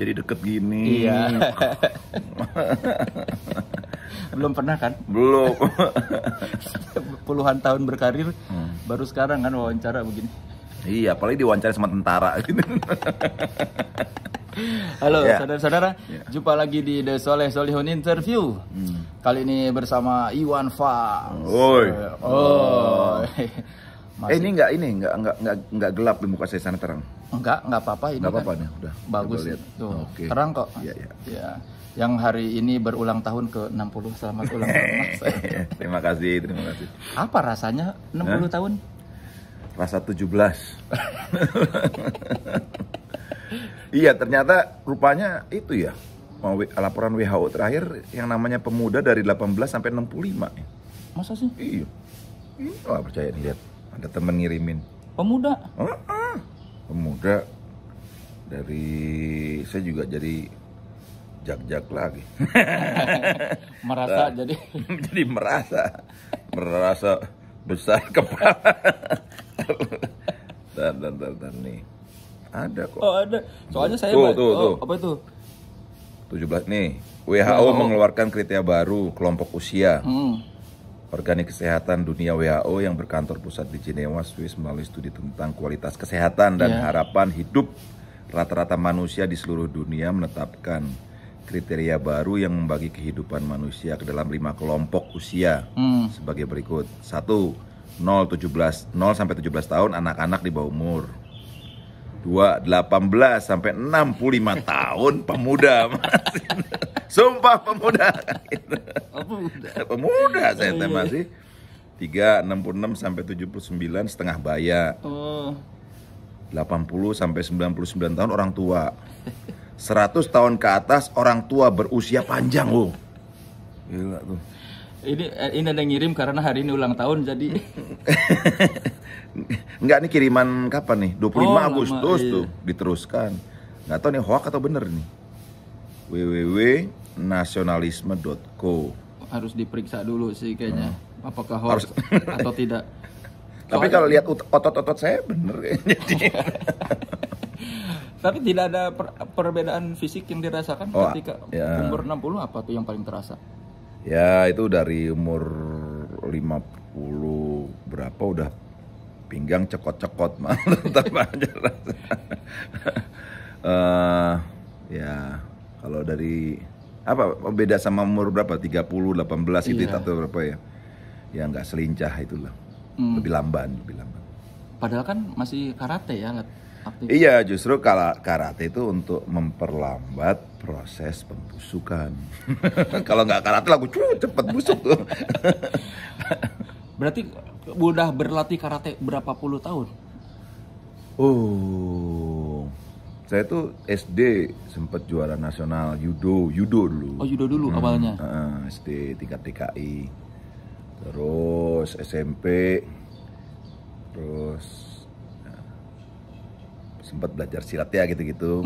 jadi deket gini. Iya. Belum pernah kan? Belum. Puluhan tahun berkarir, hmm. baru sekarang kan wawancara begini. Iya, apalagi diwawancara sama tentara. Halo ya. saudara-saudara, yeah. jumpa lagi di The Soleh Solihun Interview. Hmm. Kali ini bersama Iwan Fa. Oi. Oh. oh. eh, ini enggak ini enggak enggak enggak, enggak gelap di muka saya sana terang. Enggak, enggak apa-apa ini. Enggak kan apa-apa nih, udah. Bagus. Lihat. Tuh. Okay. Terang kok. Iya, iya. Ya. Yang hari ini berulang tahun ke 60 selamat ulang tahun. terima kasih, terima kasih. Apa rasanya 60 Hah? tahun? Rasa 17. iya, ternyata rupanya itu ya. Laporan WHO terakhir yang namanya pemuda dari 18 sampai 65 ya. Masa sih? Iya. Ini iya, percaya nih lihat. Ada temen ngirimin. Pemuda? Uh -uh pemuda dari saya juga jadi jak-jak lagi merasa nah, jadi jadi merasa merasa besar kepala dan dan dan, nih ada kok oh ada soalnya saya tuh tuh, oh, tuh. apa itu 17 nih WHO oh. mengeluarkan kriteria baru kelompok usia hmm Organik Kesehatan Dunia WHO yang berkantor pusat di Jenewa, Swiss melalui studi tentang kualitas kesehatan dan yeah. harapan hidup rata-rata manusia di seluruh dunia menetapkan kriteria baru yang membagi kehidupan manusia ke dalam lima kelompok usia mm. sebagai berikut. satu 0 17 0 sampai 17 tahun anak-anak di bawah umur dua delapan belas sampai enam puluh lima tahun pemuda. Sumpah pemuda. pemuda. pemuda saya oh, iya. masih tiga enam puluh enam sampai tujuh puluh sembilan setengah baya. Oh. puluh sampai sembilan puluh sembilan tahun orang tua. seratus tahun ke atas orang tua berusia panjang loh. Ini eh, ini ada yang ngirim karena hari ini ulang tahun jadi Enggak nih kiriman kapan nih? 25 oh, Agustus iya. tuh diteruskan. Nggak tahu nih hoax atau bener nih. www.nasionalisme.co harus diperiksa dulu sih kayaknya hmm. apakah hoax atau tidak. Tapi kalau kan- lihat otot-otot saya bener ya Tapi tidak ada per perbedaan fisik yang dirasakan oh, ketika ya. umur 60 apa tuh yang paling terasa? Ya itu dari umur 50 berapa udah pinggang cekot-cekot malah tetap aja rasa. uh, eh, ya kalau dari apa oh, beda sama umur berapa 30 18 itu iya. atau berapa ya ya nggak selincah itulah hmm. lebih lamban lebih lamban padahal kan masih karate ya aktif. iya justru kalau karate itu untuk memperlambat proses pembusukan kalau nggak karate lagu cepet busuk tuh Berarti udah berlatih karate berapa puluh tahun? Oh, saya tuh SD sempat juara nasional judo, judo dulu. Oh judo dulu hmm, awalnya. Uh, SD tingkat TKI, terus SMP, terus uh, ya, sempat belajar silat ya gitu-gitu.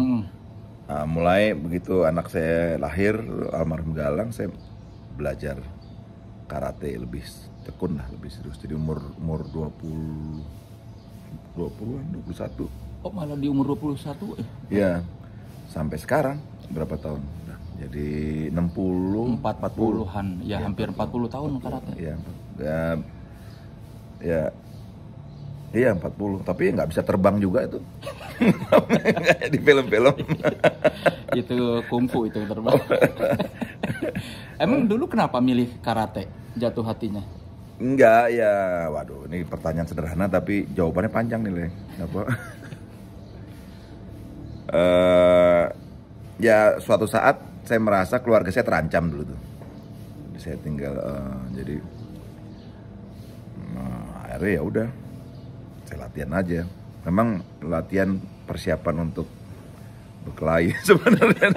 Uh, mulai begitu anak saya lahir almarhum Galang, saya belajar karate lebih tekun lah lebih serius jadi umur umur 20 20-an 21 oh malah di umur 21 eh iya sampai sekarang berapa tahun nah, jadi 60 40-an ya, ya hampir 40, 40 tahun 40, karate ya ya ya iya 40 tapi nggak bisa terbang juga itu di film-film itu kungfu itu terbang oh. emang dulu kenapa milih karate jatuh hatinya Enggak, ya. Waduh, ini pertanyaan sederhana tapi jawabannya panjang nih, Le. Apa? uh, ya suatu saat saya merasa keluarga saya terancam dulu tuh. Jadi saya tinggal uh, jadi uh, akhirnya ya udah saya latihan aja. Memang latihan persiapan untuk berkelahi sebenarnya.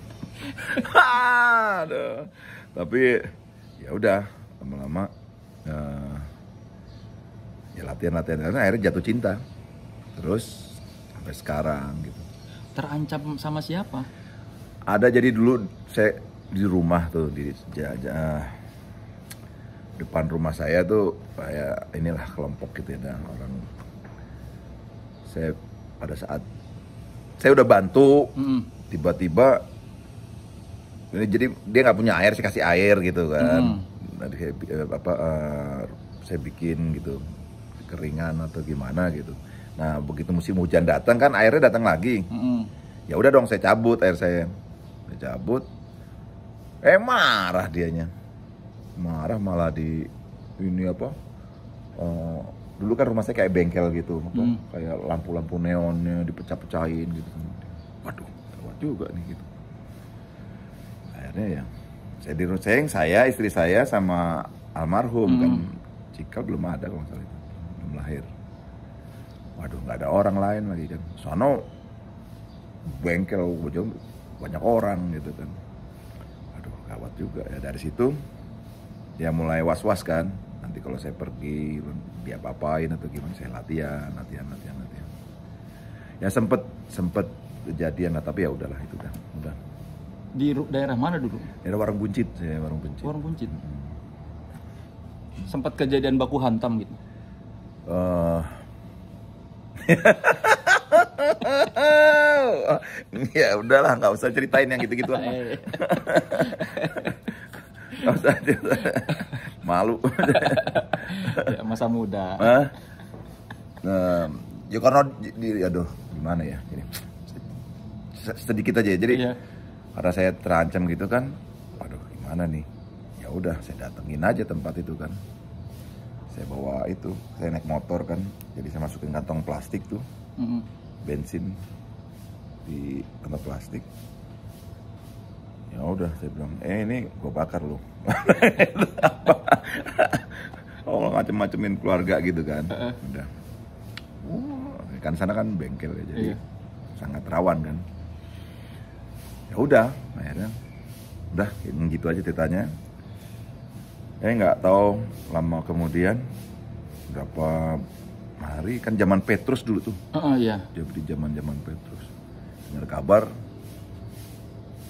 Aduh. Tapi ya udah lama-lama uh, ya latihan latihan karena akhirnya jatuh cinta terus sampai sekarang gitu terancam sama siapa ada jadi dulu saya di rumah tuh di ja, ja, depan rumah saya tuh kayak inilah kelompok gitu ya orang saya pada saat saya udah bantu tiba-tiba mm. ini jadi dia nggak punya air saya kasih air gitu kan mm dari saya eh, apa uh, saya bikin gitu keringan atau gimana gitu. Nah begitu musim hujan datang kan airnya datang lagi. Mm-hmm. Ya udah dong saya cabut air saya, saya cabut. Eh marah dianya, marah malah di ini apa? Uh, dulu kan rumah saya kayak bengkel gitu, Mm. kayak lampu-lampu neonnya dipecah-pecahin gitu. Waduh, kawat juga nih gitu. Akhirnya ya saya di Ruseng, saya istri saya sama almarhum hmm. kan Cikal belum ada kalau misalnya itu belum lahir waduh nggak ada orang lain lagi kan sono bengkel bojong banyak orang gitu kan aduh gawat juga ya dari situ dia mulai was-was kan nanti kalau saya pergi dia apain atau gimana saya latihan latihan latihan latihan ya sempet sempet kejadian lah tapi ya udahlah itu kan di daerah mana dulu? Daerah Warung Buncit, ya Warung Buncit. Warung Buncit. Hmm. Sempat kejadian baku hantam gitu. Uh... ya udahlah nggak usah ceritain yang gitu-gitu eh. nggak usah malu ya, masa muda huh? nah, ya karena aduh gimana ya ini sedikit aja ya jadi yeah karena saya terancam gitu kan waduh gimana nih ya udah saya datengin aja tempat itu kan saya bawa itu saya naik motor kan jadi saya masukin kantong plastik tuh mm -hmm. bensin di kantong plastik ya udah saya bilang eh ini gue bakar loh oh macem-macemin keluarga gitu kan udah oh, kan sana kan bengkel ya jadi iya. sangat rawan kan ya udah akhirnya udah gitu aja ceritanya eh nggak tahu lama kemudian berapa hari kan zaman Petrus dulu tuh Oh iya. jadi zaman zaman Petrus dengar kabar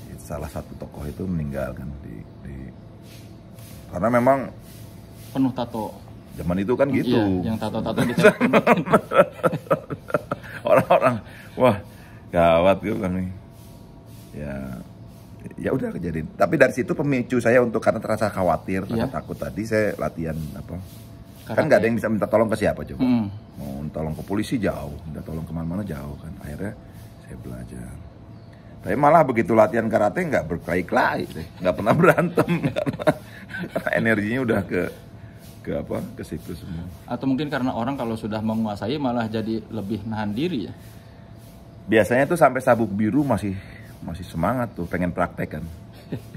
ya, salah satu tokoh itu meninggal kan di, di karena memang penuh tato zaman itu kan iya, gitu iya, yang tato-tato orang-orang wah gawat gitu kan nih ya ya udah kejadian tapi dari situ pemicu saya untuk karena terasa khawatir yeah. terasa takut tadi saya latihan apa kan nggak ada yang bisa minta tolong ke siapa coba mm. mau tolong ke polisi jauh minta tolong kemana-mana jauh kan akhirnya saya belajar tapi malah begitu latihan karate nggak berkelahi-kelahi nggak pernah berantem karena energinya udah ke ke apa ke situ semua atau mungkin karena orang kalau sudah menguasai malah jadi lebih nahan diri ya biasanya tuh sampai sabuk biru masih masih semangat tuh pengen praktek kan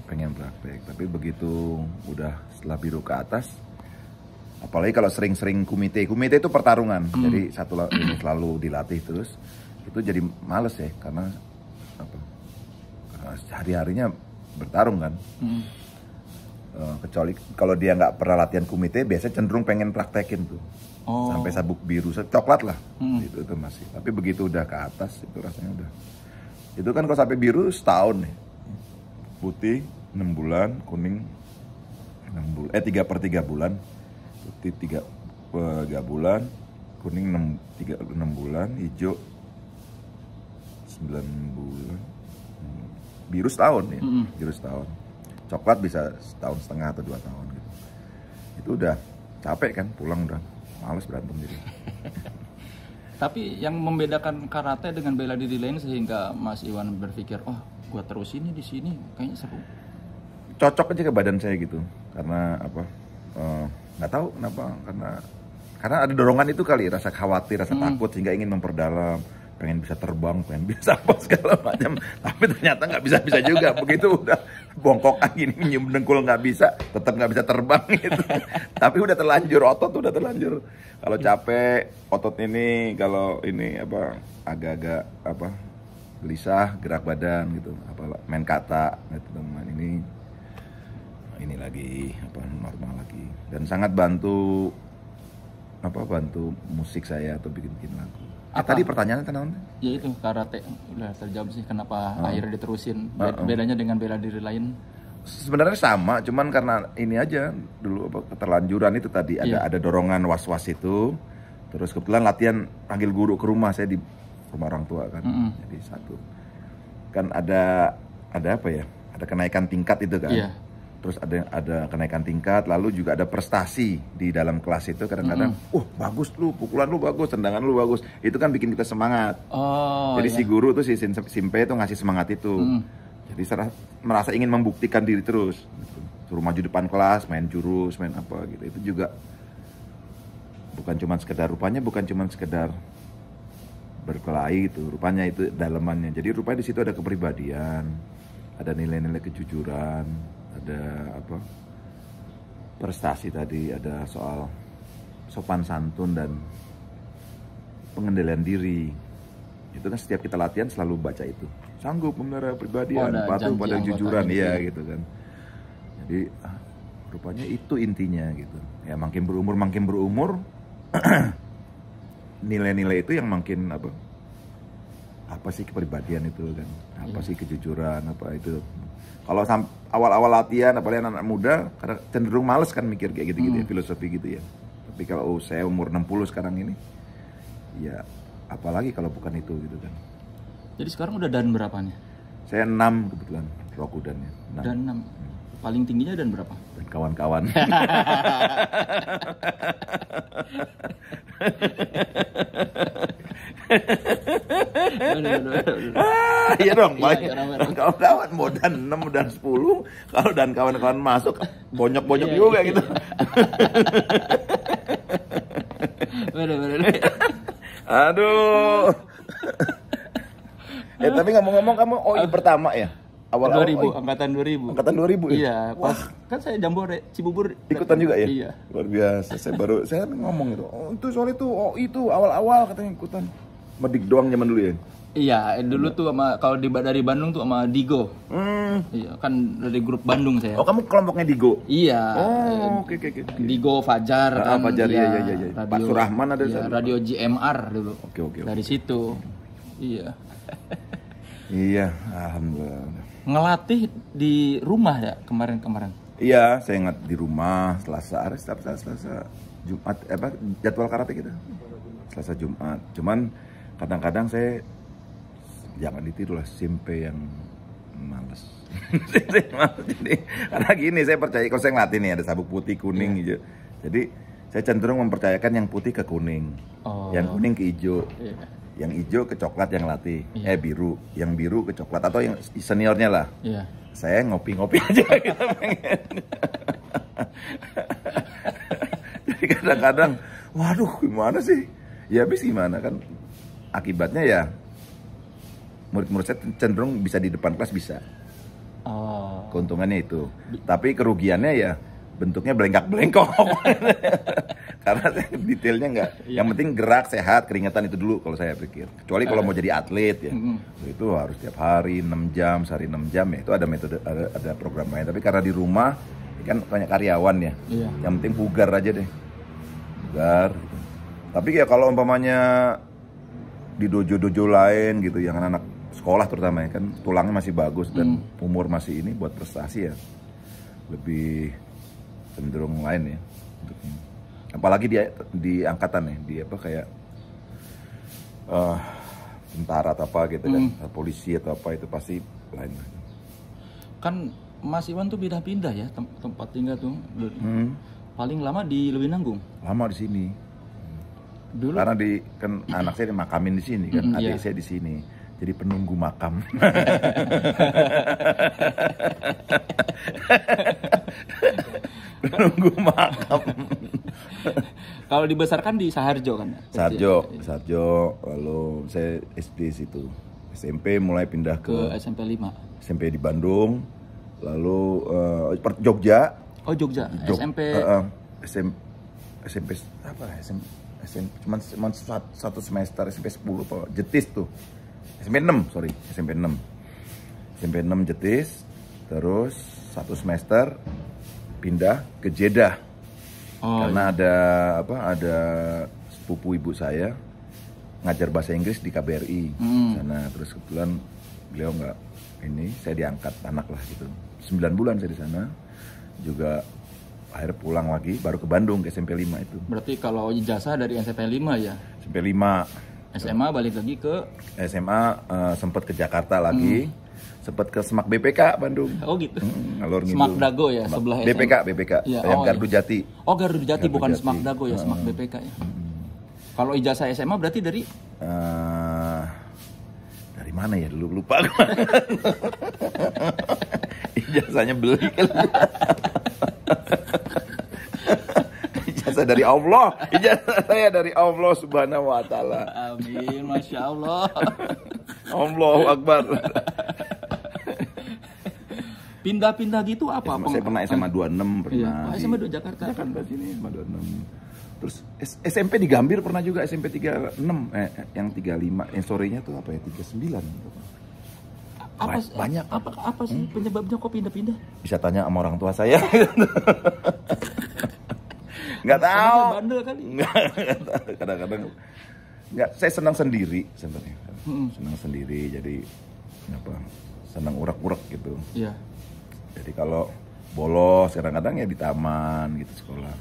pengen praktek tapi begitu udah setelah biru ke atas apalagi kalau sering-sering kumite kumite itu pertarungan hmm. jadi satu ini selalu dilatih terus itu jadi males ya karena apa eh, hari-harinya bertarung kan hmm. Eh, kecuali kalau dia nggak pernah latihan kumite biasanya cenderung pengen praktekin tuh oh. sampai sabuk biru coklat lah hmm. itu itu masih tapi begitu udah ke atas itu rasanya udah itu kan kalau sampai biru setahun nih. Putih 6 bulan, kuning 6 bulan, eh 3 per 3 bulan. Putih 3 per 3 bulan, kuning 6, 3, 6 bulan, hijau 9 bulan. Biru setahun ya, mm -hmm. biru setahun. Coklat bisa setahun setengah atau dua tahun gitu. Itu udah capek kan pulang udah males berantem jadi. Tapi yang membedakan karate dengan bela diri lain sehingga Mas Iwan berpikir, oh, gua terus ini di sini, kayaknya seru. Cocok aja ke badan saya gitu, karena apa? Eh, nggak uh, tahu kenapa, karena karena ada dorongan itu kali, rasa khawatir, rasa hmm. takut sehingga ingin memperdalam pengen bisa terbang, pengen bisa apa segala macam. Tapi ternyata nggak bisa-bisa juga. Begitu udah bongkok angin, nyium dengkul nggak bisa, tetap nggak bisa terbang gitu. Tapi udah terlanjur otot, udah terlanjur. Kalau capek, otot ini kalau ini apa agak-agak apa gelisah, gerak badan gitu. Apalah main kata gitu teman ini ini lagi apa normal lagi dan sangat bantu apa bantu musik saya atau bikin-bikin lagu ah, tadi pertanyaannya kenapa? Ya itu karate udah terjawab sih kenapa oh. akhirnya diterusin. oh. Bedanya dengan bela diri lain? Sebenarnya sama, cuman karena ini aja dulu apa keterlanjuran itu tadi ada yeah. ada dorongan was-was itu. Terus kebetulan latihan panggil guru ke rumah saya di rumah orang tua kan. Mm -hmm. Jadi satu. Kan ada ada apa ya? Ada kenaikan tingkat itu kan. Yeah terus ada ada kenaikan tingkat, lalu juga ada prestasi di dalam kelas itu kadang-kadang, mm -hmm. uh bagus lu, pukulan lu bagus, tendangan lu bagus, itu kan bikin kita semangat. Oh, Jadi iya. si guru tuh si simpe itu ngasih semangat itu. Mm. Jadi merasa ingin membuktikan diri terus, suruh maju depan kelas, main jurus, main apa gitu, itu juga bukan cuma sekedar rupanya, bukan cuma sekedar berkelahi itu, rupanya itu dalemannya Jadi rupanya di situ ada kepribadian, ada nilai-nilai kejujuran, ada apa prestasi tadi ada soal sopan santun dan pengendalian diri itu kan setiap kita latihan selalu baca itu sanggup memelihara pribadi patuh pada jujuran gitu iya, ya gitu kan jadi ah, rupanya itu intinya gitu ya makin berumur makin berumur nilai-nilai itu yang makin apa apa sih kepribadian itu kan apa iya. sih kejujuran apa itu kalau awal-awal latihan apalagi anak-anak muda cenderung males kan mikir kayak gitu-gitu ya, hmm. ya, filosofi gitu ya tapi kalau oh, saya umur 60 sekarang ini ya apalagi kalau bukan itu gitu kan jadi sekarang udah dan berapanya saya 6 kebetulan roku dan 6 ya, paling tingginya dan berapa dan kawan-kawan Ah, iya dong, iya, baik. Kalau iya, iya. kawan mau dan 6 dan 10, kalau dan kawan-kawan masuk bonyok-bonyok juga gitu. Bener, bener. Aduh. eh tapi ngomong-ngomong kamu OI pertama ya? awal 2000 awal, angkatan 2000 angkatan 2000 ya iya pas Wah. kan saya jambore Cibubur ikutan juga ya iya luar biasa saya baru saya kan ngomong itu oh, itu soal itu oh itu awal-awal katanya ikutan medik doang zaman dulu ya? Iya, dulu tuh sama kalau di dari Bandung tuh sama Digo. Hmm. Iya, kan dari grup Bandung saya. Oh, kamu kelompoknya Digo? Iya. Oh, oke okay, oke okay, oke. Okay. Digo Fajar ah, kan. Fajar iya iya iya. iya. iya. Radio, Pak Surahman ada iya, Radio GMR dulu. Oke oke. Dari situ. Iya. iya, alhamdulillah. Ngelatih di rumah ya kemarin-kemarin? Iya, saya ingat di rumah Selasa, hari Selasa, Selasa, Jumat, eh, apa jadwal karate kita? Selasa Jumat. Cuman kadang-kadang saya jangan ditiru lah simpe yang males. Jadi karena gini saya percaya kalau saya ngelatih nih ada sabuk putih kuning yeah. hijau. Gitu. Jadi saya cenderung mempercayakan yang putih ke kuning, oh. yang kuning ke hijau, yeah. yang hijau ke coklat yang latih, yeah. eh biru, yang biru ke coklat atau yang seniornya lah. Yeah. Saya ngopi-ngopi aja gitu Jadi kadang-kadang, waduh gimana sih? Ya habis gimana kan akibatnya ya murid-murid saya cenderung bisa di depan kelas bisa. Oh. Keuntungannya itu. Tapi kerugiannya ya bentuknya belengkak belengkok. Karena detailnya nggak. Yeah. Yang penting gerak sehat, keringetan itu dulu kalau saya pikir. Kecuali kalau uh. mau jadi atlet ya. Mm -hmm. Itu harus tiap hari 6 jam, sehari 6 jam ya. Itu ada metode ada, ada program lain. Tapi karena di rumah kan banyak karyawan ya. Yeah. Yang penting bugar aja deh. Bugar. Gitu. Tapi ya kalau umpamanya di dojo-dojo lain gitu yang anak-anak sekolah terutama ya kan tulangnya masih bagus dan hmm. umur masih ini buat prestasi ya lebih cenderung lain ya apalagi dia di angkatan ya di apa kayak uh, tentara atau apa gitu kan hmm. polisi atau apa itu pasti lain kan Mas Iwan tuh pindah-pindah ya tem tempat tinggal tuh hmm. paling lama di Lewinanggung lama di sini Dulu. Karena di kan anak saya dimakamin di sini kan, mm, adik iya. saya di sini. Jadi penunggu makam. penunggu makam. Kalau dibesarkan di Saharjo kan? Saharjo, iya. Saharjo. Lalu saya SD situ. SMP mulai pindah ke, ke SMP 5. SMP di Bandung. Lalu uh, Jogja. Oh, Jogja. Jog, SMP uh, eh, uh, eh, SMP SMP apa? Ya? SMP SMP, cuman, cuman satu semester SMP 10 Pak. jetis tuh SMP 6 sorry SMP 6 SMP 6 jetis terus satu semester pindah ke Jeddah oh, karena iya. ada apa ada sepupu ibu saya ngajar bahasa Inggris di KBRI hmm. sana terus kebetulan beliau nggak ini saya diangkat anak lah gitu sembilan bulan saya di sana juga akhir pulang lagi baru ke Bandung ke SMP 5 itu berarti kalau ijazah dari SMP 5 ya SMP 5 SMA balik lagi ke SMA uh, eh, sempat ke Jakarta lagi hmm. sempat ke Semak BPK Bandung oh gitu hmm, ngalur Semak Dago ya sebelah SMA. BPK BPK ya, yang oh, ya. Gardu Jati oh Gardu Jati bukan Jati. Semak Dago ya Semak BPK ya hmm. kalau ijazah SMA berarti dari uh, dari mana ya dulu lupa ijazahnya beli kan? ijazah dari Allah. Ijazah saya dari Allah Subhanahu wa taala. Amin, Masya Allah. Allahu Akbar. Pindah-pindah gitu apa? Ya, saya pernah SMA 26 iya. pernah. Iya. SMA 2 Jakarta. Jakarta sini SMA 26. Terus SMP di Gambir pernah juga SMP 36 eh, yang 35 yang sorenya tuh apa ya 39 gitu apa banyak apa apa sih hmm. penyebabnya kok pindah-pindah bisa tanya sama orang tua saya nggak tahu bandel kali kadang-kadang nggak saya senang sendiri sebenarnya hmm. senang sendiri jadi apa senang urak-urak gitu iya jadi kalau bolos kadang-kadang ya di taman gitu sekolah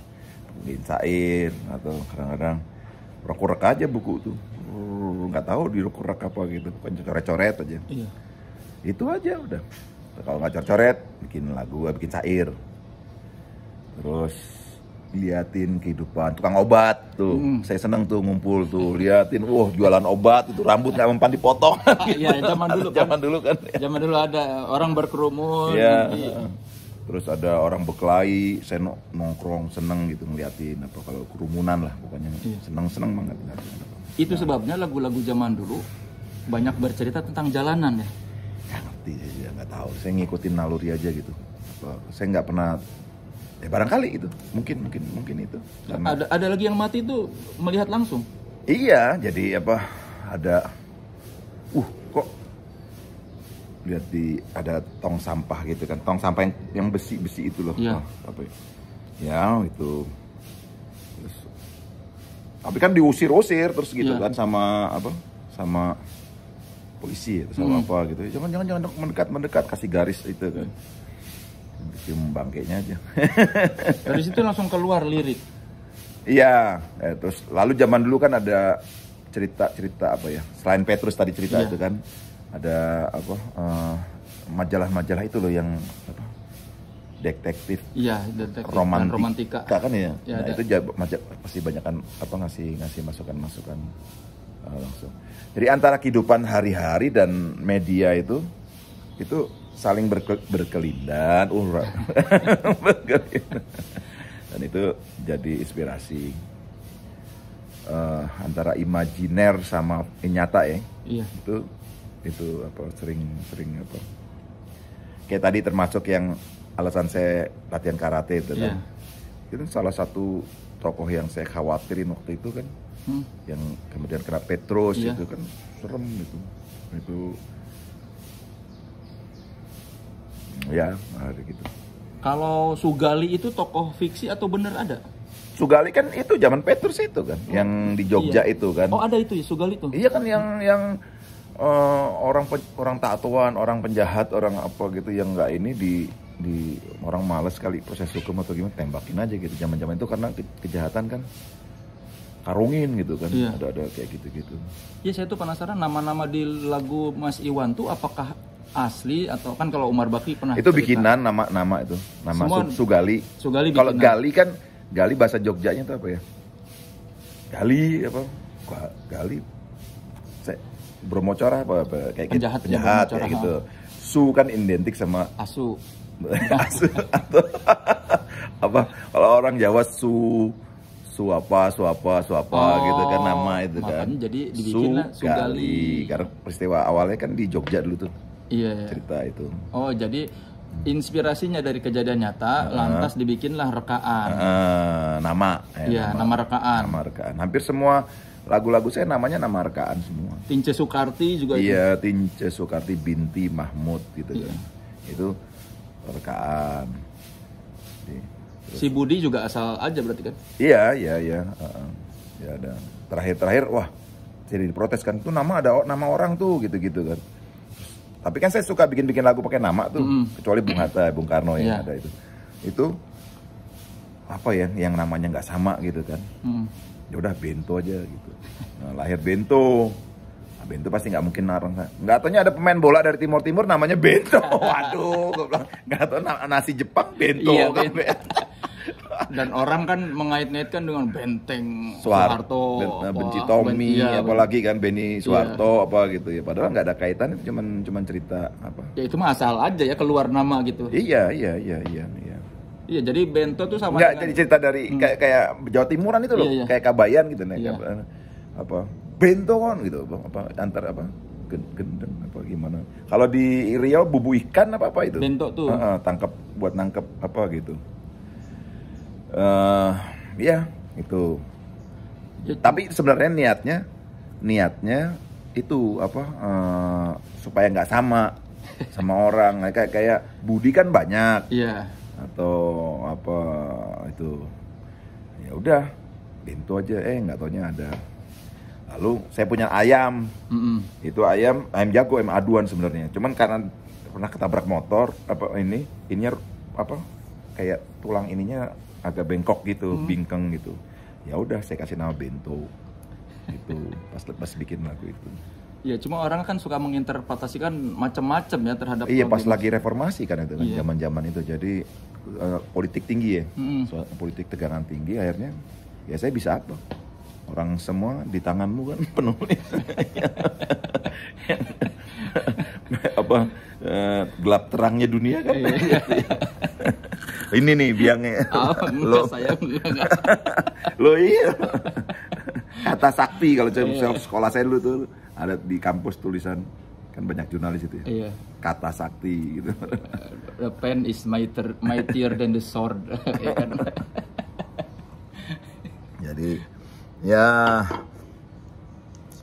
diinsain atau kadang-kadang rek-rek aja buku tuh nggak tahu di rek apa gitu kan coret-coret aja iya itu aja udah kalau nggak coret-coret bikin lagu bikin cair terus liatin kehidupan tukang obat tuh hmm. saya seneng tuh ngumpul tuh liatin wah jualan obat itu rambut nggak mempan dipotong iya zaman dulu kan zaman dulu kan zaman dulu ada orang berkerumun ya. terus ada orang berkelahi saya nongkrong seneng gitu ngeliatin apa kalau kerumunan lah pokoknya ya. seneng seneng banget itu sebabnya lagu-lagu zaman dulu banyak bercerita tentang jalanan ya ngerti saya nggak tahu saya ngikutin naluri aja gitu saya nggak pernah ya barangkali itu mungkin mungkin mungkin itu Karena... ada ada lagi yang mati itu melihat langsung iya jadi apa ada uh kok lihat di ada tong sampah gitu kan tong sampah yang yang besi besi itu loh iya. ah, ya. Oh, tapi ya itu terus, tapi kan diusir usir terus gitu ya. kan sama apa sama polisi atau hmm. apa gitu jangan jangan jangan mendekat mendekat kasih garis itu kan cium bangkainya aja dari situ langsung keluar lirik iya eh, terus lalu zaman dulu kan ada cerita cerita apa ya selain Petrus tadi cerita ya. itu kan ada apa eh, majalah-majalah uh, itu loh yang apa detektif iya detektif romantika, romantika. kan ya, ya nah, ada. itu masih banyak kan apa ngasih ngasih masukan masukan uh, eh, langsung jadi antara kehidupan hari-hari dan media itu itu saling berke, berkelindan, urat. Uh, dan itu jadi inspirasi uh, antara imajiner sama nyata ya. Iya. Itu itu apa sering sering apa. Kayak tadi termasuk yang alasan saya latihan karate itu yeah. kan. Iya. Itu salah satu tokoh yang saya khawatirin waktu itu kan hmm. yang kemudian kena Petrus yeah. itu kan serem itu itu ya ada gitu kalau Sugali itu tokoh fiksi atau benar ada Sugali kan itu zaman Petrus itu kan, oh, yang di Jogja iya. itu kan. Oh ada itu ya Sugali itu. Iya kan yang yang uh, orang orang tatuan, orang penjahat, orang apa gitu yang enggak ini di di orang males kali proses hukum atau gimana tembakin aja gitu zaman-zaman itu karena ke, kejahatan kan karungin gitu kan iya. ada ada kayak gitu gitu ya saya tuh penasaran nama-nama di lagu Mas Iwan tuh apakah asli atau kan kalau Umar Bakri pernah itu cerita. bikinan nama-nama itu nama Semua, su Sugali Sugali kalau Gali kan Gali bahasa Jogjanya tuh apa ya Gali apa Gali Bromocorah apa, apa kayak penjahat, gitu, penjahat kayak gitu su kan identik sama asu asu atau apa kalau orang Jawa su suapa suapa suapa oh, gitu kan oh, nama itu kan jadi dibikinlah Sugali. karena peristiwa awalnya kan di Jogja dulu tuh iya, cerita itu oh jadi inspirasinya dari kejadian nyata uh, -huh. lantas dibikinlah rekaan uh, nama iya iya nama, nama rekaan nama rekaan hampir semua lagu-lagu saya namanya nama rekaan semua Tince Sukarti juga iya Tince Sukarti binti Mahmud gitu iya. kan itu rekaan Si Budi juga asal aja berarti kan? Iya, iya, iya. Uh, ya ada. Terakhir-terakhir, wah jadi diprotes kan. Tuh nama ada nama orang tuh gitu-gitu kan. Tapi kan saya suka bikin-bikin lagu pakai nama tuh, mm kecuali Bung Hatta, Bung Karno yang yeah. ada itu. Itu apa ya yang namanya nggak sama gitu kan. Mm. Ya udah Bento aja gitu. Nah, lahir Bento. Nah, Bento pasti nggak mungkin narang. Nggak tanya ada pemain bola dari Timur Timur namanya Bento. Waduh, nggak tahu nasi Jepang Bento. Iya, kan? Bento dan orang kan mengait-ngaitkan dengan benteng Soeharto ben, benci Tommy ya, apalagi kan Benny iya. Soeharto iya. apa gitu ya padahal nggak ada kaitannya cuman cuman cerita apa ya itu mah asal aja ya keluar nama gitu iya iya iya iya iya Iya, jadi bento tuh sama nggak dengan... jadi cerita dari hmm. kayak kayak Jawa Timuran itu loh, iya, iya. kayak Kabayan gitu nih. Iya. Eh, apa bento kan gitu apa antar apa gendeng apa gimana kalau di Riau bubu ikan apa apa itu bentuk tuh uh, uh, tangkap buat nangkep apa gitu uh, ya itu tapi sebenarnya niatnya niatnya itu apa uh, supaya nggak sama sama orang kayak kayak Budi kan banyak yeah. atau apa itu ya udah pintu aja eh nggak taunya ada lalu saya punya ayam mm -mm. itu ayam ayam jago ayam aduan sebenarnya cuman karena pernah ketabrak motor apa ini ini apa kayak tulang ininya agak bengkok gitu hmm. bingkeng gitu ya udah saya kasih nama bento itu pas pas bikin lagu itu Iya, cuma orang kan suka menginterpretasikan macam-macam ya terhadap Iya, pas lagi reformasi kan itu kan iya. zaman-zaman itu. Jadi uh, politik tinggi ya. -hmm. So, politik tegangan tinggi akhirnya ya saya bisa apa? Orang semua di tanganmu kan penulis. apa Eh, gelap terangnya dunia kan. Iya, iya, iya. Ini nih biangnya. Oh, lo lo iya. Kata sakti kalau iya. sekolah saya dulu tuh ada di kampus tulisan kan banyak jurnalis itu ya. Iya. Kata sakti gitu. The pen is mightier, mightier than the sword. Kan? Jadi ya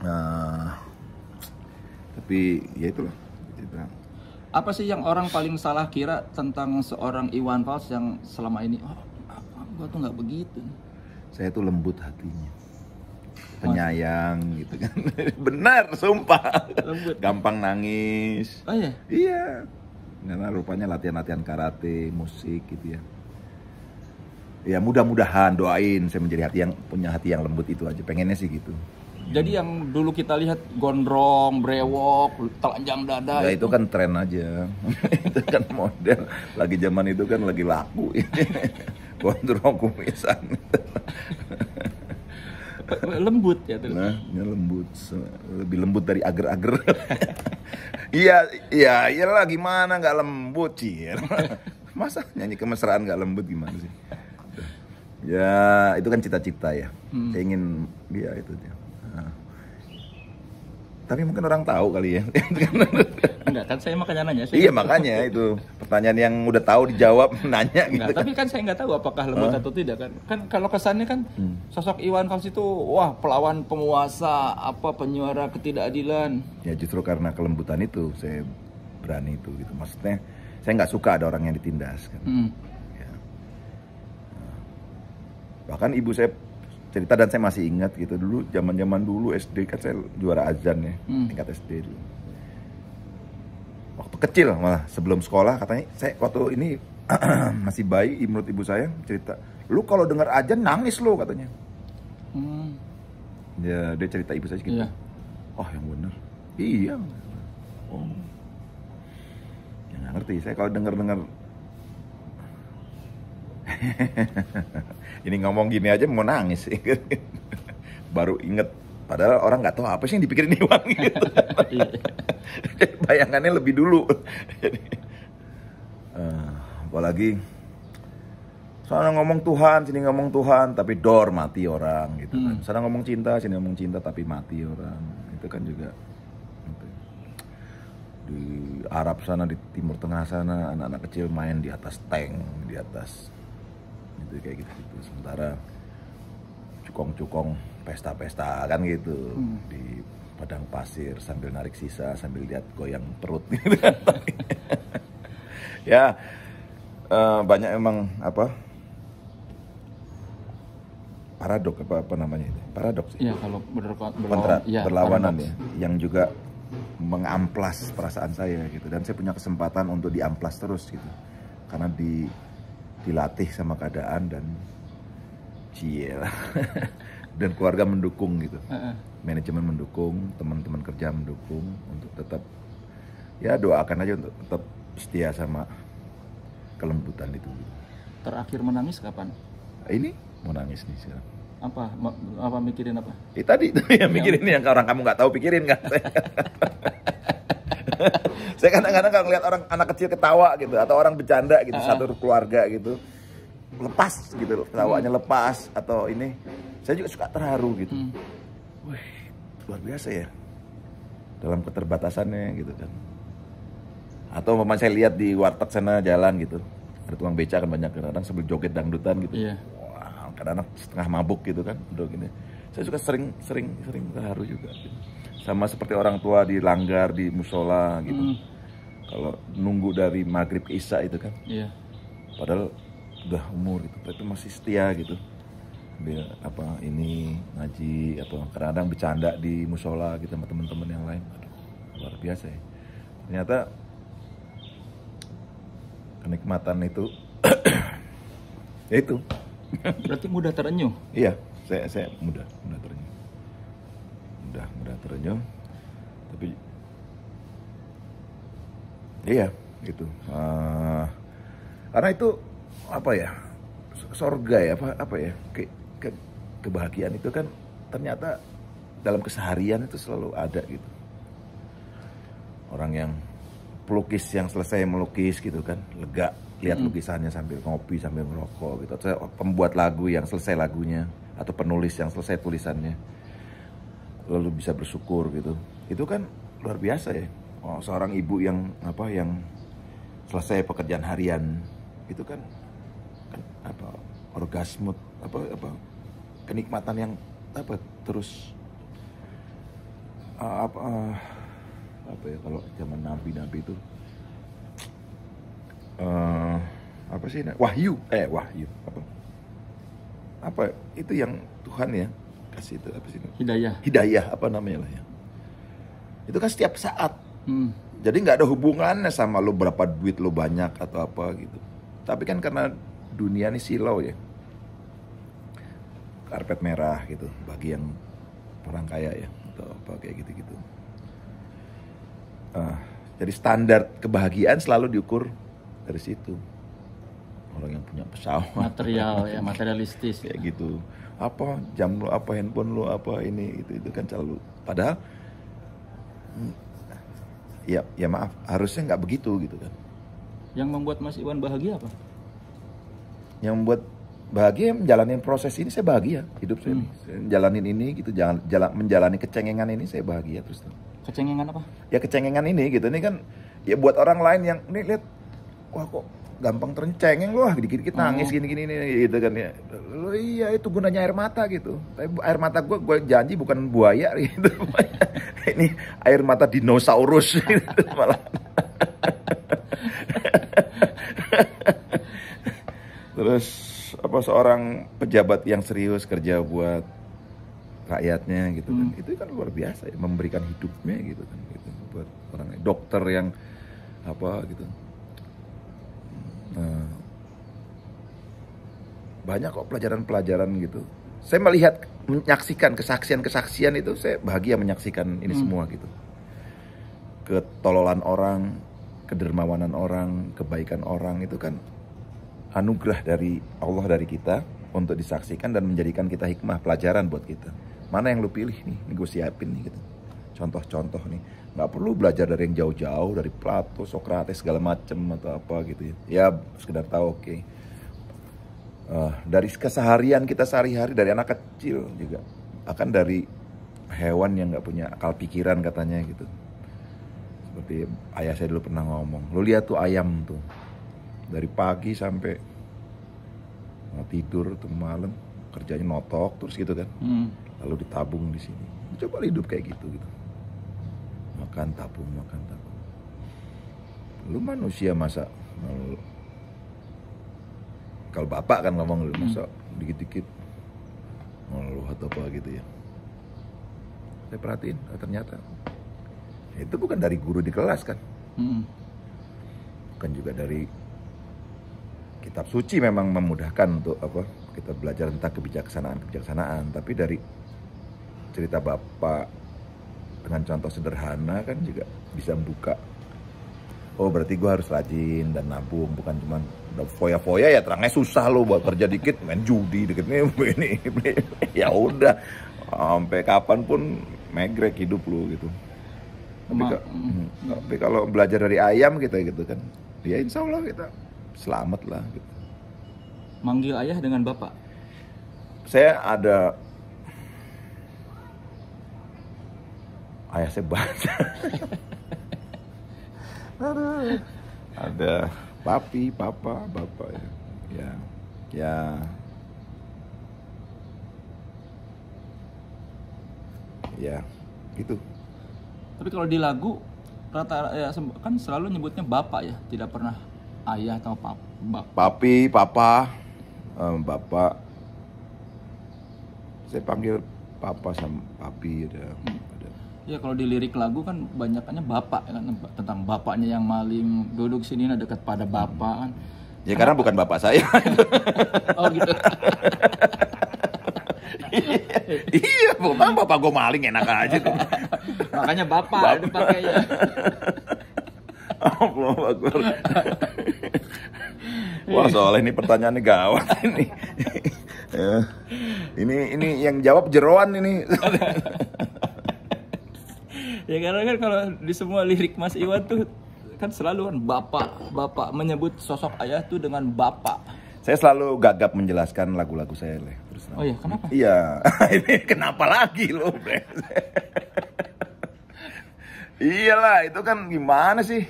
uh, tapi ya itulah apa sih yang orang paling salah kira tentang seorang Iwan Fals yang selama ini oh gua tuh nggak begitu saya tuh lembut hatinya penyayang Mas. gitu kan benar sumpah lembut gampang nangis oh iya iya karena rupanya latihan-latihan karate musik gitu ya ya mudah-mudahan doain saya menjadi hati yang punya hati yang lembut itu aja pengennya sih gitu jadi yang dulu kita lihat gondrong, brewok, telanjang dada. Ya itu, itu kan tren aja. itu kan model. Lagi zaman itu kan lagi laku. gondrong kumisan. lembut ya tuh. Nah, ya lembut. Lebih lembut dari agar-agar. Iya, iya, iya lah gimana nggak lembut sih. Masa nyanyi kemesraan nggak lembut gimana sih? Ya, itu kan cita-cita ya. Hmm. Saya ingin dia ya, itu dia tapi mungkin orang tahu kali ya. Enggak, kan saya makanya nanya. Saya iya makanya itu pertanyaan yang udah tahu dijawab nanya gitu. Enggak, tapi kan saya nggak tahu apakah lembut huh? atau tidak kan. Kan kalau kesannya kan hmm. sosok Iwan Fals itu wah pelawan penguasa apa penyuara ketidakadilan. Ya justru karena kelembutan itu saya berani itu gitu. Maksudnya saya nggak suka ada orang yang ditindas kan. Hmm. Ya. Bahkan ibu saya cerita dan saya masih ingat gitu dulu zaman zaman dulu SD kan saya juara azan ya hmm. tingkat SD dulu waktu kecil malah sebelum sekolah katanya saya waktu ini masih bayi menurut ibu saya cerita lu kalau dengar azan nangis lu katanya hmm. ya dia cerita ibu saya gitu iya. oh yang benar iya oh yang ngerti saya kalau dengar dengar ini ngomong gini aja mau nangis baru inget padahal orang nggak tahu apa sih yang dipikirin Iwan gitu iya. bayangannya lebih dulu eh, apalagi sana ngomong Tuhan sini ngomong Tuhan tapi dor mati orang gitu kan hmm. sana ngomong cinta sini ngomong cinta tapi mati orang itu kan juga gitu. di Arab sana di Timur Tengah sana anak-anak kecil main di atas tank di atas gitu kayak gitu, -gitu. sementara cukong-cukong pesta-pesta kan gitu hmm. di padang pasir sambil narik sisa sambil lihat goyang perut gitu ya uh, banyak emang apa paradok apa apa namanya itu paradoks sih ya kalau berlawan, Kontra, ya, berlawanan ya yang juga mengamplas perasaan saya gitu dan saya punya kesempatan untuk diamplas terus gitu karena di dilatih sama keadaan dan ciel dan keluarga mendukung gitu uh -uh. manajemen mendukung teman-teman kerja mendukung untuk tetap ya doakan aja untuk tetap setia sama kelembutan itu gitu. terakhir menangis kapan ini menangis nih sekarang apa apa mikirin apa eh, tadi itu ya mikirin yang, yang orang kamu nggak tahu pikirin kan saya kadang-kadang kalau lihat orang anak kecil ketawa gitu atau orang bercanda gitu uh -huh. satu keluarga gitu lepas gitu ketawanya hmm. lepas atau ini saya juga suka terharu gitu hmm. Wih, luar biasa ya dalam keterbatasannya gitu kan atau memang saya lihat di warteg sana jalan gitu ada tukang beca kan banyak kadang sebelum joget dangdutan gitu yeah anak-anak setengah mabuk gitu kan udah gini saya suka sering sering sering terharu juga gitu. sama seperti orang tua di langgar di musola gitu hmm. kalau nunggu dari maghrib ke isya itu kan iya. padahal udah umur gitu tapi masih setia gitu biar apa ini ngaji atau kadang-kadang bercanda di musola gitu sama teman-teman yang lain Aduh, luar biasa ya ternyata kenikmatan itu ya itu Berarti mudah terenyuh. Iya, saya saya mudah mudah terenyuh. Mudah mudah terenyuh. Tapi iya gitu. Uh, karena itu apa ya? Sorga ya apa apa ya? Ke, ke, kebahagiaan itu kan ternyata dalam keseharian itu selalu ada gitu. Orang yang pelukis yang selesai melukis gitu kan lega lihat hmm. lukisannya sambil ngopi sambil merokok gitu saya pembuat lagu yang selesai lagunya atau penulis yang selesai tulisannya lalu bisa bersyukur gitu itu kan luar biasa ya oh, seorang ibu yang apa yang selesai pekerjaan harian itu kan, kan apa orgasme apa apa kenikmatan yang apa terus ah, apa ah, apa ya kalau zaman nabi nabi itu uh, apa sih wahyu eh wahyu apa apa itu yang Tuhan ya kasih itu apa sih hidayah hidayah apa namanya lah ya itu kan setiap saat hmm. jadi nggak ada hubungannya sama lo berapa duit lo banyak atau apa gitu tapi kan karena dunia ini silau ya karpet merah gitu bagi yang orang kaya ya atau apa kayak gitu gitu uh, jadi standar kebahagiaan selalu diukur dari situ orang yang punya pesawat material ya materialistis kayak ya. gitu apa jam lo apa handphone lo apa ini itu itu kan selalu padahal mm, ya ya maaf harusnya nggak begitu gitu kan yang membuat Mas Iwan bahagia apa yang membuat bahagia menjalani proses ini saya bahagia hidup saya hmm. Saya jalanin ini gitu jalan, jalan menjalani kecengengan ini saya bahagia terus kecengengan apa ya kecengengan ini gitu ini kan ya buat orang lain yang ini lihat wah kok gampang tercengeng loh, ah, dikit-dikit hmm. nangis gini-gini nih gitu kan ya loh iya itu gunanya air mata gitu tapi air mata gue gue janji bukan buaya gitu ini air mata dinosaurus gitu malah terus apa seorang pejabat yang serius kerja buat rakyatnya gitu kan hmm. itu kan luar biasa ya memberikan hidupnya gitu kan gitu buat orang dokter yang apa gitu Eh, banyak kok pelajaran-pelajaran gitu. Saya melihat, menyaksikan kesaksian-kesaksian itu, saya bahagia menyaksikan ini hmm. semua gitu. Ketololan orang, kedermawanan orang, kebaikan orang itu kan anugerah dari Allah dari kita untuk disaksikan dan menjadikan kita hikmah pelajaran buat kita. Mana yang lu pilih nih, ini gue siapin nih gitu contoh-contoh nih nggak perlu belajar dari yang jauh-jauh dari Plato, Socrates segala macem atau apa gitu ya. Ya sekedar tahu oke. Okay. Uh, eh, dari keseharian kita sehari-hari dari anak kecil juga akan dari hewan yang nggak punya akal pikiran katanya gitu. Seperti ayah saya dulu pernah ngomong, lu lihat tuh ayam tuh dari pagi sampai mau eh, tidur tuh malam kerjanya notok terus gitu kan. Hmm. Lalu ditabung di sini. Coba hidup kayak gitu gitu makan tabung makan tabung lu manusia masa kalau bapak kan ngomong lu hmm. masa dikit-dikit ngeluh atau apa gitu ya saya perhatiin eh, ternyata itu bukan dari guru di kelas kan hmm. bukan juga dari kitab suci memang memudahkan untuk apa kita belajar tentang kebijaksanaan kebijaksanaan tapi dari cerita bapak dengan contoh sederhana kan juga bisa buka oh berarti gue harus rajin dan nabung bukan cuma foya-foya ya terangnya susah lo buat kerja dikit main judi dikit nih ini, ya udah sampai pun megrek hidup lo gitu tapi, hmm, tapi kalau belajar dari ayam kita gitu kan ya insya Allah kita selamat lah gitu. manggil ayah dengan bapak saya ada ayah saya baca ada papi papa bapak ya ya, ya. ya gitu tapi kalau di lagu rata ya, kan selalu nyebutnya bapak ya tidak pernah ayah atau pap bap. papi papa um, bapak saya panggil papa sama papi ada gitu. ya. Hmm. Ya kalau di lirik lagu kan banyaknya bapak ya kan tentang bapaknya yang maling duduk sini nah dekat pada bapak kan. Ya karena bukan bapak saya. oh gitu. iya, bukan bapak gue maling enak aja tuh. Makanya bapak, bapak. dipakai ya. Allah Wah soalnya ini pertanyaannya gawat ini. Ya. ini ini yang jawab jeroan ini ya karena kan kalau di semua lirik Mas Iwan tuh kan selalu kan bapak bapak menyebut sosok ayah tuh dengan bapak saya selalu gagap menjelaskan lagu-lagu saya leh terus oh iya kenapa iya ini kenapa lagi lo iyalah itu kan gimana sih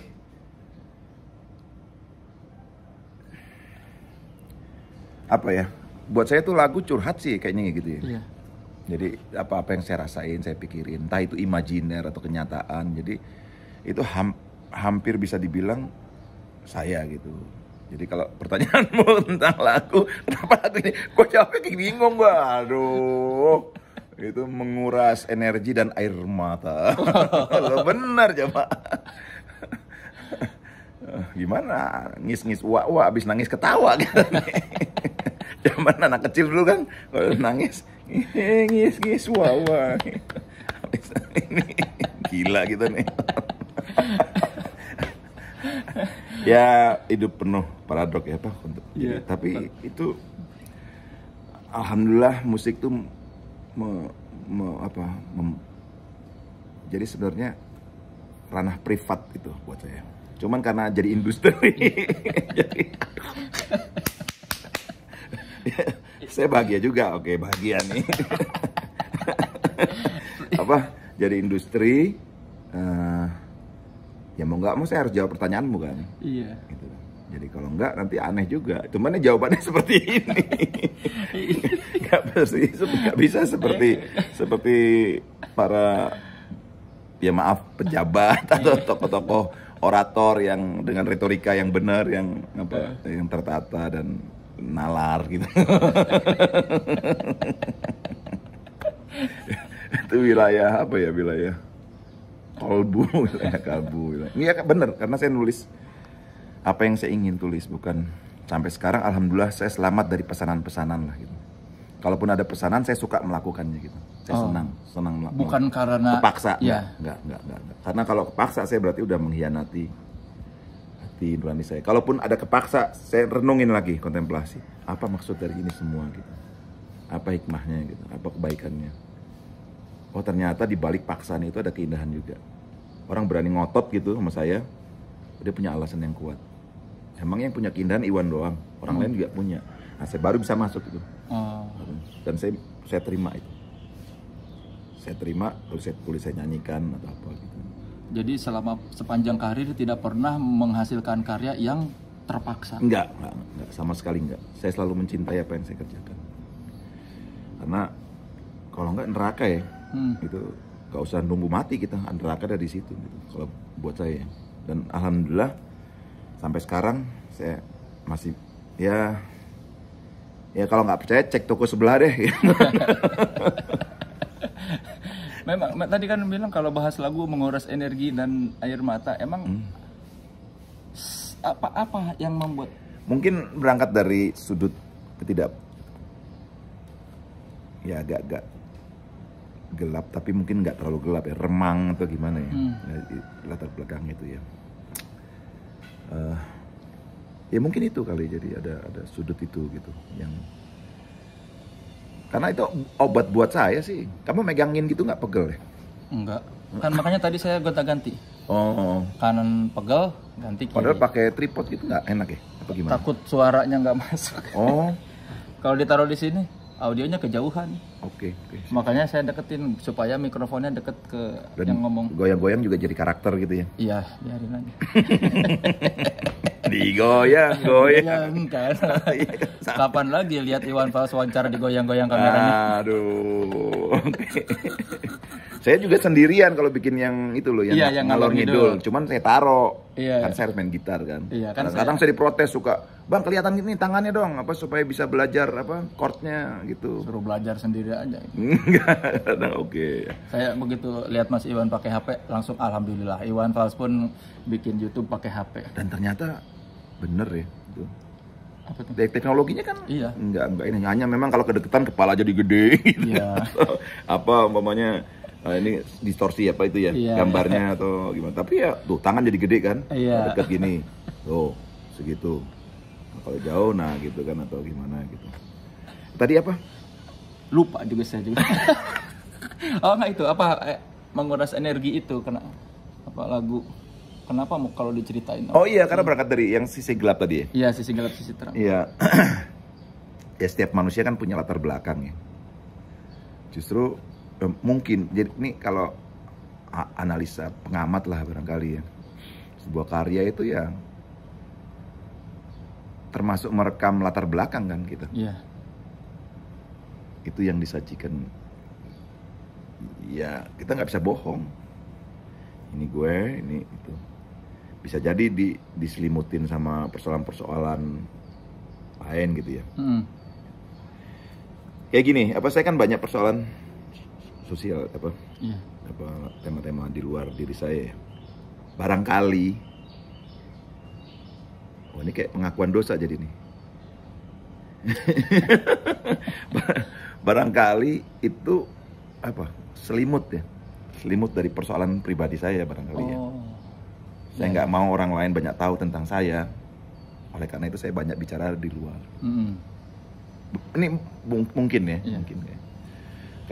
apa ya buat saya tuh lagu curhat sih kayaknya gitu ya iya. Jadi apa-apa yang saya rasain, saya pikirin, entah itu imajiner atau kenyataan. Jadi itu ham, hampir bisa dibilang saya gitu. Jadi kalau pertanyaanmu tentang lagu, kenapa lagu ini? kok jawabnya kayak bingung gue, aduh. Itu menguras energi dan air mata. Lo benar coba. Gimana? Ngis-ngis uak-uak, abis nangis ketawa gitu. Zaman anak kecil dulu kan, kalau nangis Eh, ngis ngis wah ini gila kita nih ya hidup penuh paradok ya pak untuk yeah. tapi itu alhamdulillah musik tuh me, me, apa mem, jadi sebenarnya ranah privat itu buat saya cuman karena jadi industri jadi saya bahagia juga oke bahagia nih apa jadi industri uh, ya mau nggak mau saya harus jawab pertanyaanmu kan iya gitu. jadi kalau nggak nanti aneh juga cuman jawabannya seperti ini nggak bisa nggak bisa seperti seperti para ya maaf pejabat iya. atau tokoh-tokoh orator yang dengan retorika yang benar yang apa iya. yang tertata dan nalar gitu itu wilayah apa ya wilayah kalbu wilayah kalbu wilayah. ini ya bener karena saya nulis apa yang saya ingin tulis bukan sampai sekarang alhamdulillah saya selamat dari pesanan-pesanan lah gitu kalaupun ada pesanan saya suka melakukannya gitu saya oh. senang senang melakukan bukan karena terpaksa ya enggak, enggak enggak enggak karena kalau kepaksa saya berarti udah mengkhianati hati nurani saya. Kalaupun ada kepaksa, saya renungin lagi kontemplasi. Apa maksud dari ini semua gitu? Apa hikmahnya gitu? Apa kebaikannya? Oh ternyata di balik paksaan itu ada keindahan juga. Orang berani ngotot gitu sama saya, dia punya alasan yang kuat. Emang yang punya keindahan Iwan doang, orang hmm. lain juga punya. Nah, saya baru bisa masuk itu. Hmm. Dan saya saya terima itu. Saya terima, lalu saya tulis, saya nyanyikan atau apa gitu. Jadi selama sepanjang karir tidak pernah menghasilkan karya yang terpaksa. Enggak, enggak, enggak sama sekali enggak. Saya selalu mencintai apa yang saya kerjakan. Karena kalau enggak neraka ya, hmm. itu gak usah nunggu mati kita neraka dari situ. Gitu, kalau buat saya. Dan alhamdulillah sampai sekarang saya masih ya ya kalau nggak percaya cek toko sebelah deh. memang tadi kan bilang kalau bahas lagu menguras energi dan air mata emang apa hmm. apa apa yang membuat mungkin berangkat dari sudut tidak ya agak-agak gelap tapi mungkin nggak terlalu gelap ya remang atau gimana ya hmm. Ya, latar belakang itu ya uh, ya mungkin itu kali jadi ada ada sudut itu gitu yang karena itu obat buat saya sih. Kamu megangin gitu nggak pegel ya? Enggak. Kan makanya tadi saya gonta ganti. Oh. Kanan pegel, ganti kiri. Padahal pakai tripod gitu nggak enak ya? Apa gimana? Takut suaranya nggak masuk. Oh. Kalau ditaruh di sini, audionya kejauhan. Oke. Okay, okay. Makanya saya deketin supaya mikrofonnya deket ke Dan yang ngomong. Goyang-goyang juga jadi karakter gitu ya? Iya, biarin aja. Digoyang-goyang. kan. Oh, iya, Kapan lagi lihat Iwan Fals wawancara digoyang-goyang kamera? Aduh. saya juga sendirian kalau bikin yang itu loh yang, iya, yang ngalor ngidul. Cuman saya taro. Iya, kan iya. saya harus main gitar kan. Iya, kan kadang, kadang saya... saya diprotes suka, "Bang, kelihatan ini tangannya dong, apa supaya bisa belajar apa chordnya gitu." Suruh belajar sendiri aja. gitu. nah, oke. Okay. Saya begitu lihat Mas Iwan pakai HP, langsung alhamdulillah. Iwan Fals pun bikin YouTube pakai HP. Dan ternyata bener ya. Gitu teknologinya kan iya. enggak enggak ini hanya memang kalau kedekatan kepala jadi gede gitu. Iya. apa umpamanya Nah, ini distorsi apa itu ya yeah. gambarnya atau gimana tapi ya tuh tangan jadi gede kan yeah. dekat gini tuh segitu nah, kalau jauh nah gitu kan atau gimana gitu tadi apa lupa juga saya juga oh nggak itu apa eh, menguras energi itu kena apa lagu kenapa mau kalau diceritain oh iya karena berangkat dari yang sisi gelap tadi ya iya sisi gelap sisi terang iya ya setiap manusia kan punya latar belakang ya justru Eh, mungkin jadi ini kalau analisa pengamat lah barangkali ya sebuah karya itu ya termasuk merekam latar belakang kan gitu yeah. itu yang disajikan ya kita nggak bisa bohong ini gue ini itu bisa jadi di diselimutin sama persoalan-persoalan lain gitu ya mm. kayak gini apa saya kan banyak persoalan sosial eh, apa yeah. apa tema-tema di luar diri saya barangkali oh ini kayak pengakuan dosa jadi nih barangkali itu apa selimut ya selimut dari persoalan pribadi saya barangkali ya. oh. ya saya nggak yeah. mau orang lain banyak tahu tentang saya oleh karena itu saya banyak bicara di luar mm. ini mungkin ya yeah. mungkin ya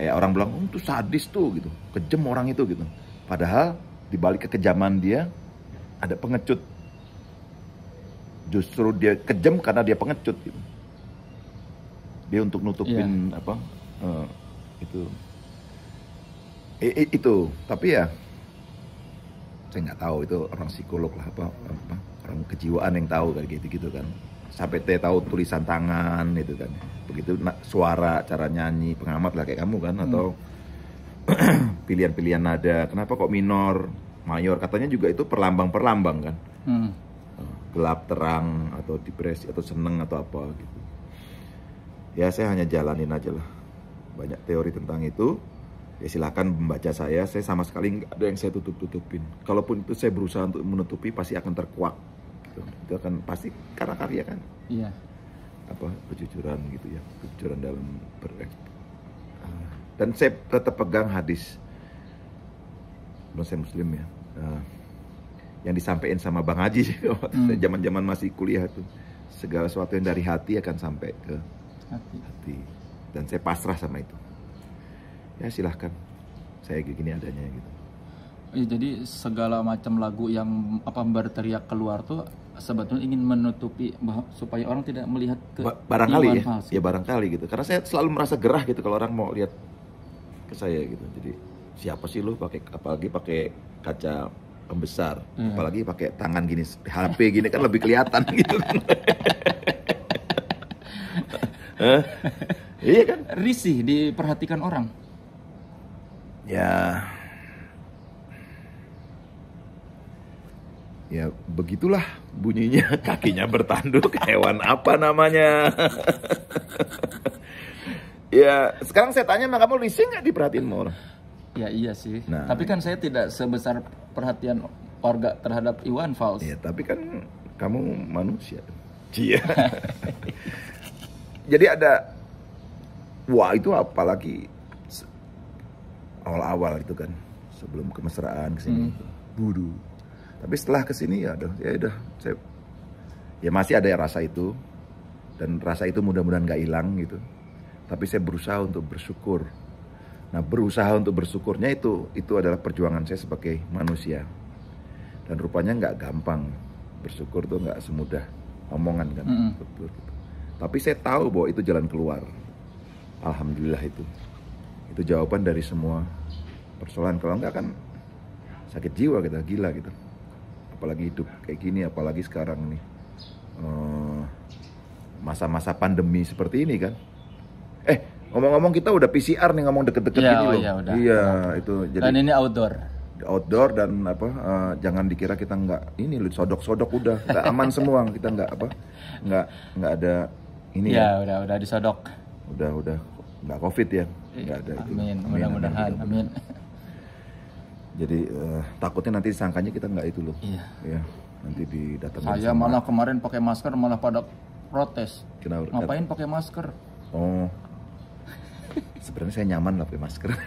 kayak orang bilang oh, itu sadis tuh gitu kejam orang itu gitu padahal di balik kekejaman dia ada pengecut justru dia kejam karena dia pengecut gitu dia untuk nutupin yeah. apa uh, itu e, e, itu tapi ya saya nggak tahu itu orang psikolog lah apa, apa orang kejiwaan yang tahu kayak gitu gitu kan sampai teh tahu tulisan tangan itu kan begitu nah, suara cara nyanyi pengamat lah kayak kamu kan hmm. atau pilihan-pilihan nada kenapa kok minor mayor katanya juga itu perlambang-perlambang kan hmm. Oh, gelap terang atau depresi atau seneng atau apa gitu ya saya hanya jalanin aja lah banyak teori tentang itu ya silahkan membaca saya saya sama sekali nggak ada yang saya tutup tutupin kalaupun itu saya berusaha untuk menutupi pasti akan terkuak gitu. itu akan pasti karena karya kan iya apa kejujuran gitu ya kejujuran dalam ber ah, dan saya tetap pegang hadis belum muslim ya ah, yang disampaikan sama bang Haji jaman hmm. zaman zaman masih kuliah tuh segala sesuatu yang dari hati akan sampai ke hati. hati dan saya pasrah sama itu ya silahkan saya gini adanya gitu ya, jadi segala macam lagu yang apa berteriak keluar tuh sebetulnya ingin menutupi supaya orang tidak melihat ke ba barangkali ya palsu. ya barangkali gitu karena saya selalu merasa gerah gitu kalau orang mau lihat ke saya gitu jadi siapa sih lu pakai apalagi pakai kaca pembesar hmm. apalagi pakai tangan gini HP gini kan lebih kelihatan gitu kan iya kan risih diperhatikan orang ya ya begitulah bunyinya kakinya bertanduk hewan apa namanya ya sekarang saya tanya sama kamu leasing nggak diperhatiin mor? ya iya sih nah, tapi kan saya tidak sebesar perhatian warga terhadap Iwan Fals ya tapi kan kamu manusia iya jadi ada wah itu apalagi awal-awal itu kan sebelum kemesraan kesini hmm. Budu tapi setelah kesini ya udah, ya udah, saya ya masih ada ya rasa itu dan rasa itu mudah-mudahan gak hilang gitu. Tapi saya berusaha untuk bersyukur. Nah berusaha untuk bersyukurnya itu itu adalah perjuangan saya sebagai manusia. Dan rupanya nggak gampang bersyukur tuh nggak semudah omongan kan. Mm -hmm. Tapi saya tahu bahwa itu jalan keluar. Alhamdulillah itu. Itu jawaban dari semua persoalan. Kalau nggak kan sakit jiwa kita, gila gitu apalagi hidup kayak gini apalagi sekarang nih eh, masa-masa pandemi seperti ini kan eh ngomong-ngomong kita udah PCR nih ngomong deket-deket ya, gini oh, loh ya, udah. iya itu jadi dan ini outdoor outdoor dan apa uh, jangan dikira kita nggak ini sodok-sodok udah kita aman semua kita nggak apa nggak nggak ada ini ya, ya udah udah disodok udah udah nggak covid ya nggak ada amin mudah-mudahan amin, mudah amin jadi uh, takutnya nanti sangkanya kita nggak itu loh iya. yeah. nanti didatangin saya sama. malah kemarin pakai masker malah pada protes Kenapa? ngapain pakai masker oh sebenarnya saya nyaman lah pakai masker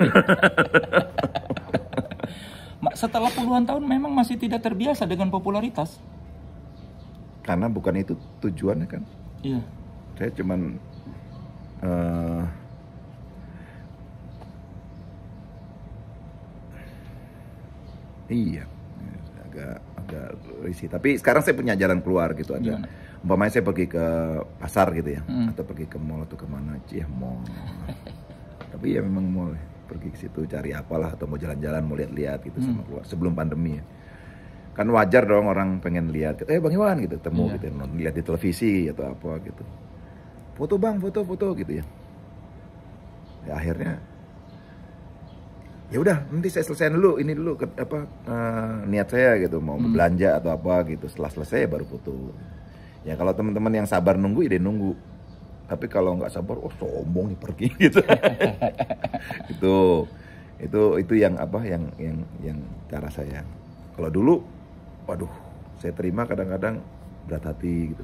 setelah puluhan tahun memang masih tidak terbiasa dengan popularitas karena bukan itu tujuannya kan iya saya cuman uh, Iya, agak agak risih. Tapi sekarang saya punya jalan keluar gitu aja. Gimana? Umpamanya saya pergi ke pasar gitu ya, hmm. atau pergi ke mall atau kemana? Cih ya, mall. Tapi ya memang mall ya. pergi ke situ cari apalah atau mau jalan-jalan mau lihat-lihat gitu hmm. sama keluar sebelum pandemi ya kan wajar dong orang pengen lihat gitu. eh bang Iwan gitu temu yeah. gitu ya. lihat di televisi atau apa gitu foto bang foto foto gitu ya, ya akhirnya ya udah nanti saya selesaikan dulu ini dulu ke, apa uh, niat saya gitu mau hmm. belanja atau apa gitu setelah selesai ya baru foto ya kalau teman-teman yang sabar nunggu ya ide nunggu tapi kalau nggak sabar oh sombong nih pergi gitu itu itu itu yang apa yang yang yang cara saya kalau dulu waduh saya terima kadang-kadang berat hati gitu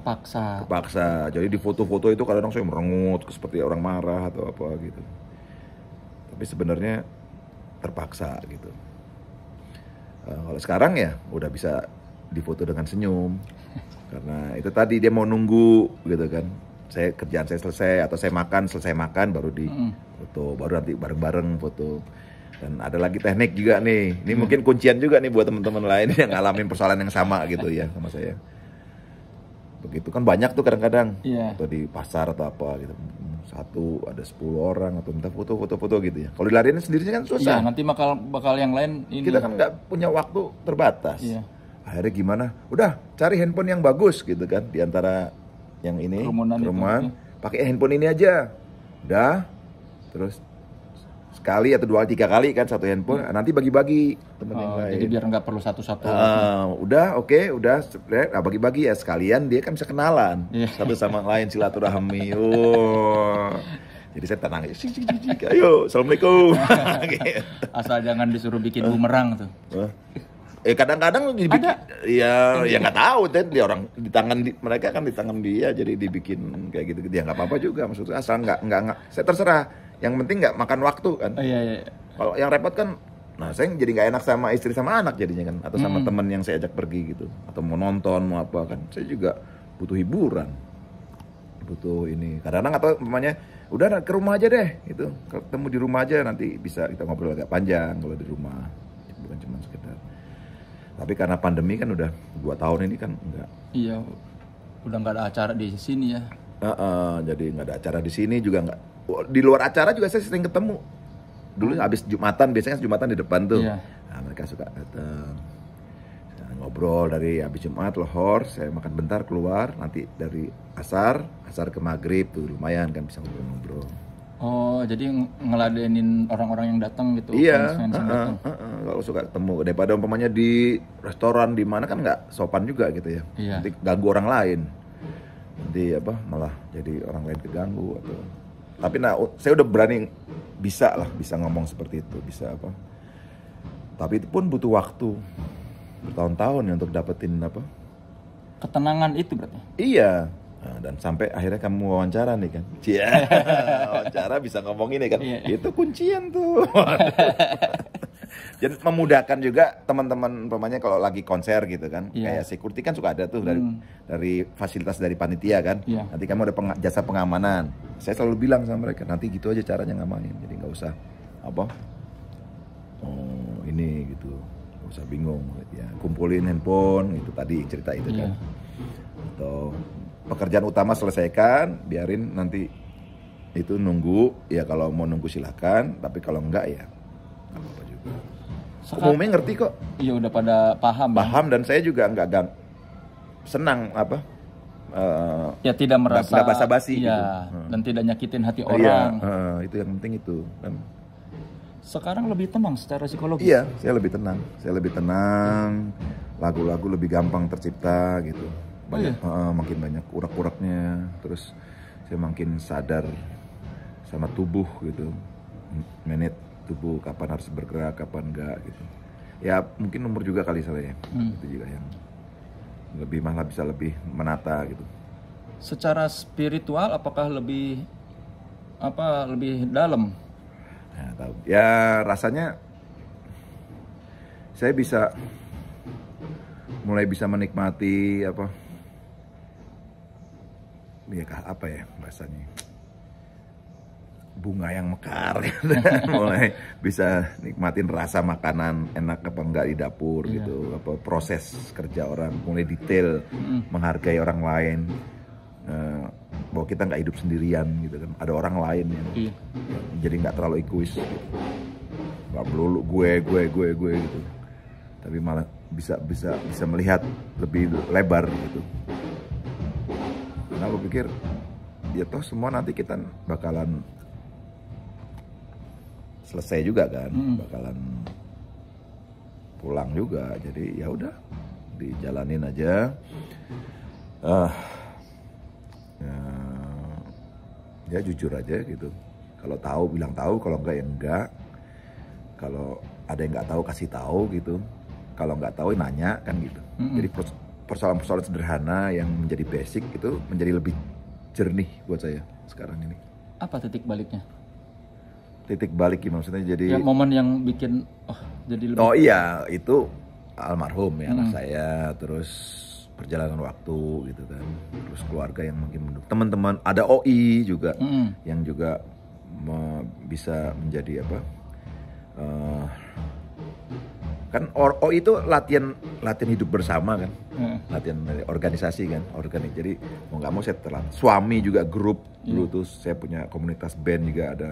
kepaksa kepaksa jadi di foto-foto itu kadang-kadang saya merengut seperti orang marah atau apa gitu tapi sebenarnya terpaksa gitu uh, kalau sekarang ya udah bisa difoto dengan senyum karena itu tadi dia mau nunggu gitu kan saya kerjaan saya selesai atau saya makan selesai makan baru di foto baru nanti bareng-bareng foto dan ada lagi teknik juga nih ini mungkin mm. kuncian juga nih buat teman-teman lain yang ngalamin persoalan yang sama gitu ya sama saya begitu kan banyak tuh kadang-kadang yeah. atau di pasar atau apa gitu satu ada sepuluh orang atau minta foto-foto-foto gitu ya. Kalau dilariin sendiri kan susah. ya, nanti bakal bakal yang lain ini. Kita kan nggak punya waktu terbatas. Iya. Akhirnya gimana? Udah cari handphone yang bagus gitu kan diantara yang ini kerumunan, kerumunan. Iya. pakai handphone ini aja. Udah terus sekali atau dua tiga kali kan satu handphone nanti bagi-bagi teman oh, yang lain jadi biar nggak perlu satu-satu uh, udah oke okay, udah ya, nah, bagi-bagi ya sekalian dia kan bisa kenalan yeah. satu sama lain silaturahmi oh jadi saya tenang ayo assalamualaikum gitu. asal jangan disuruh bikin bumerang tuh Eh kadang-kadang dibikin Ada. ya ya nggak tahu kan di orang di tangan di, mereka kan di tangan dia jadi dibikin kayak gitu gitu ya nggak apa-apa juga maksudnya asal nggak nggak nggak saya terserah yang penting nggak makan waktu kan oh, iya, iya. kalau yang repot kan nah saya jadi nggak enak sama istri sama anak jadinya kan atau sama hmm. teman yang saya ajak pergi gitu atau mau nonton mau apa kan saya juga butuh hiburan butuh ini kadang-kadang atau namanya, udah ke rumah aja deh gitu ketemu di rumah aja nanti bisa kita ngobrol agak panjang kalau di rumah bukan cuma sekedar tapi karena pandemi kan udah dua tahun ini kan enggak iya udah nggak ada acara di sini ya uh, uh, jadi nggak ada acara di sini juga nggak di luar acara juga saya sering ketemu dulu hmm. habis jumatan biasanya jumatan di depan tuh yeah. nah, mereka suka datang ngobrol dari habis jumat lohor saya makan bentar keluar nanti dari asar asar ke maghrib tuh lumayan kan bisa ngobrol-ngobrol Oh, jadi ngeladenin orang-orang yang datang gitu. Iya. kalau suka ketemu daripada umpamanya di restoran di mana kan nggak sopan juga gitu ya. Iya. Nanti ganggu orang lain. Nanti apa malah jadi orang lain terganggu atau tapi nah saya udah berani bisa lah bisa ngomong seperti itu bisa apa tapi itu pun butuh waktu bertahun-tahun ya untuk dapetin apa ketenangan itu berarti iya Nah, dan sampai akhirnya kamu wawancara nih kan, cia wawancara bisa ngomong ini kan, yeah. itu kuncian tuh. jadi memudahkan juga teman-teman umpamanya kalau lagi konser gitu kan yeah. kayak security kan suka ada tuh dari hmm. dari fasilitas dari panitia kan yeah. nanti kamu ada peng, jasa pengamanan saya selalu bilang sama mereka nanti gitu aja caranya ngamanin jadi nggak usah apa oh ini gitu nggak usah bingung ya kumpulin handphone itu tadi cerita itu yeah. kan iya. atau pekerjaan utama selesaikan biarin nanti itu nunggu ya kalau mau nunggu silahkan tapi kalau enggak ya apa-apa juga Sekat, umumnya ngerti kok. Iya udah pada paham. Ya. Paham ya? dan saya juga nggak gang senang apa uh, ya tidak merasa basa-basi ya, gitu. Hmm. dan tidak nyakitin hati iya, orang. Iya, uh, itu yang penting itu. Dan, sekarang lebih tenang secara psikologis. Iya, saya lebih tenang. Saya lebih tenang. Lagu-lagu lebih gampang tercipta gitu. Oh, banyak oh, iya? uh, makin banyak urak-uraknya. Terus saya makin sadar sama tubuh gitu. Menit tubuh kapan harus bergerak kapan enggak gitu ya mungkin umur juga kali saya hmm. itu juga yang lebih malah bisa lebih menata gitu secara spiritual apakah lebih apa lebih dalam ya, tahu ya rasanya saya bisa mulai bisa menikmati apa ya apa ya bahasanya bunga yang mekar gitu. mulai bisa nikmatin rasa makanan enak apa enggak di dapur yeah. gitu apa proses kerja orang mulai detail mm. menghargai orang lain uh, bahwa kita nggak hidup sendirian gitu kan ada orang lain yang yeah. jadi nggak terlalu egois nggak gitu. melulu gue gue gue gue gitu tapi malah bisa bisa bisa melihat lebih lebar gitu karena aku pikir ya toh semua nanti kita bakalan selesai juga kan hmm. bakalan pulang juga jadi ya udah dijalanin aja uh, ya, ya jujur aja gitu kalau tahu bilang tahu kalau enggak ya enggak kalau ada yang nggak tahu kasih tahu gitu kalau nggak tahu ya nanya kan gitu -hmm. jadi persoalan-persoalan sederhana yang menjadi basic itu menjadi lebih jernih buat saya sekarang ini apa titik baliknya titik balik ya maksudnya jadi ya, momen yang bikin oh jadi lebih Oh iya, itu almarhum ya anak hmm. saya terus perjalanan waktu gitu kan. Terus keluarga yang mungkin mendukung. Teman-teman ada OI juga hmm. yang juga bisa menjadi apa? Uh, kan OI itu latihan latihan hidup bersama kan. Hmm. Latihan organisasi kan, organik. Jadi mau nggak mau saya telat. Suami juga grup dulu hmm. saya punya komunitas band juga ada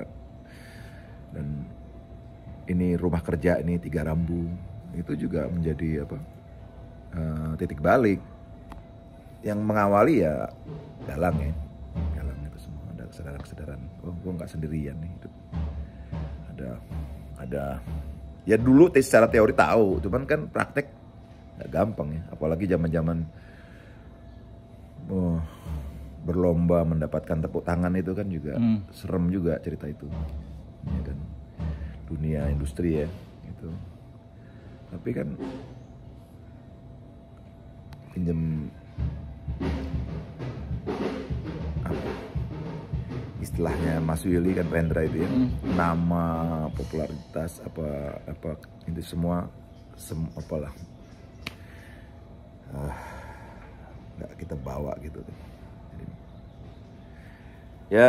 dan ini rumah kerja ini tiga rambu itu juga menjadi apa uh, titik balik yang mengawali ya dalang ya dalang itu semua ada kesadaran-kesadaran oh gue nggak sendirian nih itu ada ada ya dulu secara teori tahu cuman kan praktek nggak gampang ya apalagi zaman-zaman oh, berlomba mendapatkan tepuk tangan itu kan juga hmm. serem juga cerita itu ya kan dunia industri ya itu tapi kan pinjam apa istilahnya Mas Willy kan Rendra itu ya hmm. nama popularitas apa apa itu semua sem apalah ah, nggak uh, kita bawa gitu kan. jadi, ya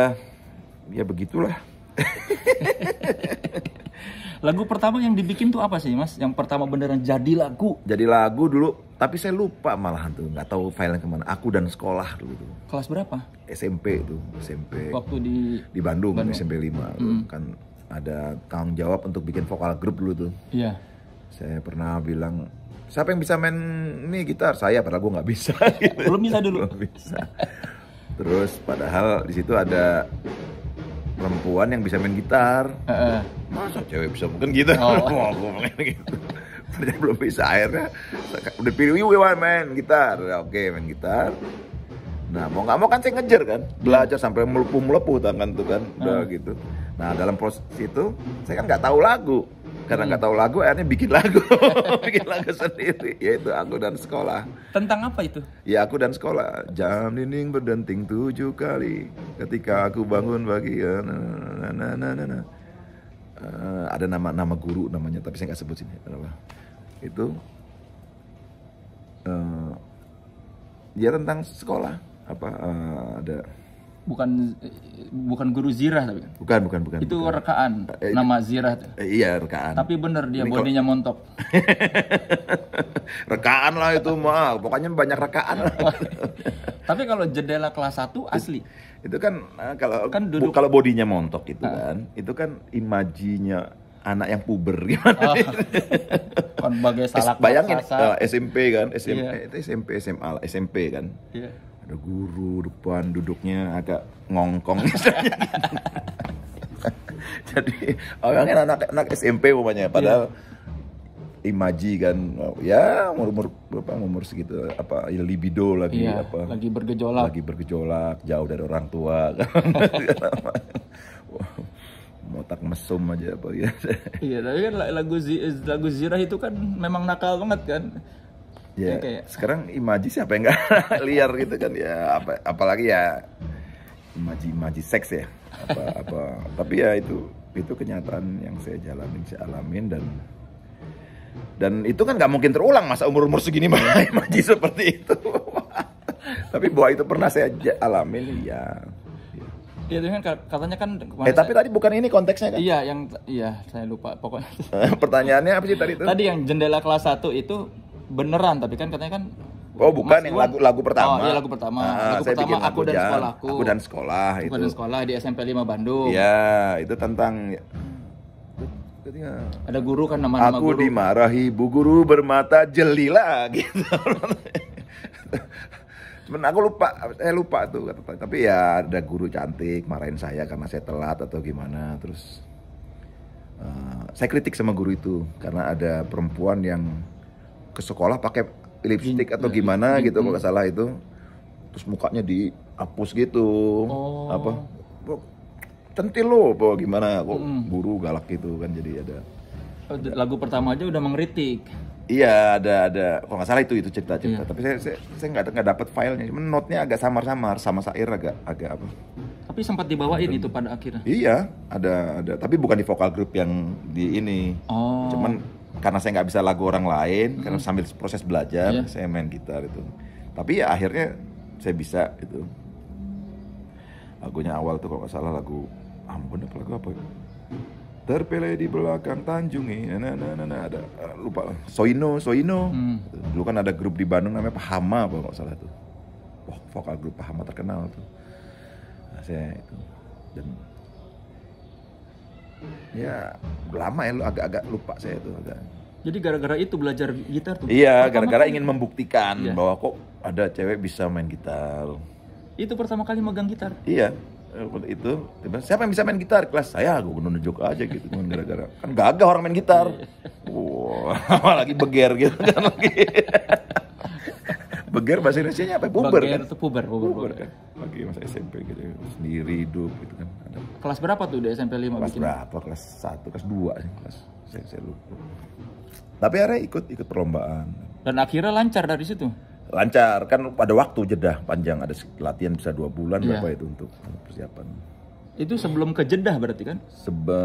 ya begitulah lagu pertama yang dibikin tuh apa sih mas? Yang pertama beneran jadi lagu? Jadi lagu dulu, tapi saya lupa malahan tuh, nggak tahu filenya kemana. Aku dan sekolah dulu tuh. Kelas berapa? SMP tuh, SMP. Waktu di di Bandung, Bandung. SMP 5 mm. kan ada tanggung jawab untuk bikin vokal grup dulu tuh. Iya. Saya pernah bilang siapa yang bisa main ini gitar saya padahal gue nggak bisa gitu. belum bisa dulu belum bisa terus padahal di situ ada perempuan yang bisa main gitar uh -uh. masa cewek bisa bukan gitar oh. gitu ternyata belum bisa akhirnya udah pilih yuk main gitar ya, oke okay, main gitar nah mau nggak mau kan saya ngejar kan belajar sampai melepuh melepuh tangan tuh kan udah uh. gitu nah dalam proses itu saya kan nggak tahu lagu karena nggak tahu lagu akhirnya bikin lagu bikin lagu sendiri yaitu aku dan sekolah tentang apa itu ya aku dan sekolah jam dinding berdenting tujuh kali ketika aku bangun pagi ya, na, na, na, na, Uh, ada nama nama guru namanya tapi saya nggak sebut sini apa itu uh, ya tentang sekolah apa uh, ada bukan bukan guru zirah tapi kan bukan bukan bukan itu bukan. rekaan eh, eh, nama zirah eh, iya rekaan tapi bener dia bodinya montok rekaan lah itu mah pokoknya banyak rekaan tapi kalau jendela kelas 1 asli itu kan kalau kan duduk. kalau bodinya montok gitu nah. kan itu kan imajinya anak yang puber gimana? Oh. kan bagai salah bayangin uh, SMP kan SMP yeah. itu SMP SMA lah SMP kan iya ada guru depan duduknya agak ngongkong jadi orangnya anak anak SMP umpamanya iya. padahal yeah. imaji kan ya umur umur apa umur segitu apa ya libido lagi yeah, apa lagi bergejolak lagi bergejolak jauh dari orang tua kan motak mesum aja apa ya Iya, tapi kan lagu lagu Zirah itu kan memang nakal banget kan Ya, kayak, sekarang imaji siapa yang nggak liar gitu kan ya apa, apalagi ya imaji imaji seks ya apa apa tapi ya itu itu kenyataan yang saya jalanin saya alamin dan dan itu kan nggak mungkin terulang masa umur umur segini mah iya. imaji seperti itu tapi buah itu pernah saya alamin ya Iya itu iya, kan katanya kan Eh tapi tadi bukan ini konteksnya kan? Iya yang iya saya lupa pokoknya. Pertanyaannya apa sih tadi itu? Tadi yang jendela kelas 1 itu beneran tapi kan katanya kan Oh bukan yang lagu lagu pertama. Oh iya lagu pertama. Ah, lagu saya pertama lagu aku dan sekolahku. Aku dan sekolah aku itu. Aku dan sekolah di SMP 5 Bandung. Iya, itu tentang ya. ada guru kan nama-nama Aku dimarahi bu guru bermata lah gitu. Cuman aku lupa, eh lupa tuh Tapi ya ada guru cantik marahin saya karena saya telat atau gimana Terus uh, saya kritik sama guru itu karena ada perempuan yang ke sekolah pakai lipstick atau hmm. gimana hmm. gitu kalau hmm. gak salah itu terus mukanya dihapus gitu oh. apa centil lo apa gimana kok mm. buru galak gitu kan jadi ada oh, lagu pertama aja udah mengkritik iya ada ada kalau nggak salah itu itu cerita cerita iya. tapi saya saya, saya nggak nggak dapat filenya cuman notnya agak samar-samar sama sair agak agak apa tapi sempat dibawain itu pada akhirnya iya ada ada tapi bukan di vokal grup yang di ini oh. cuman karena saya nggak bisa lagu orang lain hmm. karena sambil proses belajar yeah. saya main gitar itu tapi ya akhirnya saya bisa itu lagunya awal tuh kalau nggak salah lagu ah, Ambon apa lagu apa terpele di belakang ini nah, nah, nah, nah, ada eh, lupa Soino Soino hmm. dulu kan ada grup di Bandung namanya Pahama apa nggak salah tuh wah vokal grup Pahama terkenal tuh nah, saya itu dan ya lama ya lu agak-agak lupa saya itu agak jadi gara-gara itu belajar gitar tuh iya gara-gara ingin membuktikan iya. bahwa kok ada cewek bisa main gitar itu pertama kali megang gitar iya itu siapa yang bisa main gitar kelas saya gue nunjuk aja gitu kan, gara-gara kan gagah orang main gitar iya. wow apalagi beger gitu kan lagi Beger bahasa Indonesia nya apa? Puber kan? itu puber, puber, puber, puber kan. Lagi masa SMP gitu, sendiri hidup gitu kan. Ada. Kelas berapa tuh di SMP 5 kelas bikin? berapa? Kelas 1, kelas 2 sih, kelas saya, saya lupa. Tapi akhirnya ikut ikut perlombaan. Dan akhirnya lancar dari situ? Lancar, kan pada waktu jeda panjang ada latihan bisa dua bulan yeah. berapa itu untuk persiapan. Itu sebelum ke Jeddah berarti kan? Sebe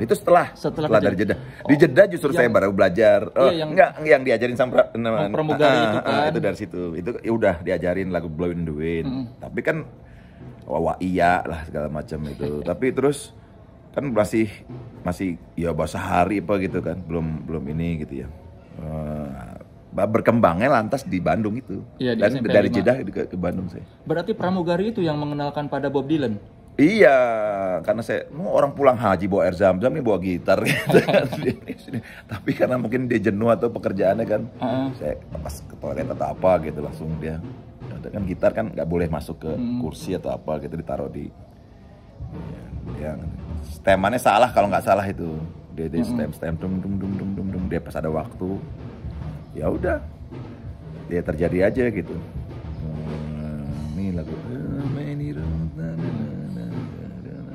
itu setelah setelah, setelah dari jeda. Oh. Di jeda justru yang, saya baru belajar. Iya, oh, iya, yang, enggak yang diajarin sama nah, pramugari ah, itu kan. Ah, itu kan. dari situ. Itu ya udah diajarin lagu Blowing the Wind. Hmm. Tapi kan wah iya lah segala macam itu. Tapi terus kan masih masih ya bahasa hari apa gitu kan. Belum belum ini gitu ya. Uh, berkembangnya lantas di Bandung itu. Ya, di Dan SMP dari jeda ke, ke Bandung saya. Berarti pramugari itu yang mengenalkan pada Bob Dylan. Iya, karena saya mau orang pulang haji bawa air zam-zam nih bawa gitar gitu. Kan. Tapi karena mungkin dia jenuh atau pekerjaannya kan, uh -huh. saya lepas ke toilet atau apa gitu langsung dia kan gitar kan nggak boleh masuk ke hmm. kursi atau apa gitu ditaruh di ya, yang stemannya salah kalau nggak salah itu dia dia hmm. stem stem dum dum dum dum dum dum dia pas ada waktu ya udah dia terjadi aja gitu hmm, ini lagu hmm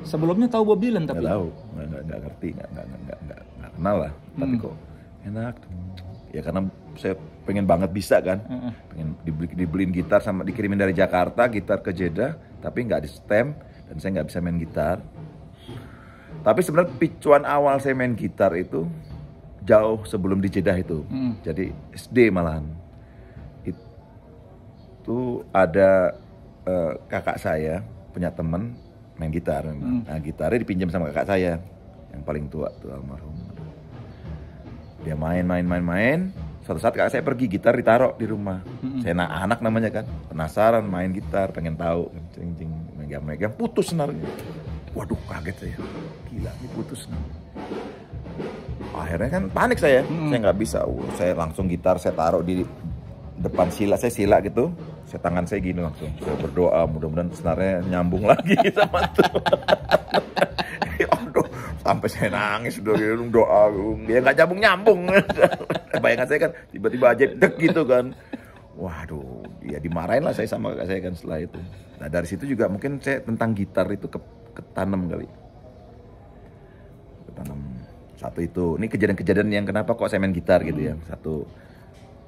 Sebelumnya tahu Bob Dylan tapi. Gak tahu, nggak nggak ngerti, nggak nggak nggak nggak kenal lah. Hmm. Tapi hmm. kok enak tuh. Ya karena saya pengen banget bisa kan, hmm. pengen dibeli, dibeliin gitar sama dikirimin dari Jakarta gitar ke Jeddah, tapi nggak di stem dan saya nggak bisa main gitar. Tapi sebenarnya picuan awal saya main gitar itu jauh sebelum di Jeddah itu, hmm. jadi SD malahan itu ada uh, kakak saya punya temen main gitar memang. Hmm. Nah, gitarnya dipinjam sama kakak saya yang paling tua tuh almarhum. Dia main main main main. Suatu saat kakak saya pergi gitar ditaruh di rumah. Hmm. Saya anak anak namanya kan penasaran main gitar pengen tahu cing cing megang megang putus senarnya. Waduh kaget saya. Gila ini putus senar. Akhirnya kan panik saya, hmm. saya nggak bisa. Saya langsung gitar saya taruh di depan sila, saya sila gitu, saya tangan saya gini langsung saya berdoa mudah-mudahan senarnya nyambung lagi sama tuh ya Aduh, sampai saya nangis udah gitu doa dia nggak nyambung nyambung bayangan saya kan tiba-tiba aja dek gitu kan waduh ya dimarahin lah saya sama kakak saya kan setelah itu nah dari situ juga mungkin saya tentang gitar itu ke, ketanam kali ketanam satu itu ini kejadian-kejadian yang kenapa kok saya main gitar gitu ya satu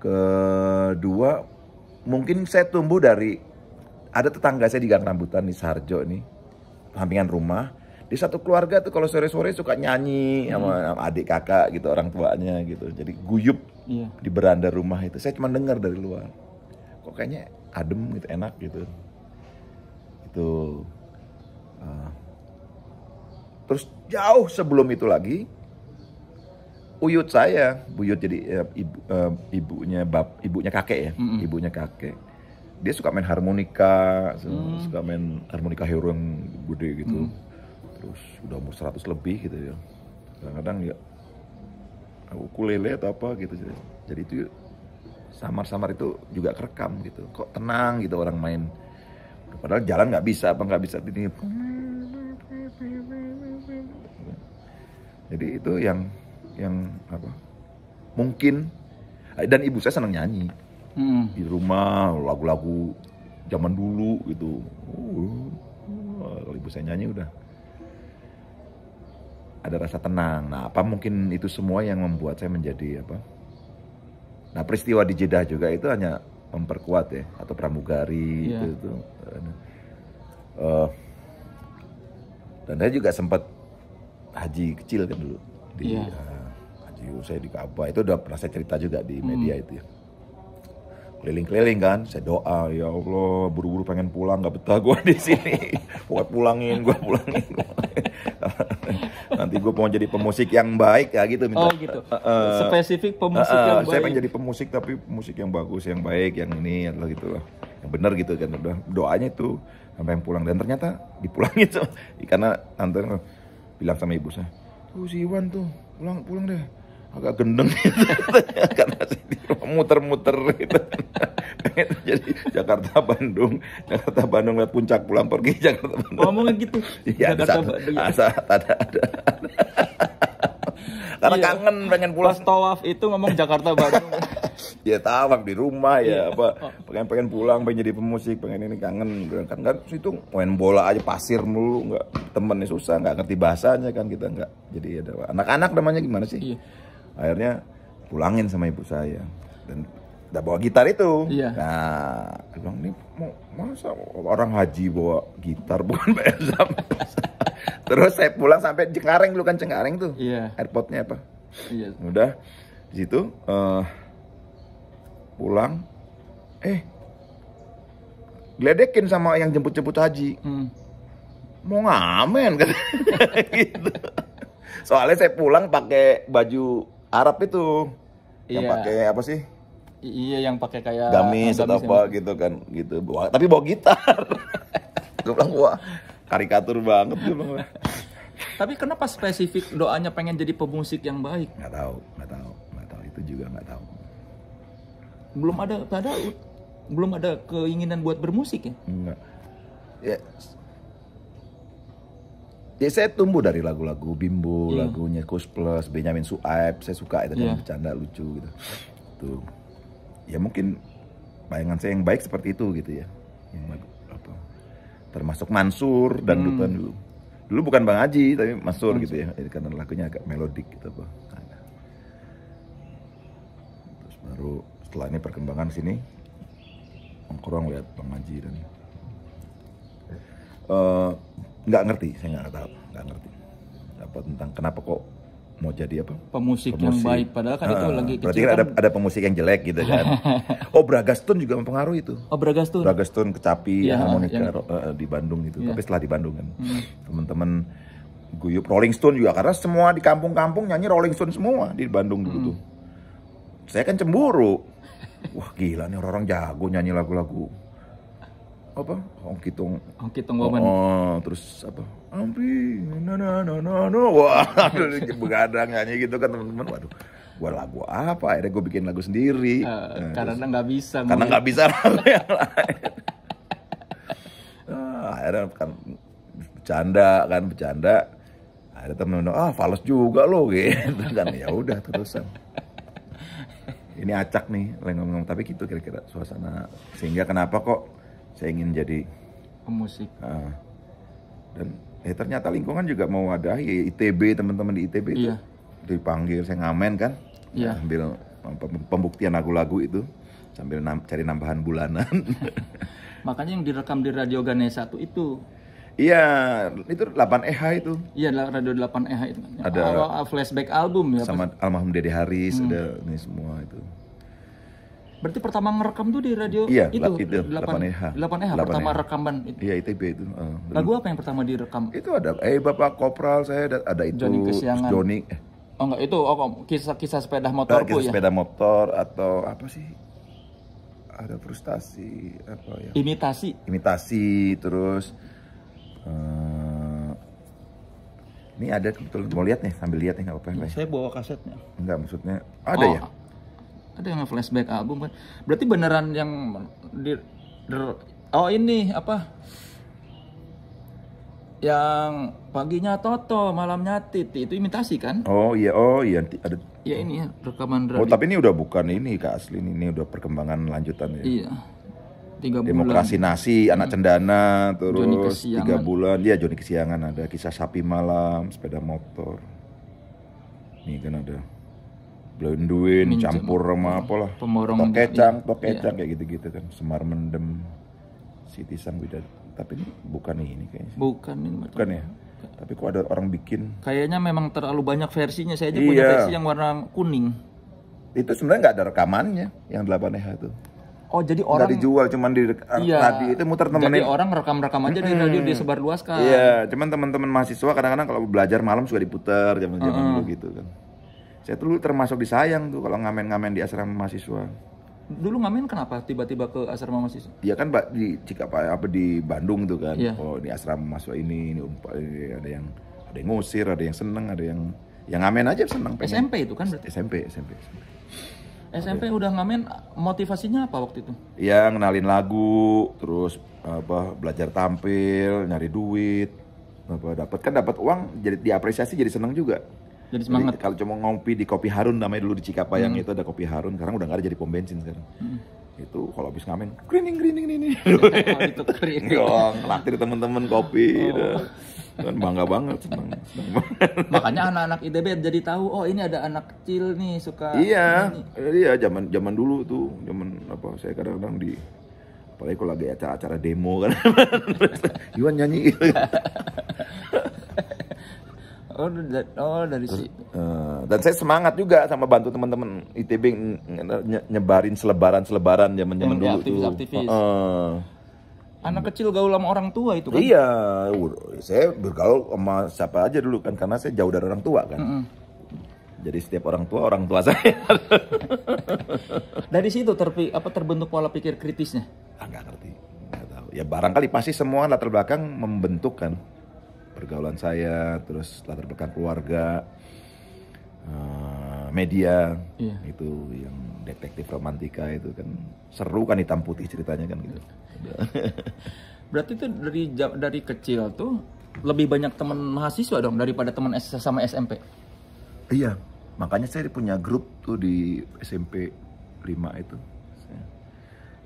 kedua mungkin saya tumbuh dari ada tetangga saya di Gang Rambutan di Sarjo ini, sampingan rumah. Di satu keluarga tuh kalau sore-sore suka nyanyi hmm. sama, sama adik kakak gitu orang tuanya gitu. Jadi guyup yeah. di beranda rumah itu. Saya cuma dengar dari luar. Kok kayaknya adem gitu, enak gitu. Itu uh, terus jauh sebelum itu lagi buyut saya, buyut jadi uh, ibu, uh, ibunya bab, ibunya kakek ya, mm-hmm. ibunya kakek. Dia suka main harmonika, mm. suka main harmonika hero yang gede gitu. Mm. Terus udah umur 100 lebih gitu ya. Kadang-kadang ya aku kulele atau apa gitu. Jadi itu samar-samar itu juga kerekam gitu. Kok tenang gitu orang main. Padahal jalan nggak bisa, apa nggak bisa ini. Jadi itu yang yang apa mungkin dan ibu saya senang nyanyi hmm. di rumah lagu-lagu zaman dulu gitu uh, kalau ibu saya nyanyi udah ada rasa tenang nah apa mungkin itu semua yang membuat saya menjadi apa nah peristiwa di Jeddah juga itu hanya memperkuat ya atau pramugari yeah. itu, itu. Uh, dan saya juga sempat haji kecil kan dulu di yeah interview saya di Ka'bah itu udah pernah saya cerita juga di hmm. media hmm. itu ya keliling-keliling kan saya doa ya Allah buru-buru pengen pulang nggak betah gue di sini buat pulangin gue pulangin nanti gue mau jadi pemusik yang baik ya gitu minta oh gitu uh, spesifik pemusik uh, yang saya baik pengen jadi pemusik tapi musik yang bagus yang baik yang ini adalah gitu loh yang benar gitu kan udah doanya itu sampai yang pulang dan ternyata dipulangin tuh karena nanti bilang sama ibu saya tuh si Iwan tuh pulang pulang deh agak gendeng gitu, karena di rumah muter-muter gitu. Jadi Jakarta Bandung, Jakarta Bandung lihat puncak pulang pergi Jakarta Bandung. Ngomongnya gitu. Iya, Jakarta ada, Bandung. Asa, ah, ada, ada. Karena iya. kangen pengen pulang. Pas tawaf itu ngomong Jakarta Bandung. ya tawaf di rumah ya iya. apa oh. pengen pengen pulang pengen jadi pemusik pengen ini kangen gitu. kan kan itu main bola aja pasir mulu nggak temennya susah nggak ngerti bahasanya kan kita nggak jadi ada anak-anak namanya gimana sih iya akhirnya pulangin sama ibu saya dan udah bawa gitar itu iya. nah bilang ini mau masa orang haji bawa gitar bukan bayar terus saya pulang sampai Cengkareng dulu kan Cengkareng tuh iya. airportnya apa iya. udah di situ uh, pulang eh gledekin sama yang jemput-jemput haji hmm. mau ngamen gitu soalnya saya pulang pakai baju Arab itu yang iya. pakai apa sih? I iya yang pakai kayak gamis, atau apa ini. gitu kan gitu. Bawa, tapi bawa gitar. gue bilang wah karikatur banget gue bilang. tapi kenapa spesifik doanya pengen jadi pemusik yang baik? Gak tau, gak tau, gak tau. itu juga gak tau. Belum ada, ada belum ada keinginan buat bermusik ya? Enggak. Ya, ya saya tumbuh dari lagu-lagu Bimbo, yeah. lagunya Kus Plus, Benjamin Suaib, saya suka itu yeah. bercanda lucu gitu. Tuh. Ya mungkin bayangan saya yang baik seperti itu gitu ya. Yang apa? Termasuk Mansur dan hmm. Dutan dulu. Dulu bukan Bang Haji tapi Mansur, Mansur. gitu ya. Ini karena lagunya agak melodik gitu apa. Nah, terus baru setelah ini perkembangan sini kurang lihat Bang Haji dan uh, nggak ngerti saya nggak tahu nggak ngerti apa tentang kenapa kok mau jadi apa pemusik, pemusik. yang baik padahal kan uh, itu lagi berarti kan ada kan. ada pemusik yang jelek gitu kan oh Bragastun juga mempengaruhi itu oh Bragastun Bragastun kecapi ya, harmonika yang... uh, di Bandung itu ya. tapi setelah di Bandung kan hmm. teman-teman guyup Rolling Stone juga karena semua di kampung-kampung nyanyi Rolling Stone semua di Bandung dulu hmm. tuh saya kan cemburu wah gila nih orang-orang jago nyanyi lagu-lagu apa Hongki Tong Hongki Tong Woman oh, oh, terus apa Ampi no no no no no wah begadang nyanyi gitu kan teman-teman waduh gua lagu apa akhirnya gua bikin lagu sendiri uh, nah, karena nggak bisa karena nggak bisa nah, akhirnya kan bercanda kan bercanda ada temen ah falas juga lo gitu kan ya udah terusan ini acak nih ngomong-ngomong tapi gitu kira-kira suasana sehingga kenapa kok saya ingin jadi pemusik uh, dan eh ternyata lingkungan juga mau wadahi ITB teman-teman di ITB itu iya. dipanggil saya ngamen kan iya. Nah, ambil pembuktian lagu-lagu itu sambil nam cari nambahan bulanan makanya yang direkam di radio Ganesha satu itu Iya, itu 8 EH itu. Iya, radio 8 EH itu. Ada flashback album ya. Sama Almarhum Dede Haris, hmm. ada ini semua itu. Berarti pertama ngerekam tuh di radio iya, itu, itu 8, 8 EH. 8 EH, 8 pertama EH. rekaman itu. Iya, ITB itu. Uh, Lagu apa yang pertama direkam? Itu ada eh hey, Bapak Kopral saya ada, ada itu Johnny Kesiangan. Johnny eh. Oh enggak, itu oh, kisah-kisah sepeda eh, motor nah, kisah ya. sepeda motor atau apa sih? Ada frustasi apa ya? Imitasi. Imitasi terus uh, ini ada kebetulan mau lihat nih sambil lihat nih nggak apa-apa. Saya bawa kasetnya. Enggak maksudnya ada oh, ya? ada yang flashback album kan berarti beneran yang di, di oh ini apa yang paginya Toto malamnya Titi itu imitasi kan oh iya oh iya ada ya ini ya, rekaman oh tapi ini udah bukan ini kak asli ini, ini udah perkembangan lanjutan ya iya tiga bulan. demokrasi nasi anak hmm. cendana hmm. terus tiga bulan dia ya, Joni kesiangan ada kisah sapi malam sepeda motor Ini kan ada blenduin hmm, campur sama lah pemborong tok kecang tok iya. kecang iya. kayak gitu-gitu kan semar mendem city sang beda tapi ini bukan ini kayaknya bukan ini bukan, ya tapi kok ada orang bikin kayaknya memang terlalu banyak versinya saya aja iya. punya versi yang warna kuning itu sebenarnya nggak ada rekamannya yang delapan EH itu Oh jadi orang nggak dijual cuman di iya, radio itu muter temenin. Jadi orang rekam-rekam aja di radio disebar kan Iya, cuman teman-teman mahasiswa kadang-kadang kalau belajar malam suka diputar jam zaman uh -uh. gitu kan. Saya dulu termasuk disayang tuh kalau ngamen-ngamen di asrama mahasiswa. Dulu ngamen kenapa tiba-tiba ke asrama mahasiswa? Iya kan Pak di jika apa di Bandung tuh kan. Yeah. Oh, di asrama mahasiswa ini, ini ada yang ada yang ngusir, ada yang seneng, ada yang yang ngamen aja seneng. Pengen. SMP itu kan berarti. SMP, SMP. SMP. SMP udah ngamen motivasinya apa waktu itu? Ya ngenalin lagu, terus apa belajar tampil, nyari duit, apa dapat kan dapat uang jadi diapresiasi jadi seneng juga. Jadi semangat. kalau cuma ngopi di kopi Harun namanya dulu di Cikapayang hmm. itu ada kopi Harun, sekarang udah nggak ada jadi pom bensin sekarang. Hmm itu kalau habis ngamen kering grinding ini itu kering dong iya, latih temen-temen kopi oh. kan bangga banget senang, senang banget. makanya anak-anak idb jadi tahu oh ini ada anak kecil nih suka iya ini. iya zaman zaman dulu tuh zaman apa saya kadang-kadang di apalagi kalau lagi acara-acara demo kan Iwan nyanyi gitu. Oh, oh, dari, oh dari situ. Uh, dan saya semangat juga sama bantu teman-teman ITB nyebarin selebaran-selebaran zaman-zaman dulu aktivis, tuh. Aktivis. Uh, Anak kecil gaul sama orang tua itu kan? Iya, saya bergaul sama siapa aja dulu kan karena saya jauh dari orang tua kan. Mm -hmm. Jadi setiap orang tua orang tua saya. dari situ terpi, apa terbentuk pola pikir kritisnya? Ah, nggak ngerti, nggak tahu. Ya barangkali pasti semua latar belakang membentuk kan pergaulan saya, terus latar belakang keluarga, uh, media, yeah. itu yang detektif romantika itu kan seru kan hitam putih ceritanya kan gitu. Berarti itu dari dari kecil tuh lebih banyak teman mahasiswa dong daripada teman sama SMP. Iya, makanya saya punya grup tuh di SMP 5 itu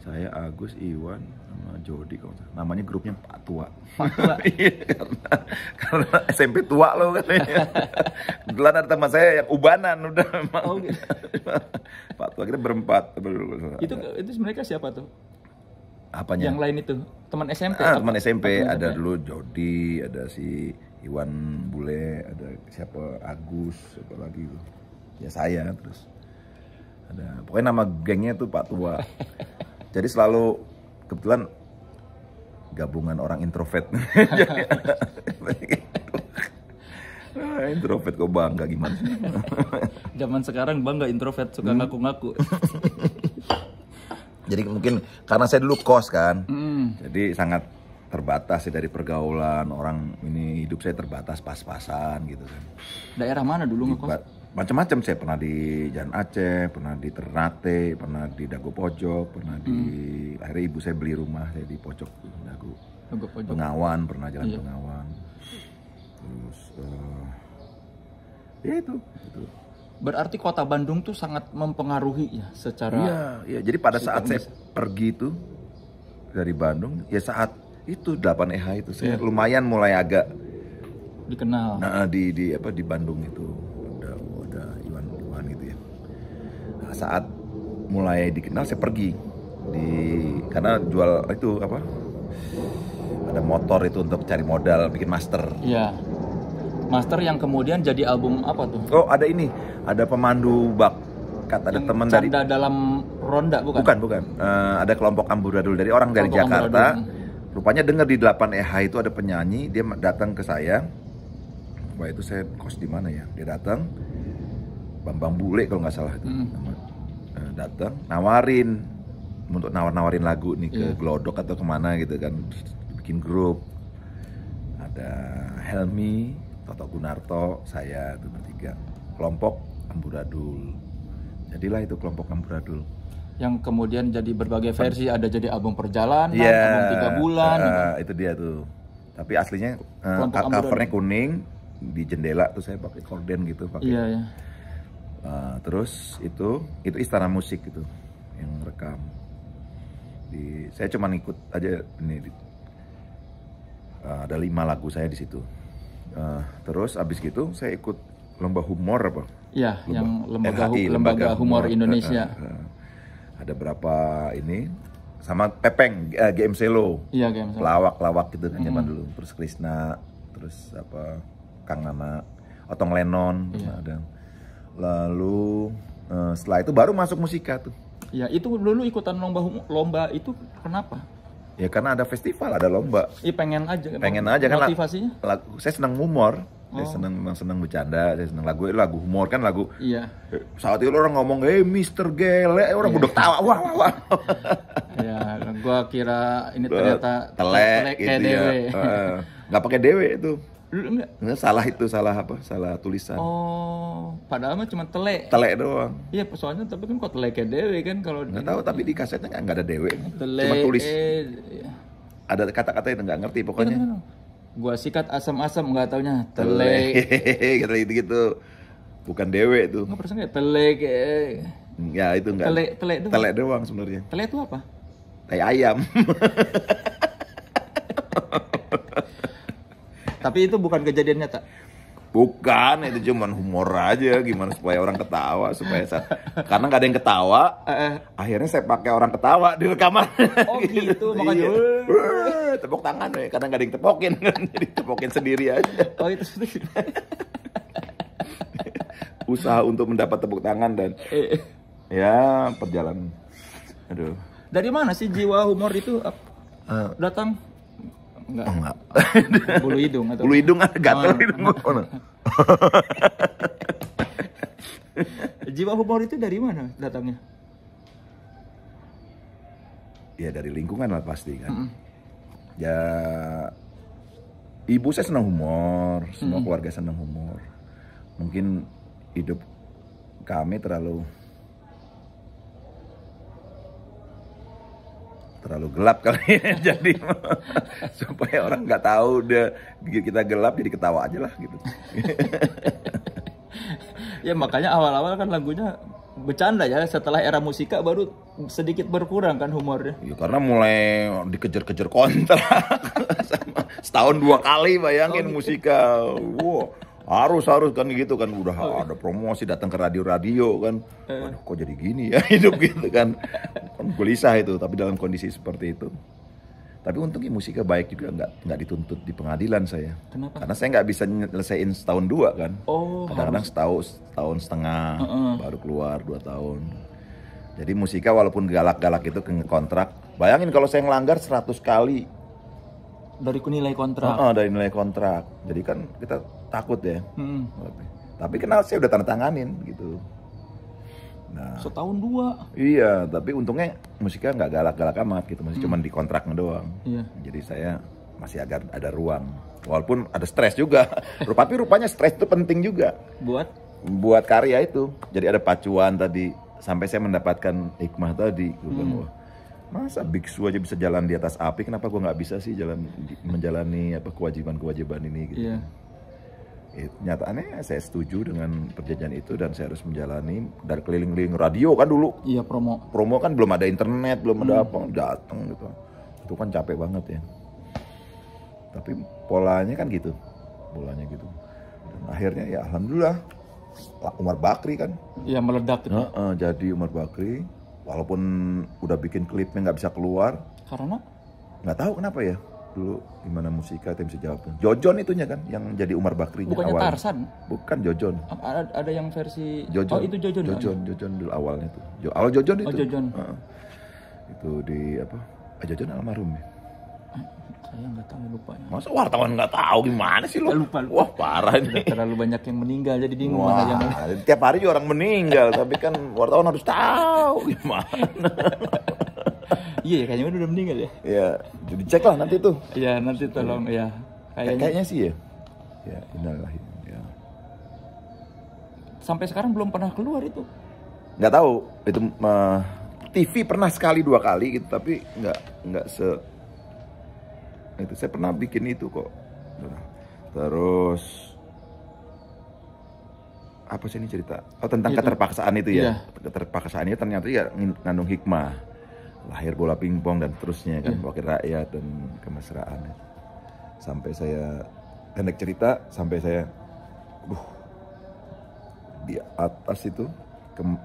saya Agus Iwan sama Jody kalau salah. namanya grupnya Pak Tua Pak Tua iya, karena, karena SMP tua lo kan kebetulan ada teman saya yang ubanan udah oh, gitu. Pak Tua kita berempat itu itu mereka siapa tuh Apanya? Yang lain itu teman SMP. Ah, teman SMP teman ada SMP. dulu Jody, ada si Iwan Bule, ada siapa Agus, siapa lagi Ya saya terus. Ada pokoknya nama gengnya tuh Pak Tua. Jadi selalu kebetulan gabungan orang introvert. Gitu. introvert kok bangga gimana? Zaman sekarang bangga introvert suka hmm. ngaku-ngaku. Jadi mungkin karena saya dulu kos kan, mm. jadi sangat terbatas sih dari pergaulan orang ini hidup saya terbatas pas-pasan gitu kan. Daerah mana dulu ngekos? macam-macam saya pernah di Jalan Aceh, pernah di Ternate, pernah di Dago Pojok, pernah di hari hmm. akhirnya ibu saya beli rumah saya di Pojok Dago, Dago Pojok. Pengawan pernah jalan iya. Pengawan, terus uh, ya itu, itu. Berarti kota Bandung tuh sangat mempengaruhi ya secara. Iya, iya. Jadi pada saat saya pergi itu dari Bandung, ya saat itu 8 EH itu saya iya. lumayan mulai agak dikenal. Nah, di di apa di Bandung itu Nah, saat mulai dikenal saya pergi di karena jual itu apa ada motor itu untuk cari modal bikin master. Iya. Master yang kemudian jadi album apa tuh? Oh ada ini, ada pemandu bakat, ada teman dari. dalam ronda bukan? Bukan bukan. Uh, ada kelompok amburadul dari orang kelompok dari Jakarta. Amburadul. Hmm. Rupanya dengar di 8 EH itu ada penyanyi, dia datang ke saya. Wah itu saya kos di mana ya? Dia datang, Bambang Bule kalau nggak salah. hmm datang nawarin untuk nawar-nawarin lagu nih ke yeah. Glodok atau kemana gitu kan bikin grup ada Helmi, Toto Gunarto, saya itu bertiga kelompok Amburadul jadilah itu kelompok Amburadul yang kemudian jadi berbagai versi ada jadi album perjalanan, yeah, album tiga bulan uh, gitu. itu dia tuh tapi aslinya uh, covernya kuning di jendela tuh saya pakai korden gitu pakai yeah, yeah Ah, terus itu itu istana musik itu yang rekam di saya cuma ikut aja ini di, uh, ada lima lagu saya di situ uh, terus abis gitu saya ikut lomba humor apa ya lomba, yang lembaga LHI, lembaga, lembaga humor, humor Indonesia uh, uh, ada berapa ini sama Pepeng uh, eh, GM Selo iya game Selo lawak-lawak gitu kan mm -hmm. zaman dulu terus Krisna terus apa Kang Nana Otong Lenon iya. ada lalu uh, setelah itu baru masuk musika tuh ya itu dulu ikutan lomba lomba itu kenapa Ya karena ada festival, ada lomba. Iya pengen aja. Pengen aja kan. Motivasinya? Lagu, saya senang humor. Oh. Saya senang memang senang bercanda, saya senang lagu eh, lagu humor kan lagu. Iya. Eh, saat itu orang ngomong, "Eh, hey, Mister Gele." Orang iya. udah tawa. Wah, wah, wah. Iya, gua kira ini ternyata telek, telek gitu ya. Heeh. Uh, pakai dewe itu. Lu enggak? salah itu, salah apa? Salah tulisan. Oh, padahal mah cuma telek. Telek doang. Iya, soalnya tapi kan kok telek dewe kan kalau Enggak tahu, tapi di kasetnya enggak ada dewe. Telek. Cuma tulis. Eh, iya. Ada kata-kata yang enggak ngerti pokoknya. kan, Gua sikat asam-asam enggak taunya telek. Kata gitu-gitu. Bukan dewe itu. Enggak persen telek. Eh. Ya itu enggak. Telek, telek doang. Telek doang sebenarnya. Telek itu apa? Telek ayam. tapi itu bukan kejadian nyata. Bukan, itu cuma humor aja gimana supaya orang ketawa supaya saya karena nggak ada yang ketawa. Uh, akhirnya saya pakai orang ketawa di rekaman. Oh gitu, iya. makanya iya. tepuk tangan ya karena nggak ada yang tepokin jadi tepokin sendiri aja. Oh itu usaha untuk mendapat tepuk tangan dan eh. ya perjalanan. Aduh. Dari mana sih jiwa humor itu uh, datang? Enggak. Oh, enggak. Bulu hidung atau? Bulu hidung ada ah, gatal oh, hidung gua. Jiwa humor itu dari mana datangnya? Ya dari lingkungan lah pasti kan. Mm hmm Ya ibu saya senang humor, semua mm hmm keluarga senang humor. Mungkin hidup kami terlalu terlalu gelap kali ya. jadi supaya orang nggak tahu dia kita gelap jadi ketawa aja lah gitu ya makanya awal-awal kan lagunya bercanda ya setelah era musika baru sedikit berkurang kan humornya ya karena mulai dikejar-kejar kontrak setahun dua kali bayangin oh, musika wow harus harus kan gitu kan udah oh, iya. ada promosi datang ke radio-radio kan uh. kok jadi gini ya hidup gitu kan. kan gelisah itu tapi dalam kondisi seperti itu tapi untungnya musiknya baik juga nggak nggak dituntut di pengadilan saya. Kenapa? Karena saya nggak bisa nyelesain setahun dua kan. Oh. Kadang-kadang setahun setahun setengah uh -uh. baru keluar dua tahun. Jadi musika walaupun galak-galak itu ke kontrak, bayangin kalau saya ngelanggar seratus kali dari nilai kontrak. Uh -uh, dari nilai kontrak. Jadi kan kita takut ya hmm. tapi kenal saya udah tanda tanganin gitu nah setahun dua iya tapi untungnya musiknya nggak galak-galak amat gitu masih hmm. cuman mm. di kontrak doang iya. jadi saya masih agak ada ruang walaupun ada stres juga tapi rupanya stres itu penting juga buat buat karya itu jadi ada pacuan tadi sampai saya mendapatkan hikmah tadi gitu hmm. masa biksu aja bisa jalan di atas api kenapa gue nggak bisa sih jalan menjalani apa kewajiban kewajiban ini gitu yeah nyataannya saya setuju dengan perjanjian itu dan saya harus menjalani dari keliling-keliling radio kan dulu. Iya promo. Promo kan belum ada internet, belum hmm. ada apa, datang gitu. Itu kan capek banget ya. Tapi polanya kan gitu, polanya gitu. Dan akhirnya ya alhamdulillah Umar Bakri kan. Iya meledak. Gitu. Nah, uh, jadi Umar Bakri, walaupun udah bikin klipnya nggak bisa keluar. Karena? Nggak tahu kenapa ya dulu gimana musika tim bisa jawab Jojon itunya kan yang jadi Umar Bakri bukannya awal. Tarsan bukan Jojon ada, ada yang versi Jojon. oh itu Jojon ya? Jojon kan? Jojon dulu awalnya tuh jo, awal Jojon oh, itu oh, Jojon uh, itu di apa ah, Jojon almarhum ya ah, saya nggak tahu lupa ya. masa wartawan nggak tahu gimana sih lu lupa, lupa. wah parah ini Sudah terlalu banyak yang meninggal jadi bingung wah, yang tiap hari juga orang meninggal tapi kan wartawan harus tahu gimana Iya, kayaknya udah meninggal ya. Iya, jadi cek lah nanti tuh. Iya, nanti tolong ya. Kayaknya, kayaknya sih ya. Ya, inilah ya. Sampai sekarang belum pernah keluar itu. Nggak tahu, itu uh, TV pernah sekali dua kali gitu, tapi nggak nggak se itu saya pernah bikin itu kok. Terus apa sih ini cerita? Oh tentang iya, itu. keterpaksaan itu ya. Iya. Keterpaksaannya ternyata ya ngandung hikmah lahir bola pingpong dan terusnya kan yeah. wakil rakyat dan kemesraan sampai saya pendek cerita sampai saya uh di atas itu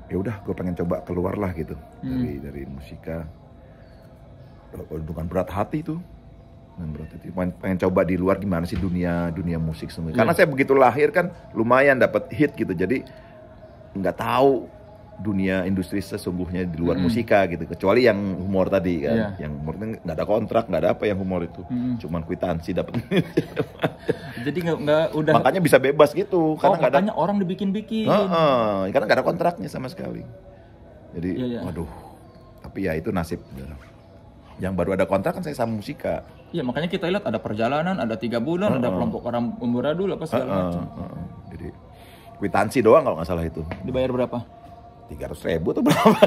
ya udah gue pengen coba keluar lah gitu hmm. dari dari musika oh, oh, bukan berat hati itu dan berat hati pengen, pengen coba di luar gimana sih dunia dunia musik semuanya yeah. karena iya. saya begitu lahir kan lumayan dapat hit gitu jadi nggak tahu dunia industri sesungguhnya di luar mm. musika gitu kecuali yang humor tadi kan yeah. yang humor nggak ada kontrak nggak ada apa yang humor itu mm. cuman kwitansi dapat jadi nggak udah makanya bisa bebas gitu oh, karena nggak ada orang dibikin bikin uh -uh, karena nggak ada kontraknya sama sekali jadi yeah, yeah. waduh tapi ya itu nasib yang baru ada kontrak kan saya sama musika Iya makanya kita lihat ada perjalanan, ada tiga bulan, uh -uh. ada kelompok orang umur dulu apa segala uh -uh. macam. Uh -uh. Jadi kwitansi doang kalau nggak salah itu. Dibayar berapa? ratus ribu tuh berapa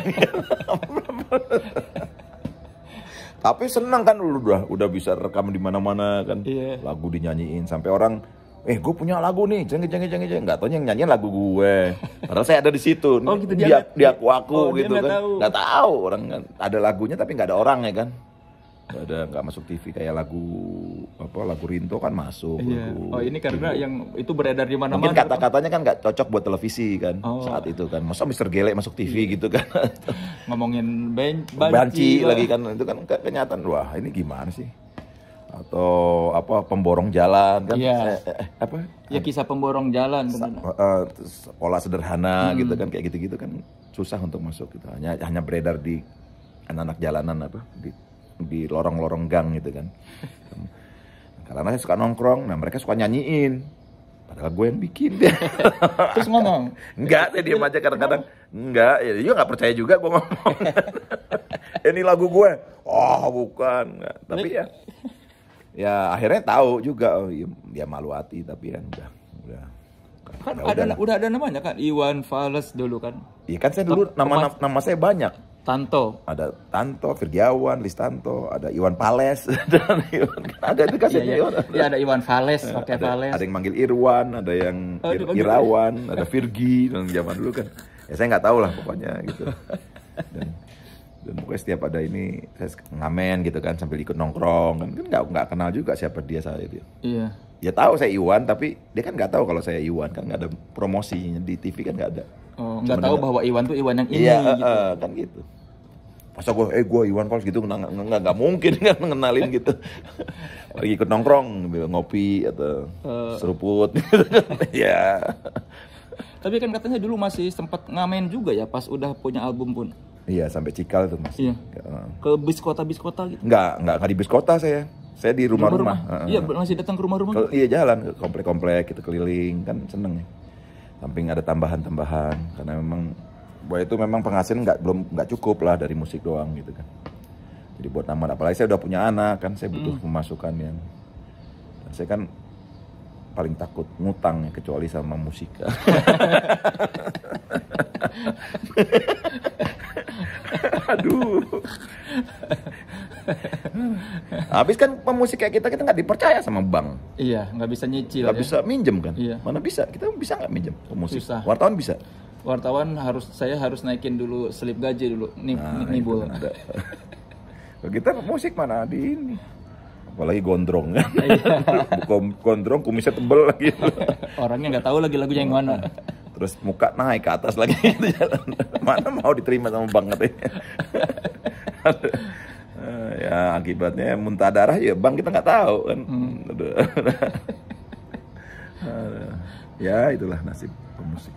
tapi senang kan lu udah udah bisa rekam di mana-mana kan yeah. lagu dinyanyiin sampai orang eh gue punya lagu nih jangan jengge jengge jangan nggak tahu yang nyanyiin lagu gue karena saya ada di situ oh, gitu, dia, dia, aku aku oh, gitu kan nggak tahu. tahu orang kan ada lagunya tapi nggak ada orang ya kan ada nggak masuk TV kayak lagu apa lagu Rinto kan masuk. Iya. Lagu, oh ini karena gitu. yang itu beredar di mana-mana. Mungkin kata-katanya kan nggak cocok buat televisi kan oh. saat itu kan. Masa Mister Gelek masuk TV iya. gitu kan. Ngomongin ben banci, banci lagi kan itu kan kenyataan wah ini gimana sih? atau apa pemborong jalan kan iya. eh, eh, eh apa ya kisah pemborong jalan Sa uh, eh, pola sederhana hmm. gitu kan kayak gitu-gitu kan susah untuk masuk gitu hanya hanya beredar di anak-anak jalanan apa di di lorong-lorong gang gitu kan karena saya suka nongkrong nah mereka suka nyanyiin padahal gue yang bikin dia. terus ngomong enggak saya diam aja kadang-kadang enggak ya dia nggak percaya juga gue ngomong ini lagu gue oh bukan enggak. tapi ya ya akhirnya tahu juga oh, ya, dia malu hati tapi kan udah udah kan ya, ada udah, ada namanya kan Iwan Fales dulu kan iya kan saya dulu nama nama saya banyak Tanto. Ada Tanto, Firgiawan, Listanto, ada Iwan Pales, dan Iwan, kan ada itu kasih Iwan. Iya, iya. iya, ada Iwan ya, oke eh, ada, Pales, Ada yang manggil Irwan, ada yang oh, Irawan, ada Virgi, dan zaman dulu kan. Ya saya nggak tahu lah pokoknya gitu. Dan, dan pokoknya setiap ada ini saya ngamen gitu kan sambil ikut nongkrong kan nggak nggak kenal juga siapa dia saat itu. Iya. Ya tahu saya Iwan tapi dia kan nggak tahu kalau saya Iwan kan nggak ada promosinya di TV kan nggak ada. Oh, nggak tahu bahwa Iwan tuh Iwan yang iya, ini. Iya, gitu. Uh, kan gitu masa gue eh gue Iwan Fals gitu nggak nggak nggak mungkin kan mengenalin gitu lagi ikut nongkrong ngopi atau uh. seruput gitu ya tapi kan katanya dulu masih sempat ngamen juga ya pas udah punya album pun iya sampai cikal tuh mas iya. ke bis kota bis kota gitu nggak nggak nggak di bis kota saya saya di rumah-rumah. Iya, masih datang ke rumah-rumah. Gitu? Iya jalan ke komplek-komplek gitu keliling kan seneng ya. Samping ada tambahan-tambahan karena memang bahwa itu memang penghasilan nggak belum nggak cukup lah dari musik doang gitu kan jadi buat nama apalagi saya udah punya anak kan saya butuh hmm. pemasukan yang dan saya kan paling takut ngutang ya kecuali sama musika aduh habis kan pemusik kayak kita kita nggak dipercaya sama bank iya nggak bisa nyicil nggak ya. bisa minjem kan iya. mana bisa kita bisa nggak minjem pemusik Susah. wartawan bisa wartawan harus saya harus naikin dulu slip gaji dulu nih nah, nibul kita musik mana di ini apalagi gondrong kan gondrong kumisnya tebel lagi orangnya nggak tahu lagi lagunya yang mana terus muka naik ke atas lagi gitu mana mau diterima sama bang katanya ya akibatnya muntah darah ya bang kita nggak tahu kan hmm. ya itulah nasib pemusik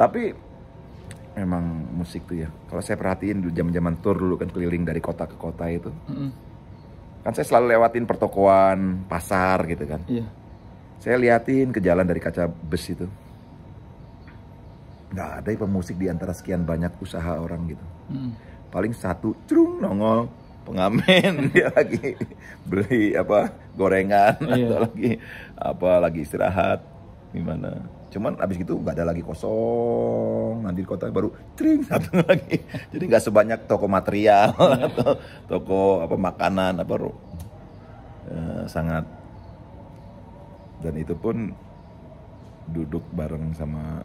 tapi memang musik tuh ya kalau saya perhatiin dulu zaman zaman tour dulu kan keliling dari kota ke kota itu mm -hmm. kan saya selalu lewatin pertokoan pasar gitu kan yeah. saya liatin ke jalan dari kaca bus itu nggak ada ya pemusik di antara sekian banyak usaha orang gitu mm. paling satu cerung nongol pengamen dia lagi beli apa gorengan iya. atau lagi apa lagi istirahat gimana cuman abis gitu nggak ada lagi kosong nanti di kota baru tring satu lagi jadi nggak sebanyak toko material iya. atau toko apa makanan apa baru eh, sangat dan itu pun duduk bareng sama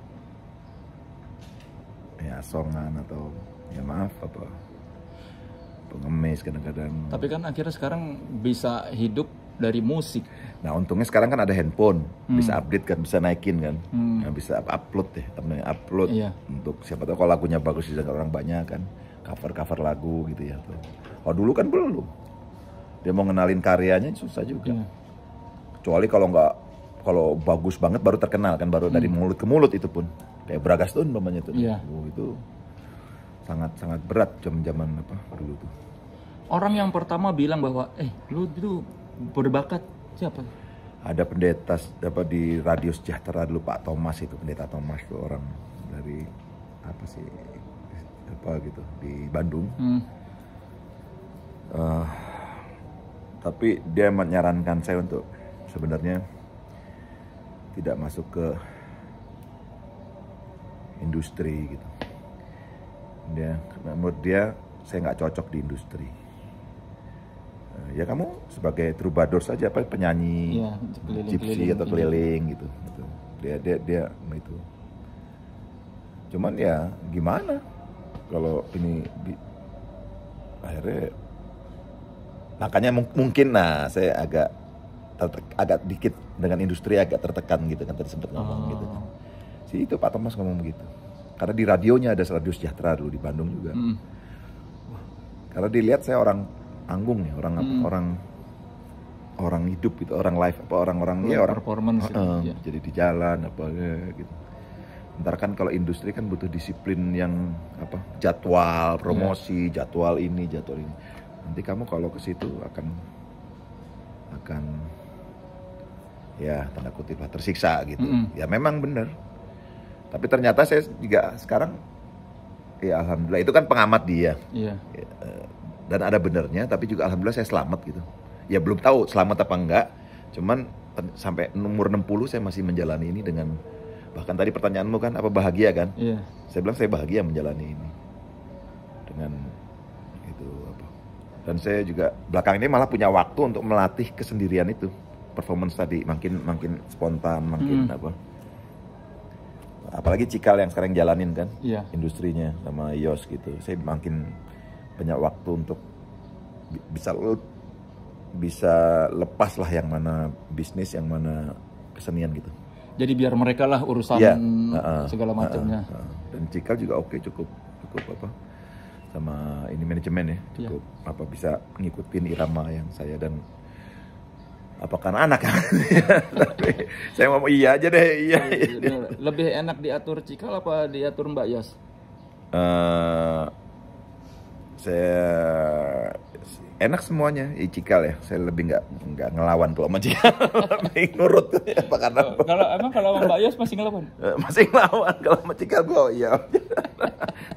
ya songan atau ya maaf apa pengemis kadang-kadang tapi kan akhirnya sekarang bisa hidup dari musik. Nah untungnya sekarang kan ada handphone, hmm. bisa update kan, bisa naikin kan, hmm. nah, bisa upload deh, temennya upload iya. untuk siapa tahu kalau lagunya bagus bisa orang banyak kan, cover cover lagu gitu ya. Kalau oh, dulu kan belum, dia mau ngenalin karyanya susah juga. Iya. Kecuali kalau nggak kalau bagus banget baru terkenal kan, baru hmm. dari mulut ke mulut itu pun kayak Bragas tuh namanya tuh, iya. oh, itu sangat sangat berat zaman zaman apa dulu tuh. Orang yang pertama bilang bahwa eh lu itu berbakat siapa? Ada pendeta dapat di Radio Sejahtera dulu Pak Thomas itu pendeta Thomas itu orang dari apa sih apa gitu di Bandung. Hmm. Uh, tapi dia menyarankan saya untuk sebenarnya tidak masuk ke industri gitu. Dia menurut dia saya nggak cocok di industri Eh, ya kamu sebagai troubadour saja apa penyanyi ya, keliling, keliling, atau keliling gitu, gitu dia dia dia itu cuman ya gimana kalau ini di, akhirnya makanya mungkin nah saya agak tertek, agak dikit dengan industri agak tertekan gitu kan tadi sempat ngomong oh. gitu kan oh. si itu Pak Thomas ngomong begitu karena di radionya ada radio sejahtera dulu di Bandung juga hmm. karena dilihat saya orang panggung nih ya, orang hmm. orang orang hidup gitu orang live apa orang-orang ya orang performance uh, gitu, ya. jadi di jalan apa ya, gitu ntar kan kalau industri kan butuh disiplin yang apa jadwal iya. promosi yeah. jadwal ini jadwal ini nanti kamu kalau ke situ akan akan ya tanda kutip lah tersiksa gitu mm -hmm. ya memang benar tapi ternyata saya juga sekarang ya alhamdulillah itu kan pengamat dia yeah. ya, eh, dan ada benernya tapi juga alhamdulillah saya selamat gitu ya belum tahu selamat apa enggak cuman sampai umur 60 saya masih menjalani ini dengan bahkan tadi pertanyaanmu kan apa bahagia kan yeah. saya bilang saya bahagia menjalani ini dengan itu apa dan saya juga belakang ini malah punya waktu untuk melatih kesendirian itu performance tadi makin makin spontan makin mm. apa apalagi cikal yang sekarang jalanin kan yeah. industrinya sama yos gitu saya makin banyak waktu untuk bisa bisa lepas lah yang mana bisnis yang mana kesenian gitu jadi biar mereka lah urusan ya, uh, segala macamnya uh, uh, uh. dan Cikal juga oke okay, cukup cukup apa sama ini manajemen ya iya. cukup ya. apa bisa ngikutin irama yang saya dan apakah karena anak tapi saya mau iya aja deh iya, iya, lebih enak diatur Cikal apa diatur Mbak Yas uh, saya enak semuanya Icikal ya saya lebih nggak nggak ngelawan tuh sama Cikal lebih nurut apa karena oh, kalau emang kalau Mbak Yos masih ngelawan eh, masih ngelawan kalau sama Cikal gue oh, iya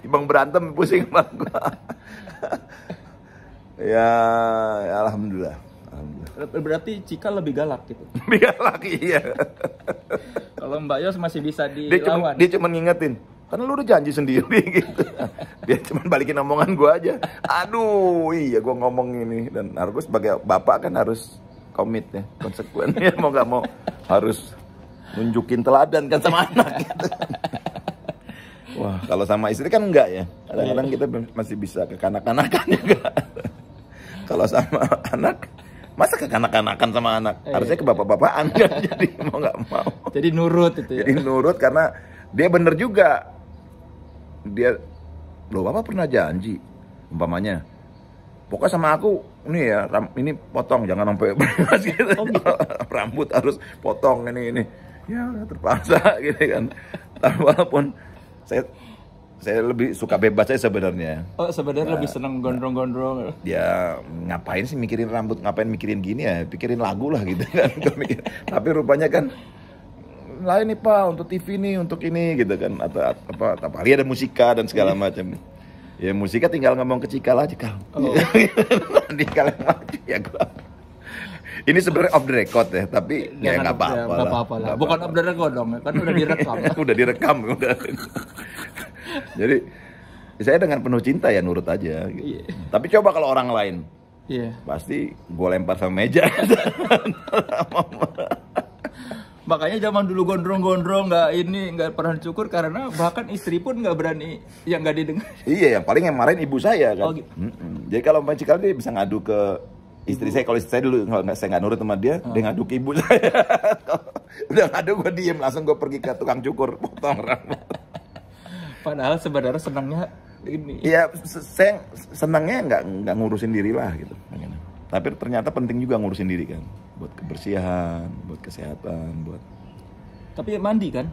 timbang berantem pusing banget gua ya, ya alhamdulillah alhamdulillah berarti Cikal lebih galak gitu lebih galak iya kalau Mbak Yos masih bisa dilawan dia dia cuma ngingetin karena lu udah janji sendiri gitu. Dia cuma balikin omongan gue aja. Aduh, iya gue ngomong ini. Dan harus sebagai bapak kan harus komit ya. Konsekuennya mau gak mau harus nunjukin teladan kan sama anak gitu. Wah, kalau sama istri kan enggak ya. Kadang-kadang kita masih bisa ke kanak kanakan juga. kalau sama anak masa ke kanak-kanakan sama anak iya. harusnya ke bapak-bapakan kan jadi mau nggak mau jadi nurut itu ya jadi nurut karena dia bener juga dia loh bapak pernah janji umpamanya pokoknya sama aku ini ya ram, ini potong jangan sampai gitu. oh, gitu. rambut harus potong ini ini ya terpaksa gitu kan tapi walaupun saya saya lebih suka bebas saya sebenarnya. Oh sebenarnya nah, lebih seneng gondrong-gondrong. Nah, ya ngapain sih mikirin rambut, ngapain mikirin gini ya, pikirin lagu lah gitu kan. Tapi rupanya kan lain nih Pak untuk TV nih untuk ini gitu kan atau apa tapi ada musika dan segala iya. macam ya musika tinggal ngomong ke Cikal aja kal oh. di kalian ya gua ini sebenarnya off the record ya tapi ya Jangan ya nggak apa-apa ya, lah. Apa -apa lah. Gak bukan off the record dong ya. kan udah direkam udah direkam ya, udah jadi saya dengan penuh cinta ya nurut aja gitu. yeah. tapi coba kalau orang lain yeah. pasti gue lempar sama meja makanya zaman dulu gondrong-gondrong nggak -gondrong, ini nggak pernah cukur karena bahkan istri pun nggak berani yang nggak didengar iya yang paling yang marahin ibu saya kan oh, gitu. mm -mm. jadi kalau mencikal dia bisa ngadu ke istri saya kalau istri saya dulu kalau saya nggak nurut sama dia hmm. dia oh. ngadu ke ibu saya udah ngadu gue diem langsung gue pergi ke tukang cukur potong rambut padahal sebenarnya senangnya ini iya saya senangnya nggak nggak ngurusin diri lah gitu tapi ternyata penting juga ngurusin diri kan buat kebersihan, buat kesehatan, buat Tapi mandi kan?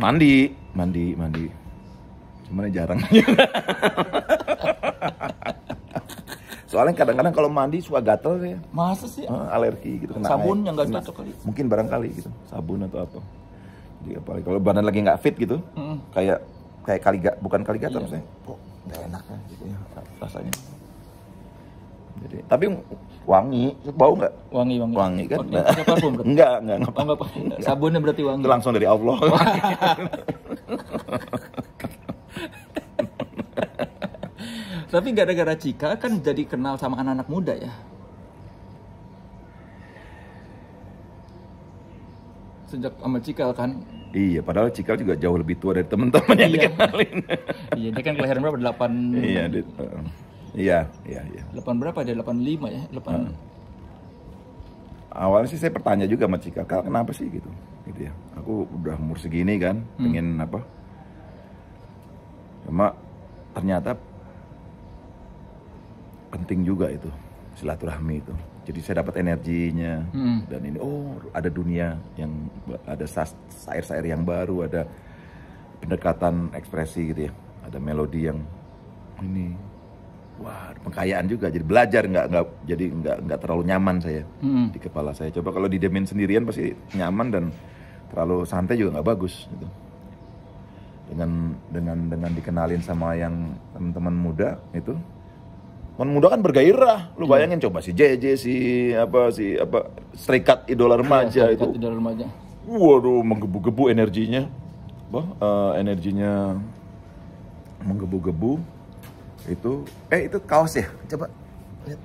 Mandi, mandi, mandi. Cuman ya jarang. Soalnya kadang-kadang kalau mandi suka gatel ya. Masa sih? Uh, alergi gitu kena Sabun air. yang gak cocok kali. Mungkin barangkali gitu, sabun atau apa. Jadi apalagi kalau badan lagi nggak fit gitu, mm. kayak kayak kali bukan kali gatel iya. saya. Kok oh, enak ya gitu ya rasanya. Jadi, tapi wangi, bau nggak? Wangi, wangi. Wangi kan? Wangi, nah. parfum, kan? enggak, enggak, enggak. enggak, oh, enggak. Sabunnya berarti wangi. Itu langsung dari Allah. tapi gara-gara Cika kan jadi kenal sama anak-anak muda ya. Sejak sama Cikal kan, Iya, padahal Cikal juga jauh lebih tua dari teman-teman yang iya. dikenalin. iya, dia kan kelahiran berapa? 8. Iya, dia, eh, Iya, iya, iya. 8 berapa ada 85 ya? 8. Ya? Hmm. awalnya sih saya bertanya juga sama Cika, Kal, kenapa sih gitu? Gitu ya. Aku udah umur segini kan, hmm. pengen apa? Cuma ternyata penting juga itu silaturahmi itu. Jadi saya dapat energinya hmm. dan ini oh ada dunia yang ada sair-sair yang baru, ada pendekatan ekspresi gitu ya. Ada melodi yang oh, ini wah pengkayaan juga jadi belajar nggak nggak jadi nggak nggak terlalu nyaman saya hmm. di kepala saya coba kalau di didemin sendirian pasti nyaman dan terlalu santai juga nggak bagus gitu dengan dengan dengan dikenalin sama yang teman-teman muda itu teman muda kan bergairah lu iya. bayangin hmm. coba si JJ si apa si apa serikat idola iya, remaja itu idola remaja waduh menggebu-gebu energinya bah uh, energinya menggebu-gebu itu eh itu kaos ya coba lihat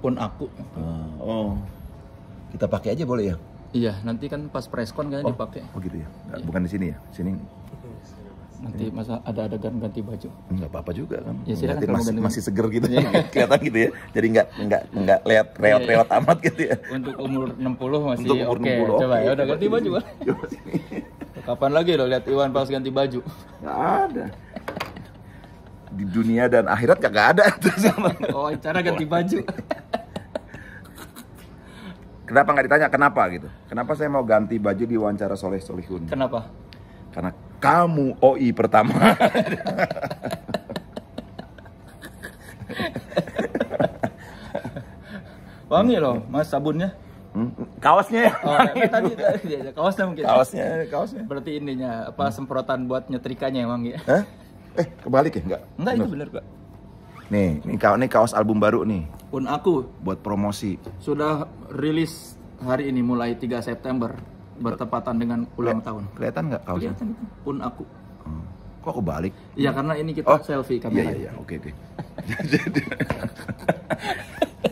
pun aku ah, oh kita pakai aja boleh ya iya nanti kan pas preskon kan oh, dipakai oh gitu ya Nggak, iya. bukan di sini ya sini nanti masa ada adegan ganti baju nggak apa-apa juga kan ya, silakan, masih, ganti masih seger gitu ya. kelihatan gitu ya jadi nggak nggak nggak lihat iya, reot reot iya. amat gitu ya untuk umur 60 masih untuk umur okay. 60 coba ya udah ganti baju kan kapan lagi lo lihat Iwan pas ganti baju nggak ada di dunia dan akhirat kagak ada itu sama. oh cara ganti baju kenapa nggak ditanya kenapa gitu kenapa saya mau ganti baju di wawancara soleh Solehun? kenapa karena kamu OI pertama wangi loh mas sabunnya hmm, Kaosnya ya? Oh, ya, kan tadi, tadi, kaosnya mungkin. Kaosnya, kaosnya. Berarti ininya apa semprotan buat nyetrikanya emang ya? Hah? Eh, kebalik ya? Enggak. Enggak, itu benar Pak. Nih, nih kaos, nih kaos album baru nih. Pun aku buat promosi. Sudah rilis hari ini mulai 3 September bertepatan dengan ulang tahun. Kelihatan nggak kaosnya? Kelihatan itu. Pun aku. Hmm. Kok kebalik? Iya, hmm. karena ini kita oh, selfie kamera. Iya, iya, iya. oke Oke,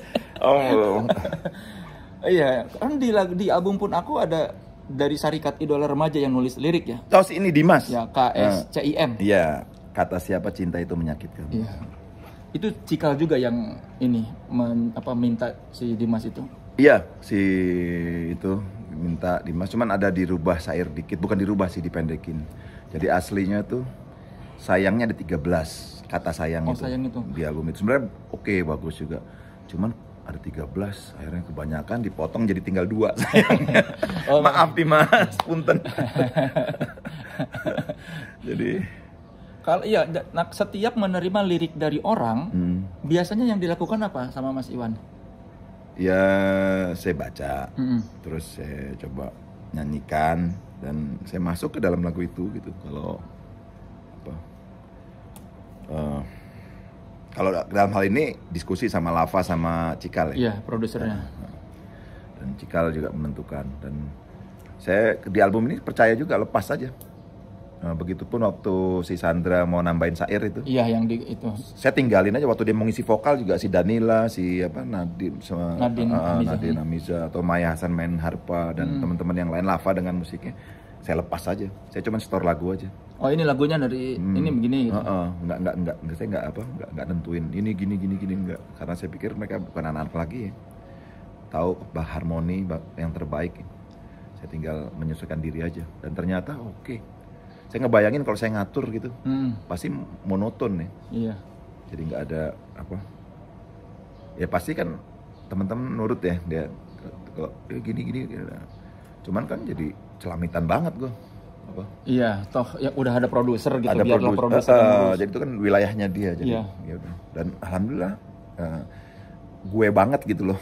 oke. oh. Iya, kan di, di album pun aku ada dari Sarikat Idola Remaja yang nulis lirik ya. Tahu sih ini Dimas. Ya, Ks S C I Iya kata siapa cinta itu menyakitkan. Iya. Itu Cikal juga yang ini men, apa minta si Dimas itu. Iya, si itu minta Dimas cuman ada dirubah syair dikit, bukan dirubah sih dipendekin. Jadi aslinya tuh sayangnya ada 13 kata sayang oh, itu. sayang itu. Di album itu sebenarnya oke okay, bagus juga. Cuman ada 13 akhirnya kebanyakan dipotong jadi tinggal dua sayangnya oh, maaf Dimas punten jadi kalau iya, nah, setiap menerima lirik dari orang, hmm. biasanya yang dilakukan apa sama Mas Iwan? Ya, saya baca, hmm. terus saya coba nyanyikan dan saya masuk ke dalam lagu itu gitu. Kalau apa? Uh, kalau dalam hal ini diskusi sama Lava sama Cikal ya. Iya, produsernya. Ya, ya. Dan Cikal juga menentukan dan saya di album ini percaya juga lepas saja. Nah, begitupun waktu si Sandra mau nambahin syair itu. Iya, yang di itu. Saya tinggalin aja waktu dia mau ngisi vokal juga si Danila, si apa Nadim sama Nadine, uh, Amiza. Nadine Amiza atau Maya Hasan main harpa dan hmm. teman-teman yang lain lava dengan musiknya. Saya lepas aja. Saya cuma store lagu aja. Oh, ini lagunya dari hmm. ini begini gitu. Uh, uh, enggak, enggak, enggak, enggak, saya enggak apa, enggak, enggak nentuin. Ini gini gini gini enggak. Karena saya pikir mereka bukan anak-anak lagi ya. Tahu bah harmoni bah, yang terbaik. Saya tinggal menyesuaikan diri aja dan ternyata oke. Okay saya ngebayangin kalau saya ngatur gitu hmm. pasti monoton ya iya jadi nggak ada apa ya pasti kan teman-teman nurut ya dia kalau ya gini gini cuman kan jadi celamitan banget gua. apa iya toh ya udah ada produser gitu ada biar produser uh, jadi itu kan wilayahnya dia jadi Iya. Ya dan alhamdulillah uh, gue banget gitu loh.